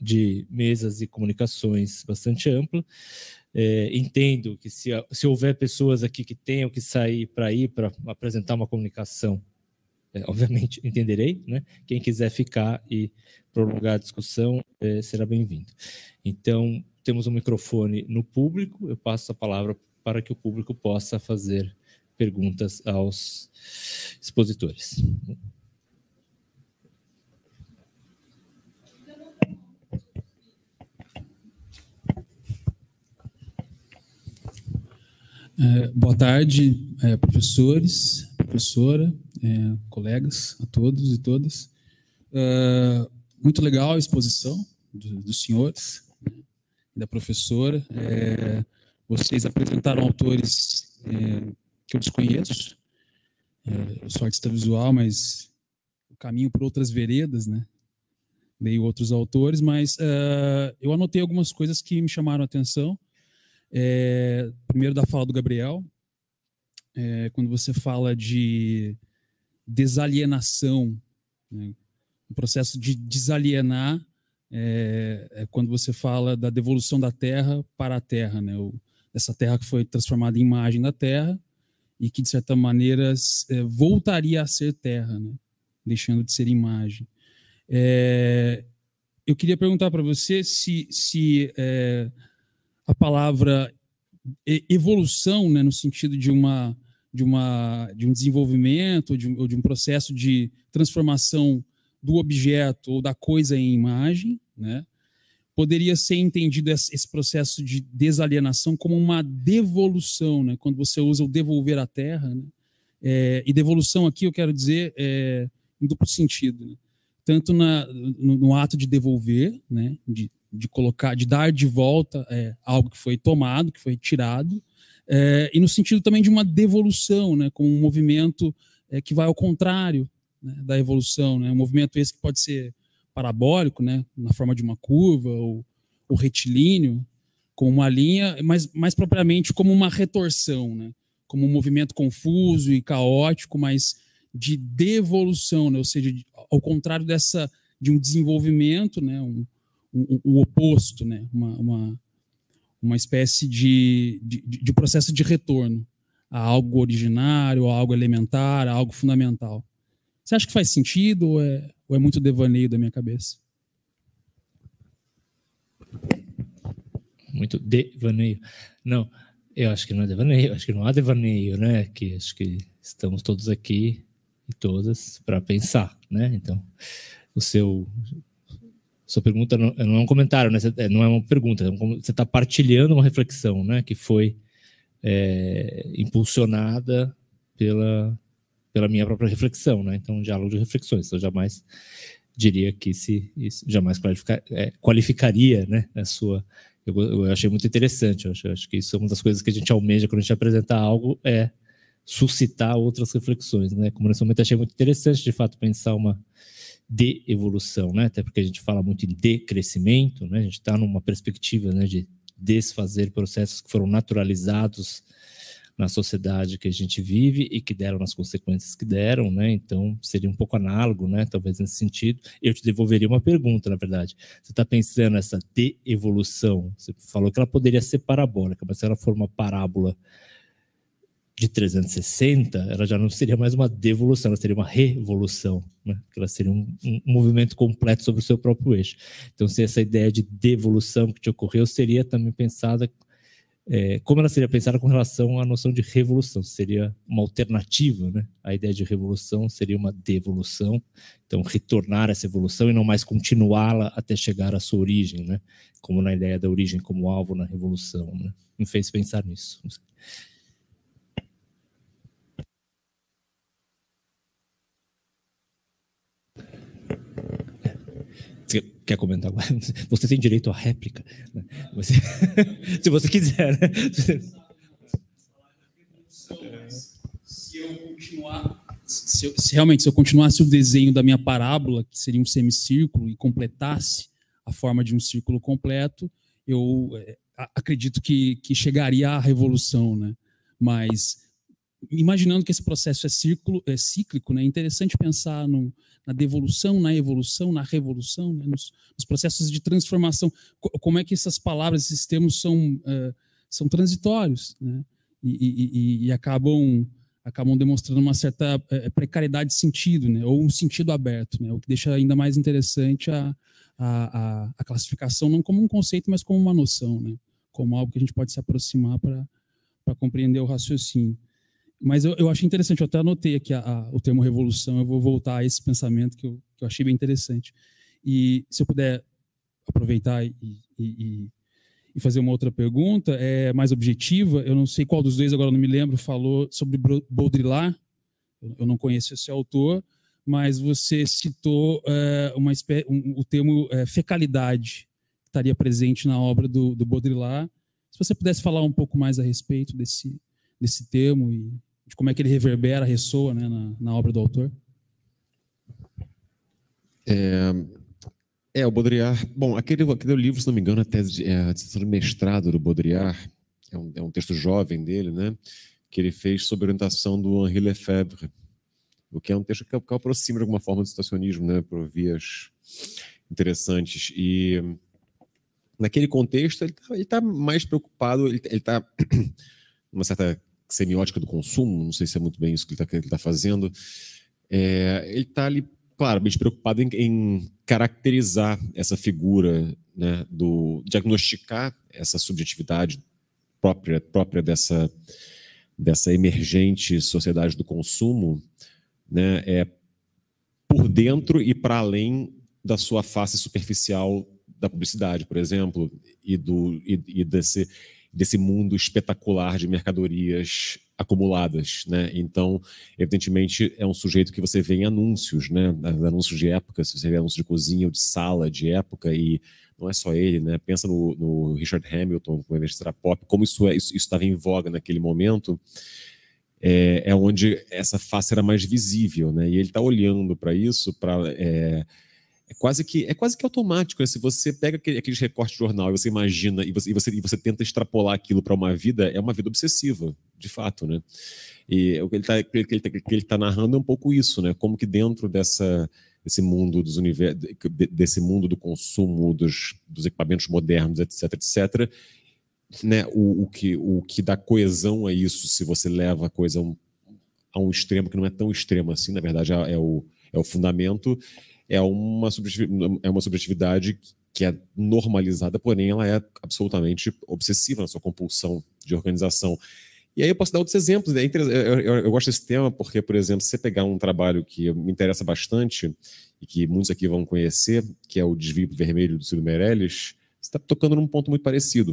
Speaker 2: de mesas e comunicações bastante ampla. É, entendo que se, se houver pessoas aqui que tenham que sair para ir para apresentar uma comunicação é, obviamente entenderei, né? Quem quiser ficar e prolongar a discussão é, será bem-vindo. Então, temos um microfone no público, eu passo a palavra para que o público possa fazer perguntas aos expositores.
Speaker 5: É, boa tarde, é, professores, professora é, colegas, a todos e todas. Uh, muito legal a exposição do, dos senhores né, e da professora. É, vocês apresentaram autores é, que eu desconheço. É, eu sou artista visual, mas caminho por outras veredas, né? Leio outros autores, mas uh, eu anotei algumas coisas que me chamaram a atenção. É, primeiro da fala do Gabriel, é, quando você fala de desalienação, né? um processo de desalienar é, é, quando você fala da devolução da terra para a terra, né? O, essa terra que foi transformada em imagem da terra e que de certa maneira é, voltaria a ser terra, né? deixando de ser imagem. É, eu queria perguntar para você se, se é, a palavra evolução, né, no sentido de uma de, uma, de um desenvolvimento de, ou de um processo de transformação do objeto ou da coisa em imagem, né? poderia ser entendido esse processo de desalienação como uma devolução, né? quando você usa o devolver à terra. Né? É, e devolução aqui eu quero dizer é, em duplo sentido. Né? Tanto na, no, no, ato de devolver, né? de, de colocar, de dar de volta é, algo que foi tomado, que foi tirado, é, e no sentido também de uma devolução, né, como um movimento é, que vai ao contrário né, da evolução. Né, um movimento esse que pode ser parabólico, né, na forma de uma curva, ou, retilíneo, como uma linha, mas mais propriamente como uma retorção, né, como um movimento confuso e caótico, mas de devolução, né, ou seja, ao contrário dessa de um desenvolvimento, né, um, o, oposto, né? Uma, uma, uma espécie de, de, de processo de retorno a algo originário, a algo elementar, a algo fundamental. Você acha que faz sentido ou é, ou é muito devaneio da minha cabeça?
Speaker 2: Muito devaneio. Não, eu acho que não é devaneio, acho que não há devaneio, né? Que acho que estamos todos aqui e todas para pensar, né? Então, o seu sua pergunta não, é, não é um comentário, né? É, não é uma pergunta, você é está partilhando uma reflexão né? que foi é, impulsionada pela, pela minha própria reflexão, né? Então, um diálogo de reflexões. Eu então, jamais diria que se jamais qualificar, é, qualificaria, né? A sua. Eu, eu achei muito interessante. Eu acho, eu acho, que isso é uma das coisas que a gente almeja quando a gente apresenta algo é suscitar outras reflexões, né? Como nesse momento achei muito interessante, de fato, pensar uma de evolução, né? Até porque a gente fala muito em decrescimento, né? A gente está numa perspectiva né, de desfazer processos que foram naturalizados na sociedade que a gente vive e que deram as consequências que deram, né? Então seria um pouco análogo, né? Talvez nesse sentido. Eu te devolveria uma pergunta, na verdade. Você está pensando nessa de evolução? Você falou que ela poderia ser parabólica, mas se ela for uma parábola de 360, ela já não seria mais uma devolução, ela seria uma revolução, né? ela seria um, um, movimento completo sobre o seu próprio eixo. Então, se essa ideia de devolução que te ocorreu seria também pensada, é, como ela seria pensada com relação à noção de revolução? Seria uma alternativa, né? A ideia de revolução seria uma devolução, então retornar essa evolução e não mais continuá-la até chegar à sua origem, né? Como na ideia da origem como alvo na revolução, né? Me fez pensar nisso. Não sei. quer comentar agora? Você tem direito à réplica. Né? Você, se você quiser. Né?
Speaker 5: Se eu continuar, se, eu, se realmente se eu continuasse o desenho da minha parábola, que seria um semicírculo, e completasse a forma de um círculo completo, eu é, acredito que, que chegaria à revolução, né? Mas imaginando que esse processo é, círculo, é cíclico, né? é interessante pensar no, na devolução, na evolução, na revolução, né? nos, nos, processos de transformação. Co como é que essas palavras, esses termos são, uh, são transitórios né? e, e, e, acabam, acabam demonstrando uma certa uh, precariedade de sentido, né? ou um sentido aberto, né? o que deixa ainda mais interessante a, a, a, a classificação, não como um conceito, mas como uma noção, né? como algo que a gente pode se aproximar para compreender o raciocínio. Mas eu, eu acho interessante, eu até anotei aqui a, a, o termo revolução, eu vou voltar a esse pensamento que eu, que eu achei bem interessante. E se eu puder aproveitar e, e, e, fazer uma outra pergunta, é mais objetiva, eu não sei qual dos dois, agora não me lembro, falou sobre Baudrillard, eu não conheço esse autor, mas você citou é, uma, um, o termo é, fecalidade, que estaria presente na obra do, do Baudrillard. Se você pudesse falar um pouco mais a respeito desse, desse termo e de como é que ele reverbera, ressoa né, na, na obra do autor?
Speaker 3: É, é, o Baudrillard. Bom, aquele, aquele é livro, se não me engano, a tese de, é a dissertação de mestrado do Baudrillard, é um, é um, texto jovem dele, né? Que ele fez a orientação do Henri Lefebvre, o que é um texto que, que aproxima de alguma forma do situacionismo, né? Por vias interessantes. E naquele contexto, ele está tá mais preocupado, ele está. uma certa semiótica do consumo, não sei se é muito bem isso que ele está tá fazendo, é, ele está ali, claro, bem preocupado em, em, caracterizar essa figura, né, do diagnosticar essa subjetividade própria, própria dessa, dessa emergente sociedade do consumo, né, é por dentro e para além da sua face superficial da publicidade, por exemplo, e do e, e desse desse mundo espetacular de mercadorias acumuladas, né? Então, evidentemente, é um sujeito que você vê em anúncios, né? Anúncios de época, se você vê anúncios de cozinha ou de sala de época, e não é só ele, né? Pensa no, no Richard Hamilton, como investidor pop, como isso é, estava em voga naquele momento, é, é, onde essa face era mais visível, né? E ele está olhando para isso, para é, é quase que é quase que automático. Né? Se você pega aquele, aqueles recortes de jornal e você imagina e você, e você, e você tenta extrapolar aquilo para uma vida, é uma vida obsessiva, de fato, né? E o que ele está ele, tá, ele tá narrando é um pouco isso, né? Como que dentro dessa desse mundo dos universos, desse mundo do consumo dos, dos equipamentos modernos, etc, etc, né? O, o, que o que dá coesão a isso, se você leva a coisa a um, a um extremo que não é tão extremo assim, na verdade é, é o é o fundamento é uma, é uma subjetividade que é normalizada, porém ela é absolutamente obsessiva na sua compulsão de organização. E aí eu posso dar outros exemplos. Né? Eu, eu, eu, gosto desse tema porque, por exemplo, se você pegar um trabalho que me interessa bastante e que muitos aqui vão conhecer, que é o Desvio Vermelho do Ciro Meirelles, você está tocando num ponto muito parecido.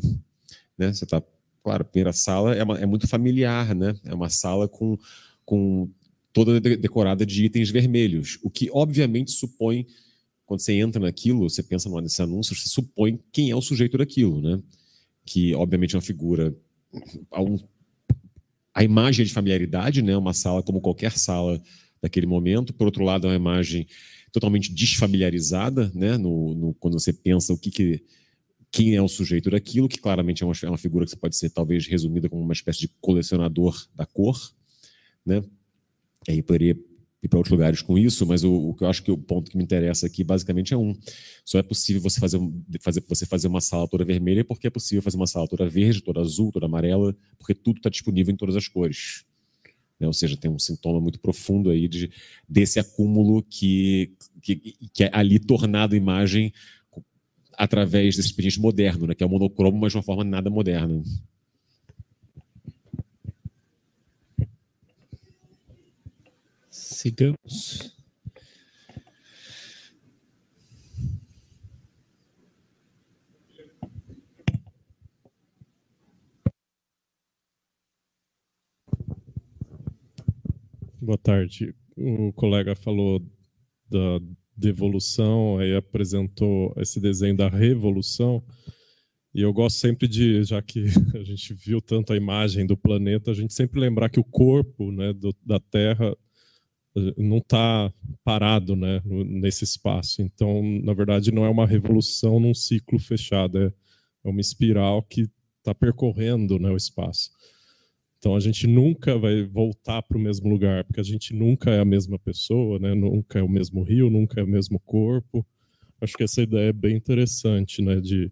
Speaker 3: Né? Você está, claro, a primeira sala é, uma, é muito familiar, né? é uma sala com, com toda decorada de itens vermelhos, o que obviamente supõe, quando você entra naquilo, você pensa nesse anúncio, você supõe quem é o sujeito daquilo, né? Que obviamente é uma figura, a imagem é de familiaridade, né? Uma sala como qualquer sala daquele momento. Por outro lado, é uma imagem totalmente desfamiliarizada, né? No, no quando você pensa o que, que quem é o sujeito daquilo, que claramente é uma, é uma figura que você pode ser talvez resumida como uma espécie de colecionador da cor, né? aí é, poderia ir para outros lugares com isso, mas o, o, que eu acho que o ponto que me interessa aqui basicamente é um. Só é possível você fazer, fazer, você fazer uma sala toda vermelha porque é possível fazer uma sala toda verde, toda azul, toda amarela, porque tudo está disponível em todas as cores. Né? Ou seja, tem um sintoma muito profundo aí de, desse acúmulo que, que, que é ali tornado imagem através desse expediente moderno, né? que é o monocromo, mas de uma forma nada moderna.
Speaker 2: Sigamos.
Speaker 6: Boa tarde. O colega falou da devolução, aí apresentou esse desenho da revolução. E eu gosto sempre de, já que a gente viu tanto a imagem do planeta, a gente sempre lembrar que o corpo né, do, da Terra não está parado né, nesse espaço. Então, na verdade, não é uma revolução num ciclo fechado, é, é uma espiral que está percorrendo né, o espaço. Então, a gente nunca vai voltar para o mesmo lugar, porque a gente nunca é a mesma pessoa, né? nunca é o mesmo rio, nunca é o mesmo corpo. Acho que essa ideia é bem interessante, né? de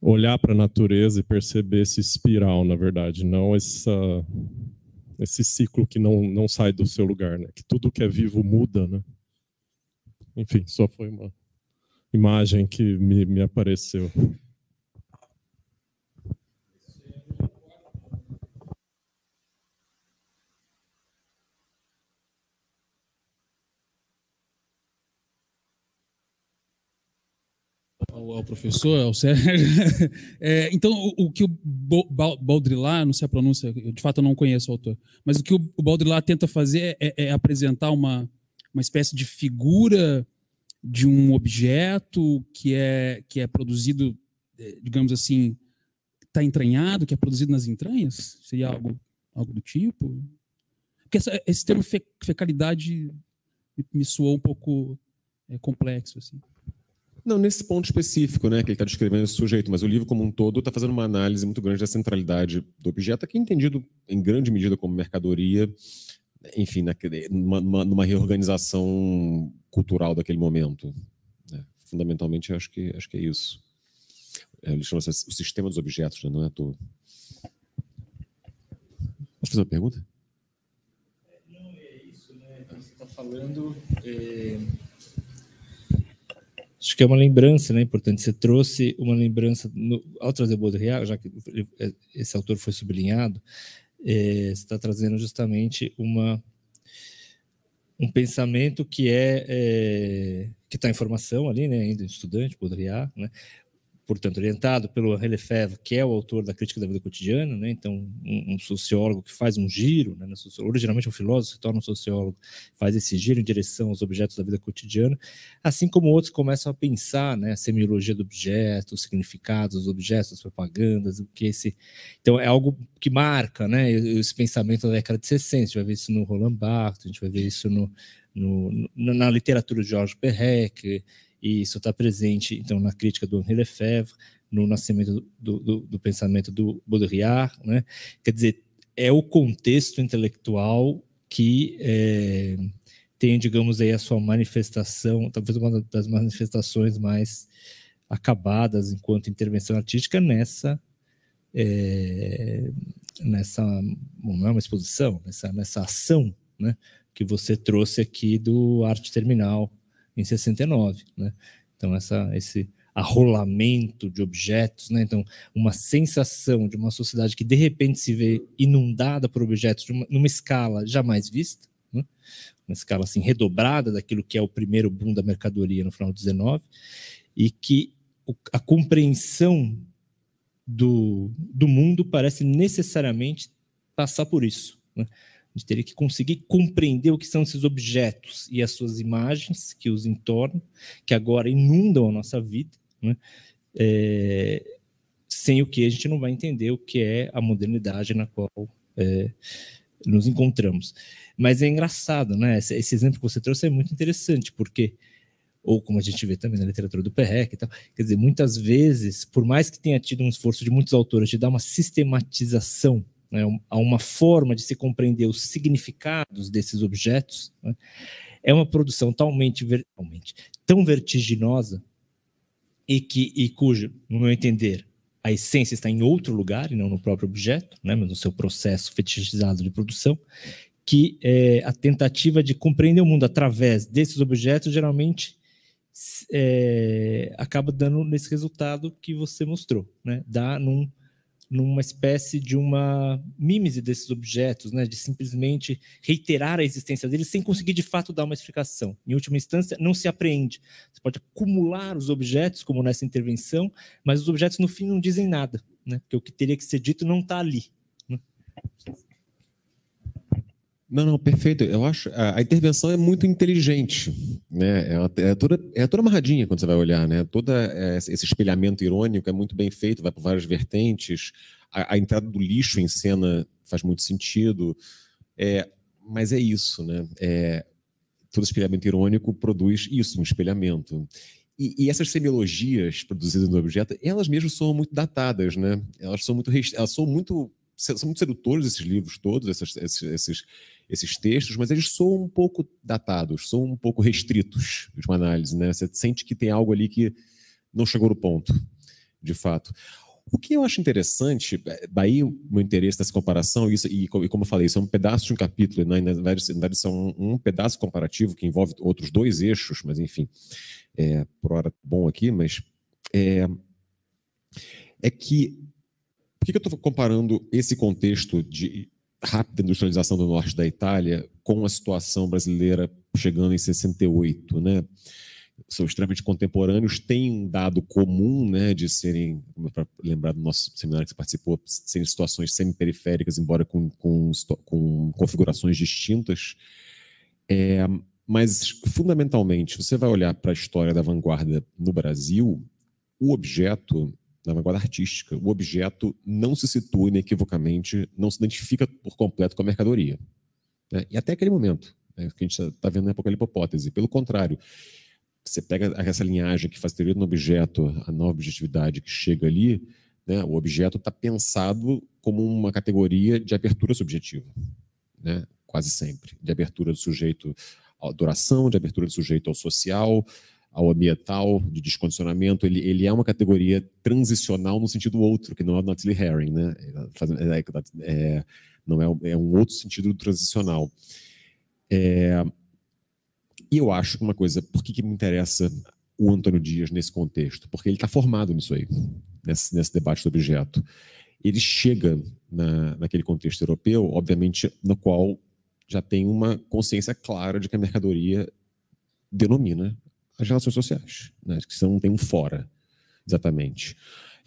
Speaker 6: olhar para a natureza e perceber esse espiral, na verdade, não essa esse ciclo que não, não sai do seu lugar, né? Que tudo que é vivo muda, né? Enfim, só foi uma imagem que me, me apareceu.
Speaker 5: ao, ao professor, ao Sérgio. é, então, o, o, que o Baudrillard, não sei a pronúncia, eu, de fato eu não conheço o autor, mas o que o Baudrillard tenta fazer é, é, é apresentar uma, uma espécie de figura de um objeto que é, que é produzido, é, digamos assim, está entranhado, que é produzido nas entranhas? Seria algo, algo do tipo? Porque essa, esse termo fe, fecalidade me, me soou um pouco é, complexo. Assim.
Speaker 3: Não, nesse ponto específico, né, que ele está descrevendo esse sujeito, mas o livro como um todo está fazendo uma análise muito grande da centralidade do objeto, que é entendido em grande medida como mercadoria, enfim, na, numa, numa, reorganização cultural daquele momento. Né? Fundamentalmente, acho que, acho que é isso. É, ele chama assim, o sistema dos objetos, né? não é à toa. Posso fazer uma pergunta? É,
Speaker 2: não, é isso, né? você está falando. É Acho que é uma lembrança, né? Importante. Você trouxe uma lembrança no, ao trazer Baudrillard, já que é, esse autor foi sublinhado, é, você está trazendo justamente uma um pensamento que é, é que está em formação ali, né? Ainda estudante, Baudrillard, né? portanto, orientado pelo Henri Lefebvre, que é o autor da Crítica da Vida Cotidiana, né? então, um, um, sociólogo que faz um giro, né? originalmente é um filósofo, se torna um sociólogo, faz esse giro em direção aos objetos da vida cotidiana, assim como outros começam a pensar né? a semiologia do objeto, os significados dos objetos, as propagandas, o que esse... Então, é algo que marca né? esse pensamento da década de 60, a gente vai ver isso no Roland Barthes, a gente vai ver isso no, no, na literatura de Jorge Perec, e isso está presente, então, na crítica do Henri Lefebvre, no nascimento do, do, do pensamento do Baudrillard, né? Quer dizer, é o contexto intelectual que é, tem, digamos aí, a sua manifestação, talvez uma das manifestações mais acabadas enquanto intervenção artística nessa é, nessa não é uma exposição, nessa, nessa ação, né, que você trouxe aqui do Arte Terminal em 69, né? Então essa esse arrolamento de objetos, né? Então uma sensação de uma sociedade que de repente se vê inundada por objetos uma, numa escala jamais vista, né? uma escala assim redobrada daquilo que é o primeiro boom da mercadoria no final do 19 e que a compreensão do, do mundo parece necessariamente passar por isso. Né? de gente teria que conseguir compreender o que são esses objetos e as suas imagens que os entornam, que agora inundam a nossa vida, né? é, sem o que a gente não vai entender o que é a modernidade na qual é, nos encontramos. Mas é engraçado, né? Esse, esse, exemplo que você trouxe é muito interessante, porque ou como a gente vê também na literatura do Perrec e tal, quer dizer, muitas vezes, por mais que tenha tido um esforço de muitos autores de dar uma sistematização né, a uma forma de se compreender os significados desses objetos, né, é uma produção talmente, tão vertiginosa e, que, e cujo, no meu entender, a essência está em outro lugar e não no próprio objeto, né, mas no seu processo fetichizado de produção, que é, a tentativa de compreender o mundo através desses objetos geralmente é, acaba dando nesse resultado que você mostrou, né? Dá num numa espécie de uma mímese desses objetos, né, de simplesmente reiterar a existência deles sem conseguir de fato dar uma explicação. Em última instância, não se apreende. Você pode acumular os objetos, como nessa intervenção, mas os objetos no fim não dizem nada, né, porque o que teria que ser dito não está ali. Né?
Speaker 3: Não, não, perfeito. Eu acho a, a intervenção é muito inteligente, né? É, uma, é, toda é toda amarradinha quando você vai olhar, né? Toda é, esse espelhamento irônico é muito bem feito, vai por várias vertentes. A, a entrada do lixo em cena faz muito sentido. É, mas é isso, né? É, todo espelhamento irônico produz isso, um espelhamento. E, e, essas semiologias produzidas no objeto, elas mesmas são muito datadas, né? Elas são muito, elas são muito são muito sedutores esses livros todos, esses, esses, esses, esses textos, mas eles são um pouco datados, são um pouco restritos de uma análise. Né? Você sente que tem algo ali que não chegou no ponto, de fato. O que eu acho interessante, é, daí o meu interesse nessa comparação, isso, e, e como eu falei, isso é um pedaço de um capítulo, né? na verdade, isso é um, um, pedaço comparativo que envolve outros dois eixos, mas enfim, é, por hora bom aqui, mas é, é que. Por que, que eu estou comparando esse contexto de rápida industrialização do norte da Itália com a situação brasileira chegando em 68, né? São extremamente contemporâneos, têm um dado comum, né, de serem, para lembrar do nosso seminário que você participou, serem situações semi-periféricas, embora com, com, com configurações distintas. É, mas, fundamentalmente, você vai olhar para a história da vanguarda no Brasil, o objeto na vanguarda artística, o objeto não se situa inequivocamente, não se identifica por completo com a mercadoria. Né? E até aquele momento, né, que a gente está tá vendo na época da Hipótese. Pelo contrário, você pega essa linhagem que faz teoria no objeto, a nova objetividade que chega ali, né, o objeto está pensado como uma categoria de abertura subjetiva, né, quase sempre, de abertura do sujeito à adoração, de abertura do sujeito ao social, ao ambiental, de descondicionamento, ele, ele é uma categoria transicional no sentido outro, que não é o Natalie Herring, né? É, tá é, é, é, não é, é um outro sentido transicional. É, e eu acho uma coisa, por que, que me interessa o Antônio Dias nesse contexto? Porque ele está formado nisso aí, nesse, nesse debate do objeto. Ele chega na, naquele contexto europeu, obviamente, no qual já tem uma consciência clara de que a mercadoria denomina as relações sociais, né? que são, tem um fora, exatamente.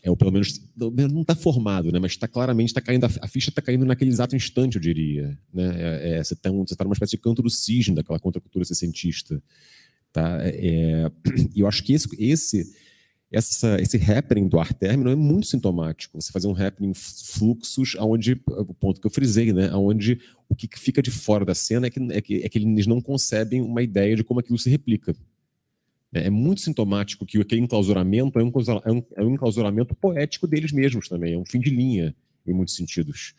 Speaker 3: É, ou pelo menos, não está formado, né? mas está claramente tá caindo, a ficha está caindo naquele exato instante, eu diria. Né? É, é, você está tá numa espécie de canto do cisne daquela contracultura sessentista. Tá? É, é e eu acho que esse, esse essa, esse happening do artérmino é muito sintomático. Você fazer um happening fluxos, aonde o ponto que eu frisei, né, aonde o que fica de fora da cena é que, é que, é que eles não concebem uma ideia de como aquilo se replica. É, é muito sintomático que aquele é enclausuramento é um, é, um, é um enclausuramento poético deles mesmos também, é um fim de linha, em muitos sentidos.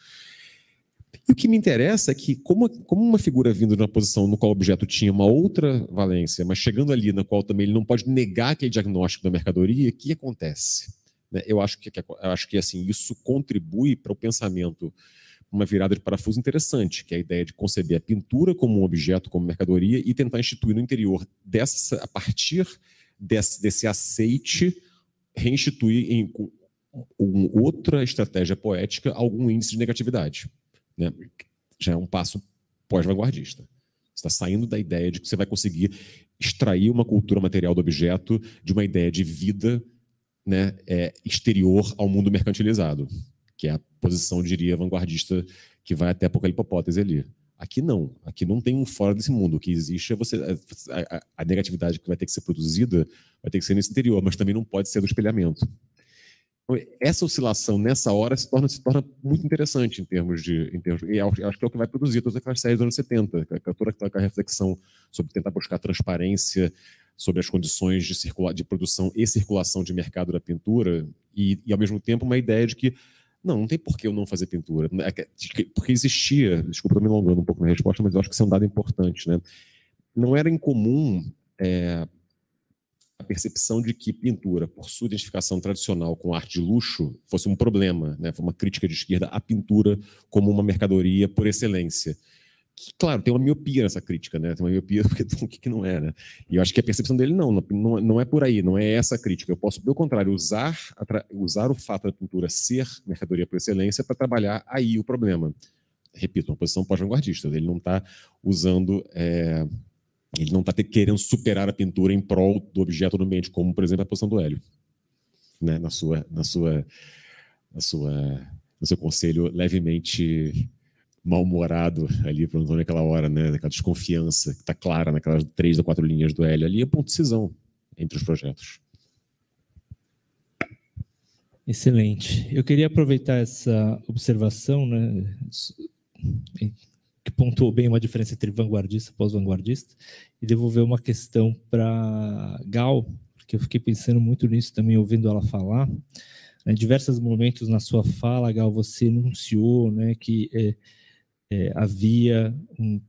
Speaker 3: E o que me interessa é que, como, como uma figura vindo de uma posição no qual o objeto tinha uma outra valência, mas chegando ali na qual também ele não pode negar aquele é diagnóstico da mercadoria, o que
Speaker 4: acontece?
Speaker 3: Né, eu acho que, eu acho que assim, isso contribui para o pensamento uma virada de parafuso interessante, que é a ideia de conceber a pintura como um objeto, como mercadoria, e tentar instituir no interior dessa, a partir desse, desse aceite, reinstituir em um, outra estratégia poética algum índice de negatividade. Né? Já é um passo pós-vanguardista. Você está saindo da ideia de que você vai conseguir extrair uma cultura material do objeto de uma ideia de vida né, é, exterior ao mundo mercantilizado que é a posição, diria, vanguardista que vai até a pouca hipopótese ali. Aqui não. Aqui não tem um fora desse mundo. O que existe é você. A, é, é, a, a, negatividade que vai ter que ser produzida vai ter que ser nesse interior, mas também não pode ser do espelhamento. Então, essa oscilação nessa hora se torna, se torna muito interessante em termos de. Em termos, e acho que é o que vai produzir todas aquelas séries dos anos 70, é toda aquela reflexão sobre tentar buscar transparência sobre as condições de, circula, de produção e circulação de mercado da pintura, e, e ao mesmo tempo uma ideia de que não, não tem por que eu não fazer pintura. É porque existia, desculpa, me alongando um pouco na resposta, mas eu acho que isso é um dado importante. Né? Não era incomum é, a percepção de que pintura, por sua identificação tradicional com arte de luxo, fosse um problema. Né? Foi uma crítica de esquerda à pintura como uma mercadoria por excelência que, claro, tem uma miopia nessa crítica, né? Tem uma miopia porque o que, que não é, né? E eu acho que a percepção dele não, não, não é por aí, não é essa a crítica. Eu posso, pelo contrário, usar, usar o fato da pintura ser mercadoria por excelência para trabalhar aí o problema. Repito, uma posição pós-vanguardista. Ele não está usando. É, ele não está querendo superar a pintura em prol do objeto do ambiente, como, por exemplo, a posição do Hélio, né? na sua, na sua, na sua, no seu conselho levemente mal-humorado ali, perguntando naquela hora, né? Daquela desconfiança que está clara naquelas três ou quatro linhas do L ali, é ponto de cisão entre os projetos.
Speaker 2: Excelente. Eu queria aproveitar essa observação, né, que pontuou bem uma diferença entre vanguardista e pós-vanguardista, e devolver uma questão para Gal, porque eu fiquei pensando muito nisso também, ouvindo ela falar. Em diversos momentos na sua fala, Gal, você enunciou né, que eh, é, havia um,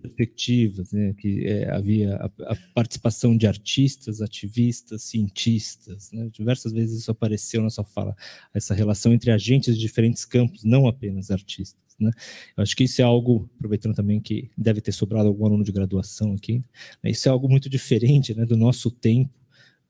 Speaker 2: perspectivas, né? que é, havia a, a, participação de artistas, ativistas, cientistas. Né? Diversas vezes isso apareceu na sua fala, essa relação entre agentes de diferentes campos, não apenas artistas. Né? Eu acho que isso é algo, aproveitando também que deve ter sobrado algum aluno de graduação aqui, né? isso é algo muito diferente né, do nosso tempo,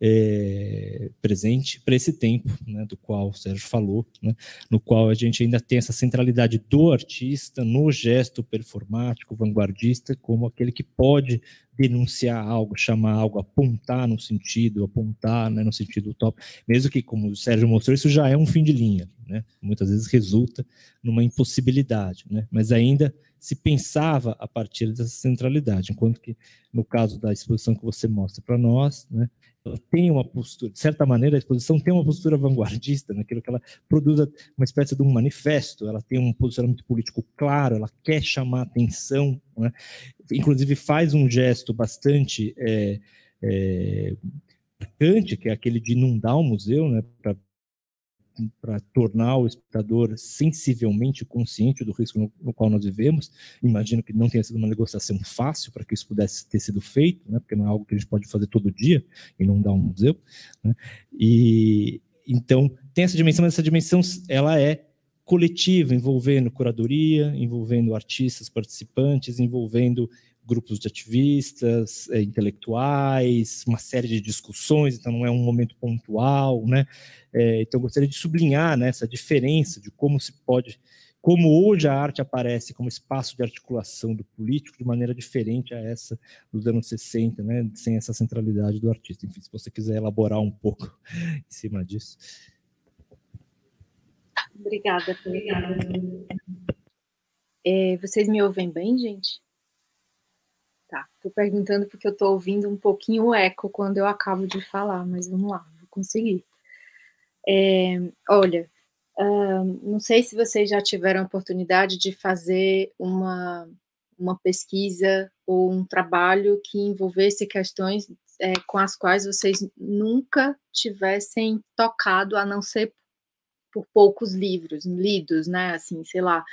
Speaker 2: é, presente para esse tempo, né, do qual o Sérgio falou, né, no qual a gente ainda tem essa centralidade do artista no gesto performático, vanguardista, como aquele que pode denunciar algo, chamar algo, apontar no sentido, apontar né, no sentido top, mesmo que, como o Sérgio mostrou, isso já é um fim de linha, né, muitas vezes resulta numa impossibilidade, né. mas ainda se pensava a partir dessa centralidade, enquanto que no caso da exposição que você mostra para nós, né, tem uma postura, de certa maneira, a exposição tem uma postura vanguardista naquilo que ela produz uma espécie de um manifesto, ela tem um posicionamento político claro, ela quer chamar atenção, né? inclusive faz um gesto bastante é, é, marcante, que é aquele de inundar o museu, né? para para tornar o espectador sensivelmente consciente do risco no, no, qual nós vivemos. Imagino que não tenha sido uma negociação fácil para que isso pudesse ter sido feito, né, porque não é algo que a gente pode fazer todo dia e não dar um museu. Né? E então tem essa dimensão, mas essa dimensão ela é coletiva, envolvendo curadoria, envolvendo artistas participantes, envolvendo grupos de ativistas, é, intelectuais, uma série de discussões, então não é um momento pontual, né? É, então gostaria de sublinhar né, essa diferença de como se pode, como hoje a arte aparece como espaço de articulação do político de maneira diferente a essa dos anos 60, né? Sem essa centralidade do artista. Enfim, se você quiser elaborar um pouco em cima disso.
Speaker 4: Obrigada. obrigada. É, vocês me ouvem bem, gente? Tá, tô perguntando porque eu tô ouvindo um pouquinho o eco quando eu acabo de falar, mas vamos lá, vou conseguir. É, olha, não sei se vocês já tiveram a oportunidade de fazer uma, uma pesquisa ou um trabalho que envolvesse questões é, com as quais vocês nunca tivessem tocado, a não ser por poucos livros lidos, né? Assim, sei lá.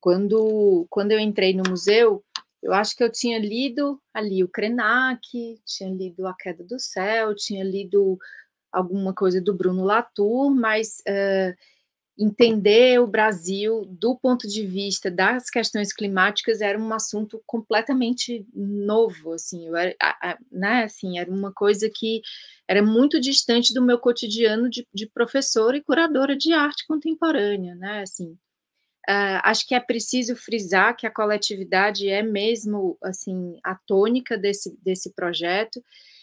Speaker 4: Quando, quando eu entrei no museu, eu acho que eu tinha lido ali o Krenak, tinha lido A Queda do Céu, tinha lido alguma coisa do Bruno Latour, mas uh, entender o Brasil do ponto de vista das questões climáticas era um assunto completamente novo, assim, eu era, né, assim, era uma coisa que era muito distante do meu cotidiano de, de professora e curadora de arte contemporânea, né, assim. Uh, acho que é preciso frisar que a coletividade é mesmo assim a tônica desse, desse projeto.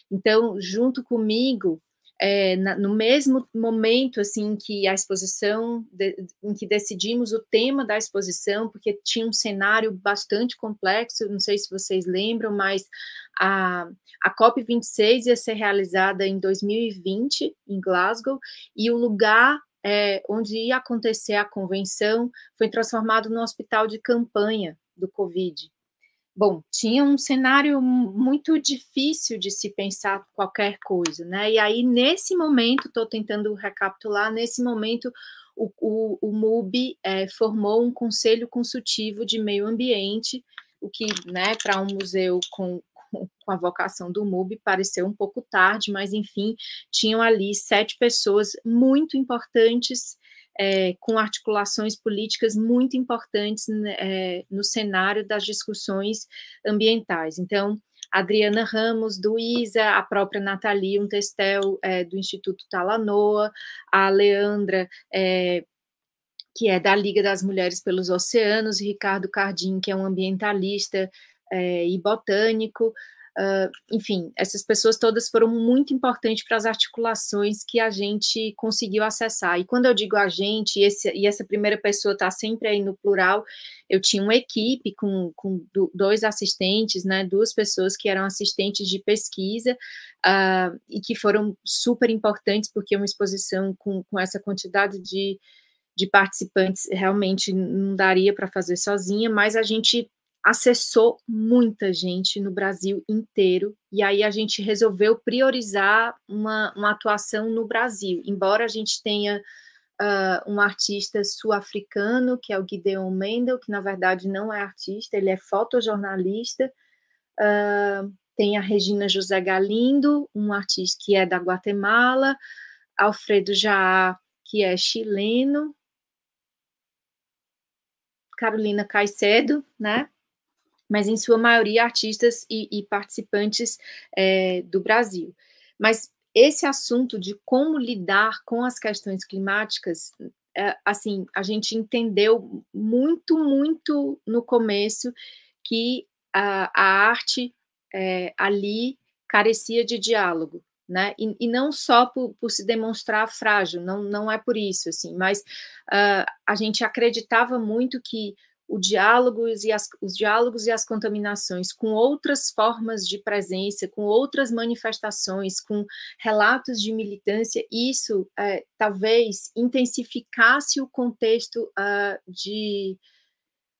Speaker 4: Então, junto comigo, é, na, no mesmo momento assim que a exposição, de, em que decidimos o tema da exposição, porque tinha um cenário bastante complexo, não sei se vocês lembram, mas a, a COP26 ia ser realizada em 2020, em Glasgow, e o lugar é, onde ia acontecer a convenção, foi transformado no hospital de campanha do Covid. Bom, tinha um cenário muito difícil de se pensar qualquer coisa, né? E aí, nesse momento, estou tentando recapitular, nesse momento, o, o, o MUB é, formou um conselho consultivo de meio ambiente, o que, né, para um museu com com a vocação do MUB pareceu um pouco tarde, mas enfim, tinham ali sete pessoas muito importantes, é, com articulações políticas muito importantes é, no cenário das discussões ambientais. Então, Adriana Ramos, do ISA, a própria Nathalie Untestel, é, do Instituto Talanoa, a Leandra, é, que é da Liga das Mulheres pelos Oceanos, Ricardo Cardim, que é um ambientalista é, e botânico. Uh, enfim, essas pessoas todas foram muito importantes para as articulações que a gente conseguiu acessar. E quando eu digo a gente, esse, e essa primeira pessoa está sempre aí no plural, eu tinha uma equipe com, com dois assistentes, né, duas pessoas que eram assistentes de pesquisa uh, e que foram super importantes, porque uma exposição com, com essa quantidade de, de participantes realmente não daria para fazer sozinha, mas a gente acessou muita gente no Brasil inteiro, e aí a gente resolveu priorizar uma, uma atuação no Brasil, embora a gente tenha uh, um artista sul-africano, que é o Gideon Mendel, que na verdade não é artista, ele é fotojornalista, uh, tem a Regina José Galindo, um artista que é da Guatemala, Alfredo Jaá, que é chileno, Carolina Caicedo, né? mas em sua maioria artistas e, e participantes é, do Brasil. Mas esse assunto de como lidar com as questões climáticas, é, assim, a gente entendeu muito, muito no começo que a, a arte é, ali carecia de diálogo. Né? E, e, não só por, por, se demonstrar frágil, não, não é por isso, assim, mas uh, a gente acreditava muito que o diálogos e as, os diálogos e as contaminações com outras formas de presença, com outras manifestações, com relatos de militância, isso é, talvez intensificasse o contexto uh, de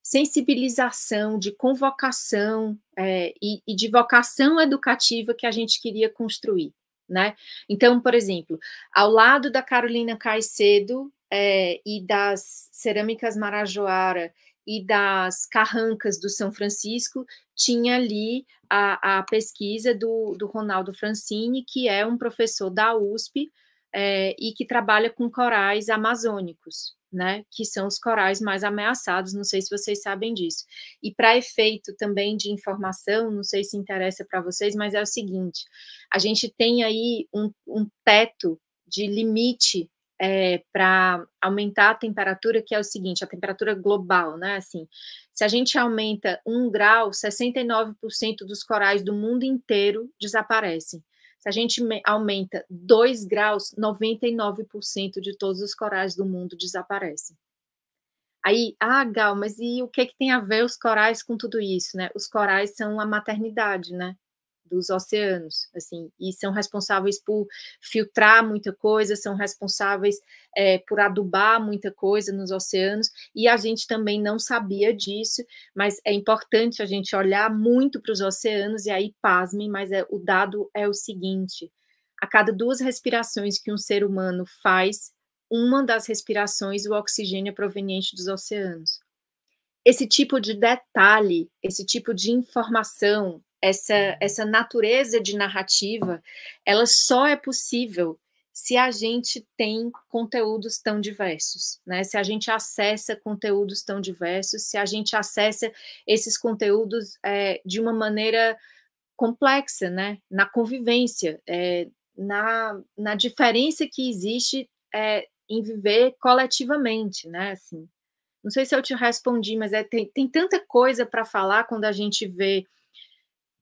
Speaker 4: sensibilização, de convocação é, e, e, de vocação educativa que a gente queria construir. Né? Então, por exemplo, ao lado da Carolina Caicedo é, e das cerâmicas Marajoara e das carrancas do São Francisco, tinha ali a, a pesquisa do, do Ronaldo Francini, que é um professor da USP é, eh, e que trabalha com corais amazônicos. Né, que são os corais mais ameaçados, não sei se vocês sabem disso. E para efeito também de informação, não sei se interessa para vocês, mas é o seguinte: a gente tem aí um, um teto de limite é, eh, para aumentar a temperatura, que é o seguinte, a temperatura global, né? Assim, se a gente aumenta um grau, 69% dos corais do mundo inteiro desaparecem. Se a gente aumenta dois graus, 99% de todos os corais do mundo desaparecem. Aí, ah, Gal, mas e o que, que tem a ver os corais com tudo isso, né? Os corais são a maternidade, né? dos oceanos, assim, e são responsáveis por filtrar muita coisa, são responsáveis é, por adubar muita coisa nos oceanos, e a gente também não sabia disso, mas é importante a gente olhar muito para os oceanos, e aí pasmem, mas é, o dado é o seguinte: a cada duas respirações que um ser humano faz, uma das respirações o oxigênio é proveniente dos oceanos. Esse tipo de detalhe, esse tipo de informação essa, essa natureza de narrativa, ela só é possível se a gente tem conteúdos tão diversos, né? Se a gente acessa conteúdos tão diversos, se a gente acessa esses conteúdos é, de uma maneira complexa, né? Na convivência, é, na, na diferença que existe é, em viver coletivamente, né? Assim, não sei se eu te respondi, mas é, tem, tem tanta coisa para falar quando a gente vê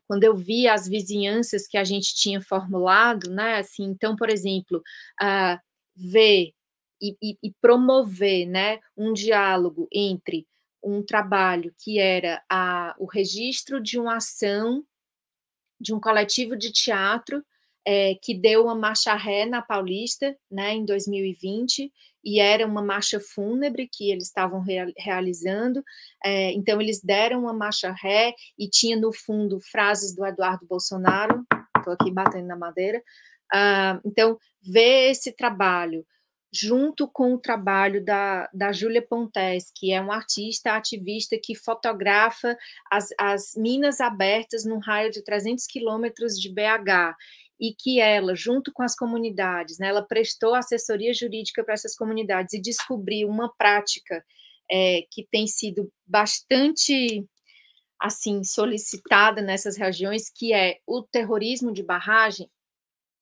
Speaker 4: quando eu vi as vizinhanças que a gente tinha formulado, né? Assim, então, por exemplo, uh, ver e, e, e, promover, né, um diálogo entre um trabalho que era a, o registro de uma ação de um coletivo de teatro é, que deu uma marcha ré na Paulista, né, em 2020, e era uma marcha fúnebre que eles estavam real, realizando. É, então, eles deram uma marcha ré e tinha no fundo frases do Eduardo Bolsonaro, estou aqui batendo na madeira. Ah, então, ver esse trabalho junto com o trabalho da, da Júlia Pontes, que é uma artista ativista que fotografa as, as minas abertas num raio de 300 quilômetros de BH e que ela, junto com as comunidades, né, ela prestou assessoria jurídica para essas comunidades e descobriu uma prática é, que tem sido bastante assim solicitada nessas regiões, que é o terrorismo de barragem,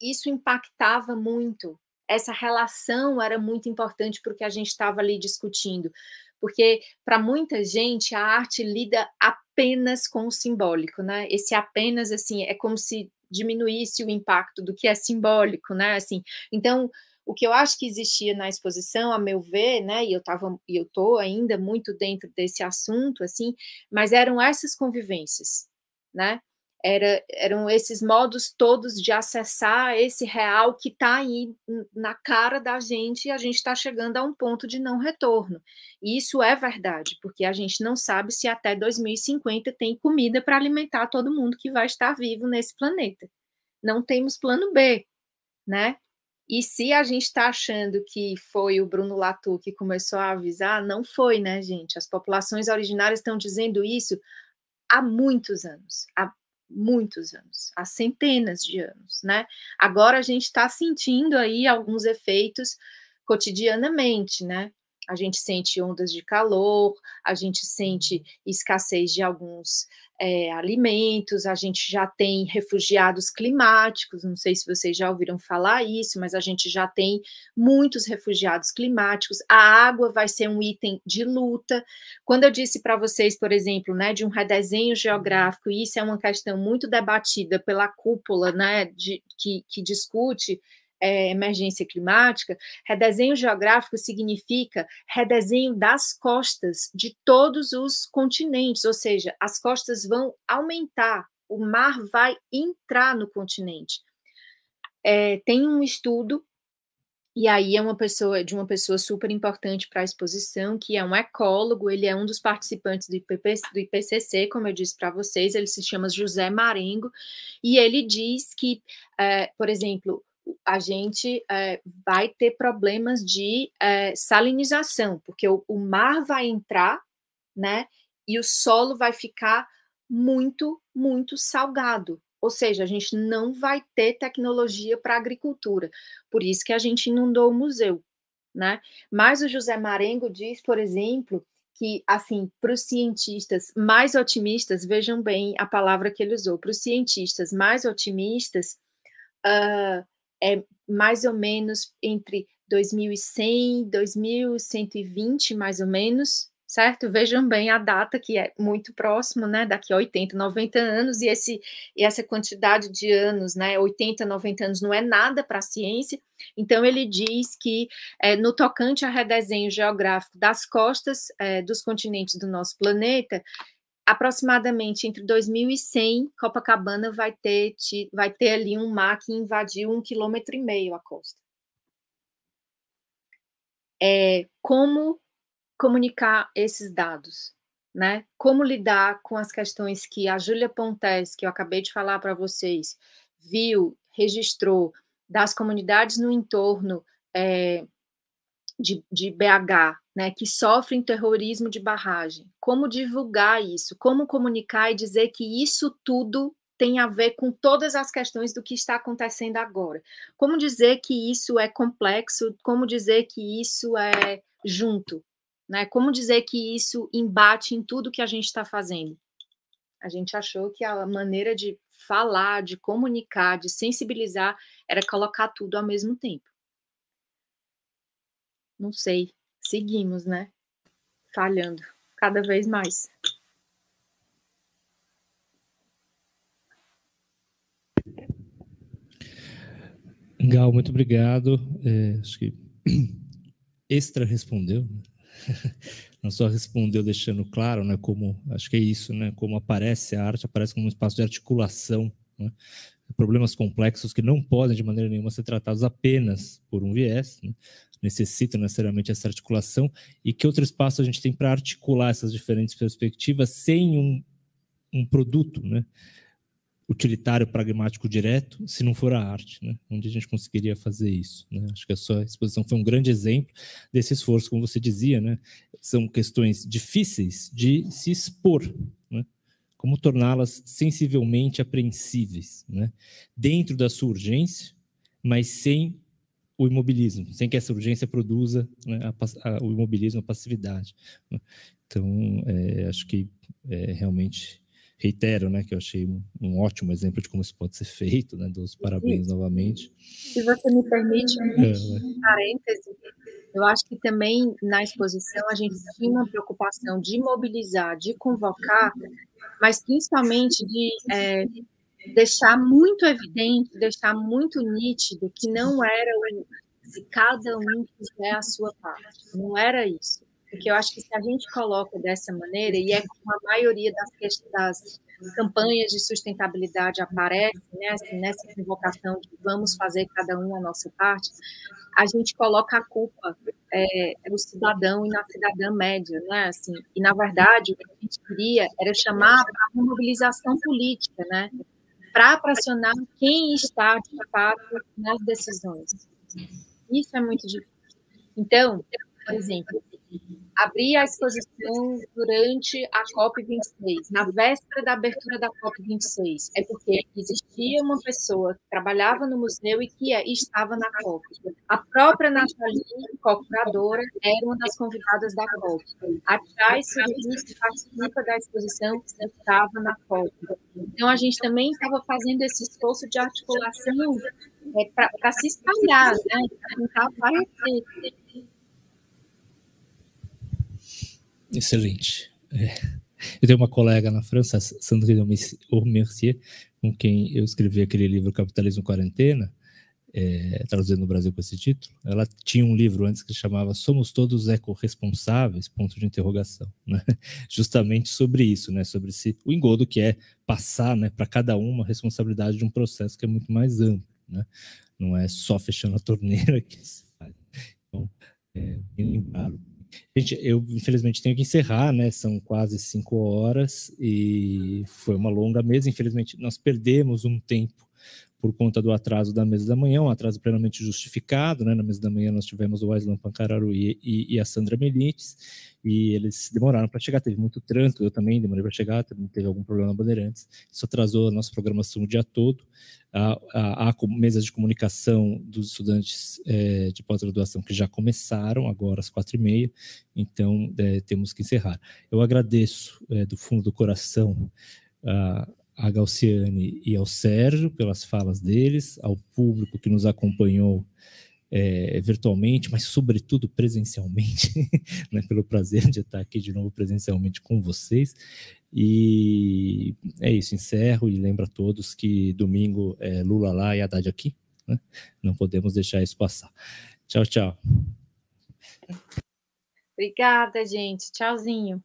Speaker 4: isso impactava muito. Essa relação era muito importante porque a gente estava ali discutindo. Porque, para muita gente, a arte lida apenas com o simbólico, né? Esse apenas, assim, é como se diminuísse o impacto do que é simbólico, né? Assim, então o que eu acho que existia na exposição, a meu ver, né, e eu estava, e eu tô ainda muito dentro desse assunto assim, mas eram essas convivências, né? era, eram esses modos todos de acessar esse real que está aí na cara da gente e a gente está chegando a um ponto de não retorno. E isso é verdade, porque a gente não sabe se até 2050 tem comida para alimentar todo mundo que vai estar vivo nesse planeta. Não temos plano B, né? E se a gente está achando que foi o Bruno Latu que começou a avisar, não foi, né, gente? As populações originárias estão dizendo isso há muitos anos, há muitos anos, há centenas de anos, né? Agora a gente está sentindo aí alguns efeitos cotidianamente, né? a gente sente ondas de calor, a gente sente uhum. escassez de alguns é, alimentos, a gente já tem refugiados climáticos, não sei se vocês já ouviram falar isso, mas a gente já tem muitos refugiados climáticos, a água vai ser um item de luta. Quando eu disse para vocês, por exemplo, né, de um redesenho uhum. geográfico, e isso é uma questão muito debatida pela cúpula né, de, que, que discute é, emergência climática, redesenho geográfico significa redesenho das costas de todos os continentes, ou seja, as costas vão aumentar, o mar vai entrar no continente. É, tem um estudo e aí é uma pessoa de uma pessoa super importante para a exposição, que é um ecólogo, ele é um dos participantes do, do IPCC, como eu disse para vocês, ele se chama José Marengo, e ele diz que, é, por exemplo, a gente é, vai ter problemas de é, salinização, porque o, o, mar vai entrar, né? E o solo vai ficar muito, muito salgado. Ou seja, a gente não vai ter tecnologia para agricultura. Por isso que a gente inundou o museu, né? Mas o José Marengo diz, por exemplo, que, assim, para os cientistas mais otimistas, vejam bem a palavra que ele usou, para os cientistas mais otimistas, uh, é mais ou menos entre 2100, 2120, mais ou menos, certo? Vejam bem a data, que é muito próximo, né? Daqui a 80, 90 anos, e, esse, e essa quantidade de anos, né? 80, 90 anos não é nada para a ciência. Então, ele diz que, é, no tocante ao redesenho geográfico das costas é, dos continentes do nosso planeta, aproximadamente entre 2100, Copacabana vai ter, vai ter ali um mar que invadiu um quilômetro e meio a costa. É, como comunicar esses dados? Né? Como lidar com as questões que a Júlia Pontes, que eu acabei de falar para vocês, viu, registrou das comunidades no entorno é, de, de BH, né, que sofrem terrorismo de barragem. Como divulgar isso? Como comunicar e dizer que isso tudo tem a ver com todas as questões do que está acontecendo agora? Como dizer que isso é complexo? Como dizer que isso é junto? Né? Como dizer que isso embate em tudo que a gente está fazendo? A gente achou que a maneira de falar, de comunicar, de sensibilizar era colocar tudo ao mesmo tempo. Não sei seguimos, né? Falhando cada vez mais.
Speaker 2: Gal, muito obrigado. É, acho que extra respondeu, né? não só respondeu deixando claro, né, como acho que é isso, né, como aparece a arte, aparece como um espaço de articulação né, problemas complexos que não podem de maneira nenhuma ser tratados apenas por um viés, né? necessitam necessariamente essa articulação, e que outro espaço a gente tem para articular essas diferentes perspectivas sem um, um produto né? utilitário, pragmático, direto, se não for a arte, né? onde a gente conseguiria fazer isso. Né? Acho que a sua exposição foi um grande exemplo desse esforço, como você dizia, né? são questões difíceis de se expor, como torná-las sensivelmente apreensíveis, né? dentro da sua urgência, mas sem o imobilismo, sem que essa urgência produza né, a, a, o imobilismo, a passividade. Né? Então, é, acho que é, realmente reitero, né, que eu achei um ótimo exemplo de como isso pode ser feito, né, dos parabéns Sim. novamente.
Speaker 4: Se você me permite, um é, parêntese, eu acho que também na exposição a gente tinha uma preocupação de mobilizar, de convocar, mas principalmente de é, deixar muito evidente, deixar muito nítido que não era o, se cada um fizer a sua parte, não era isso. Porque eu acho que se a gente coloca dessa maneira, e é como a maioria das, das campanhas de sustentabilidade aparecem, né, assim, nessa invocação de vamos fazer cada um a nossa parte, a gente coloca a culpa é, no cidadão e na cidadã média, né? Assim, e na verdade o que a gente queria era chamar para uma mobilização política, né? Para pressionar quem está de fato nas decisões. Isso é muito difícil. Então, por exemplo, abrir a exposição durante a COP26, na véspera da abertura da COP26. É porque existia uma pessoa que trabalhava no museu e que é, estava na COP. A própria Nathalie, co-curadora, era uma das convidadas da COP. A Chay Suris, que participa da exposição, estava na COP. Então, a gente também estava fazendo esse esforço de articulação é, para se espalhar, né? tentar aparecer
Speaker 2: Excelente. É. Eu tenho uma colega na França, Sandrine Mercier, com quem eu escrevi aquele livro Capitalismo Quarentena, é, traduzido no Brasil com esse título. Ela tinha um livro antes que chamava Somos Todos Ecoresponsáveis? Ponto de interrogação, né? Justamente sobre isso, né? Sobre se, o engodo que é passar, né, para cada um a responsabilidade de um processo que é muito mais amplo, né? Não é só fechando a torneira que se faz. Então, é, lembraram. Gente, eu infelizmente tenho que encerrar, né? São quase cinco horas e foi uma longa mesa. Infelizmente, nós perdemos um tempo por conta do atraso da mesa da manhã, um atraso plenamente justificado. Né? Na mesa da manhã nós tivemos o Aislan Pancararu e, e, e, a Sandra Melites, e eles demoraram para chegar, teve muito trânsito, eu também demorei para chegar, também teve algum problema na Bandeirantes, isso atrasou a nossa programação o dia todo. Há, mesas de comunicação dos estudantes é, de pós-graduação que já começaram, agora às quatro e meia, então é, temos que encerrar. Eu agradeço é, do fundo do coração a a Galciane e ao Sérgio pelas falas deles, ao público que nos acompanhou é, virtualmente, mas sobretudo presencialmente, né, pelo prazer de estar aqui de novo presencialmente com vocês. E é isso, encerro e lembro a todos que domingo é Lula lá e Haddad aqui, né? não podemos deixar isso passar. Tchau, tchau.
Speaker 4: Obrigada, gente. Tchauzinho.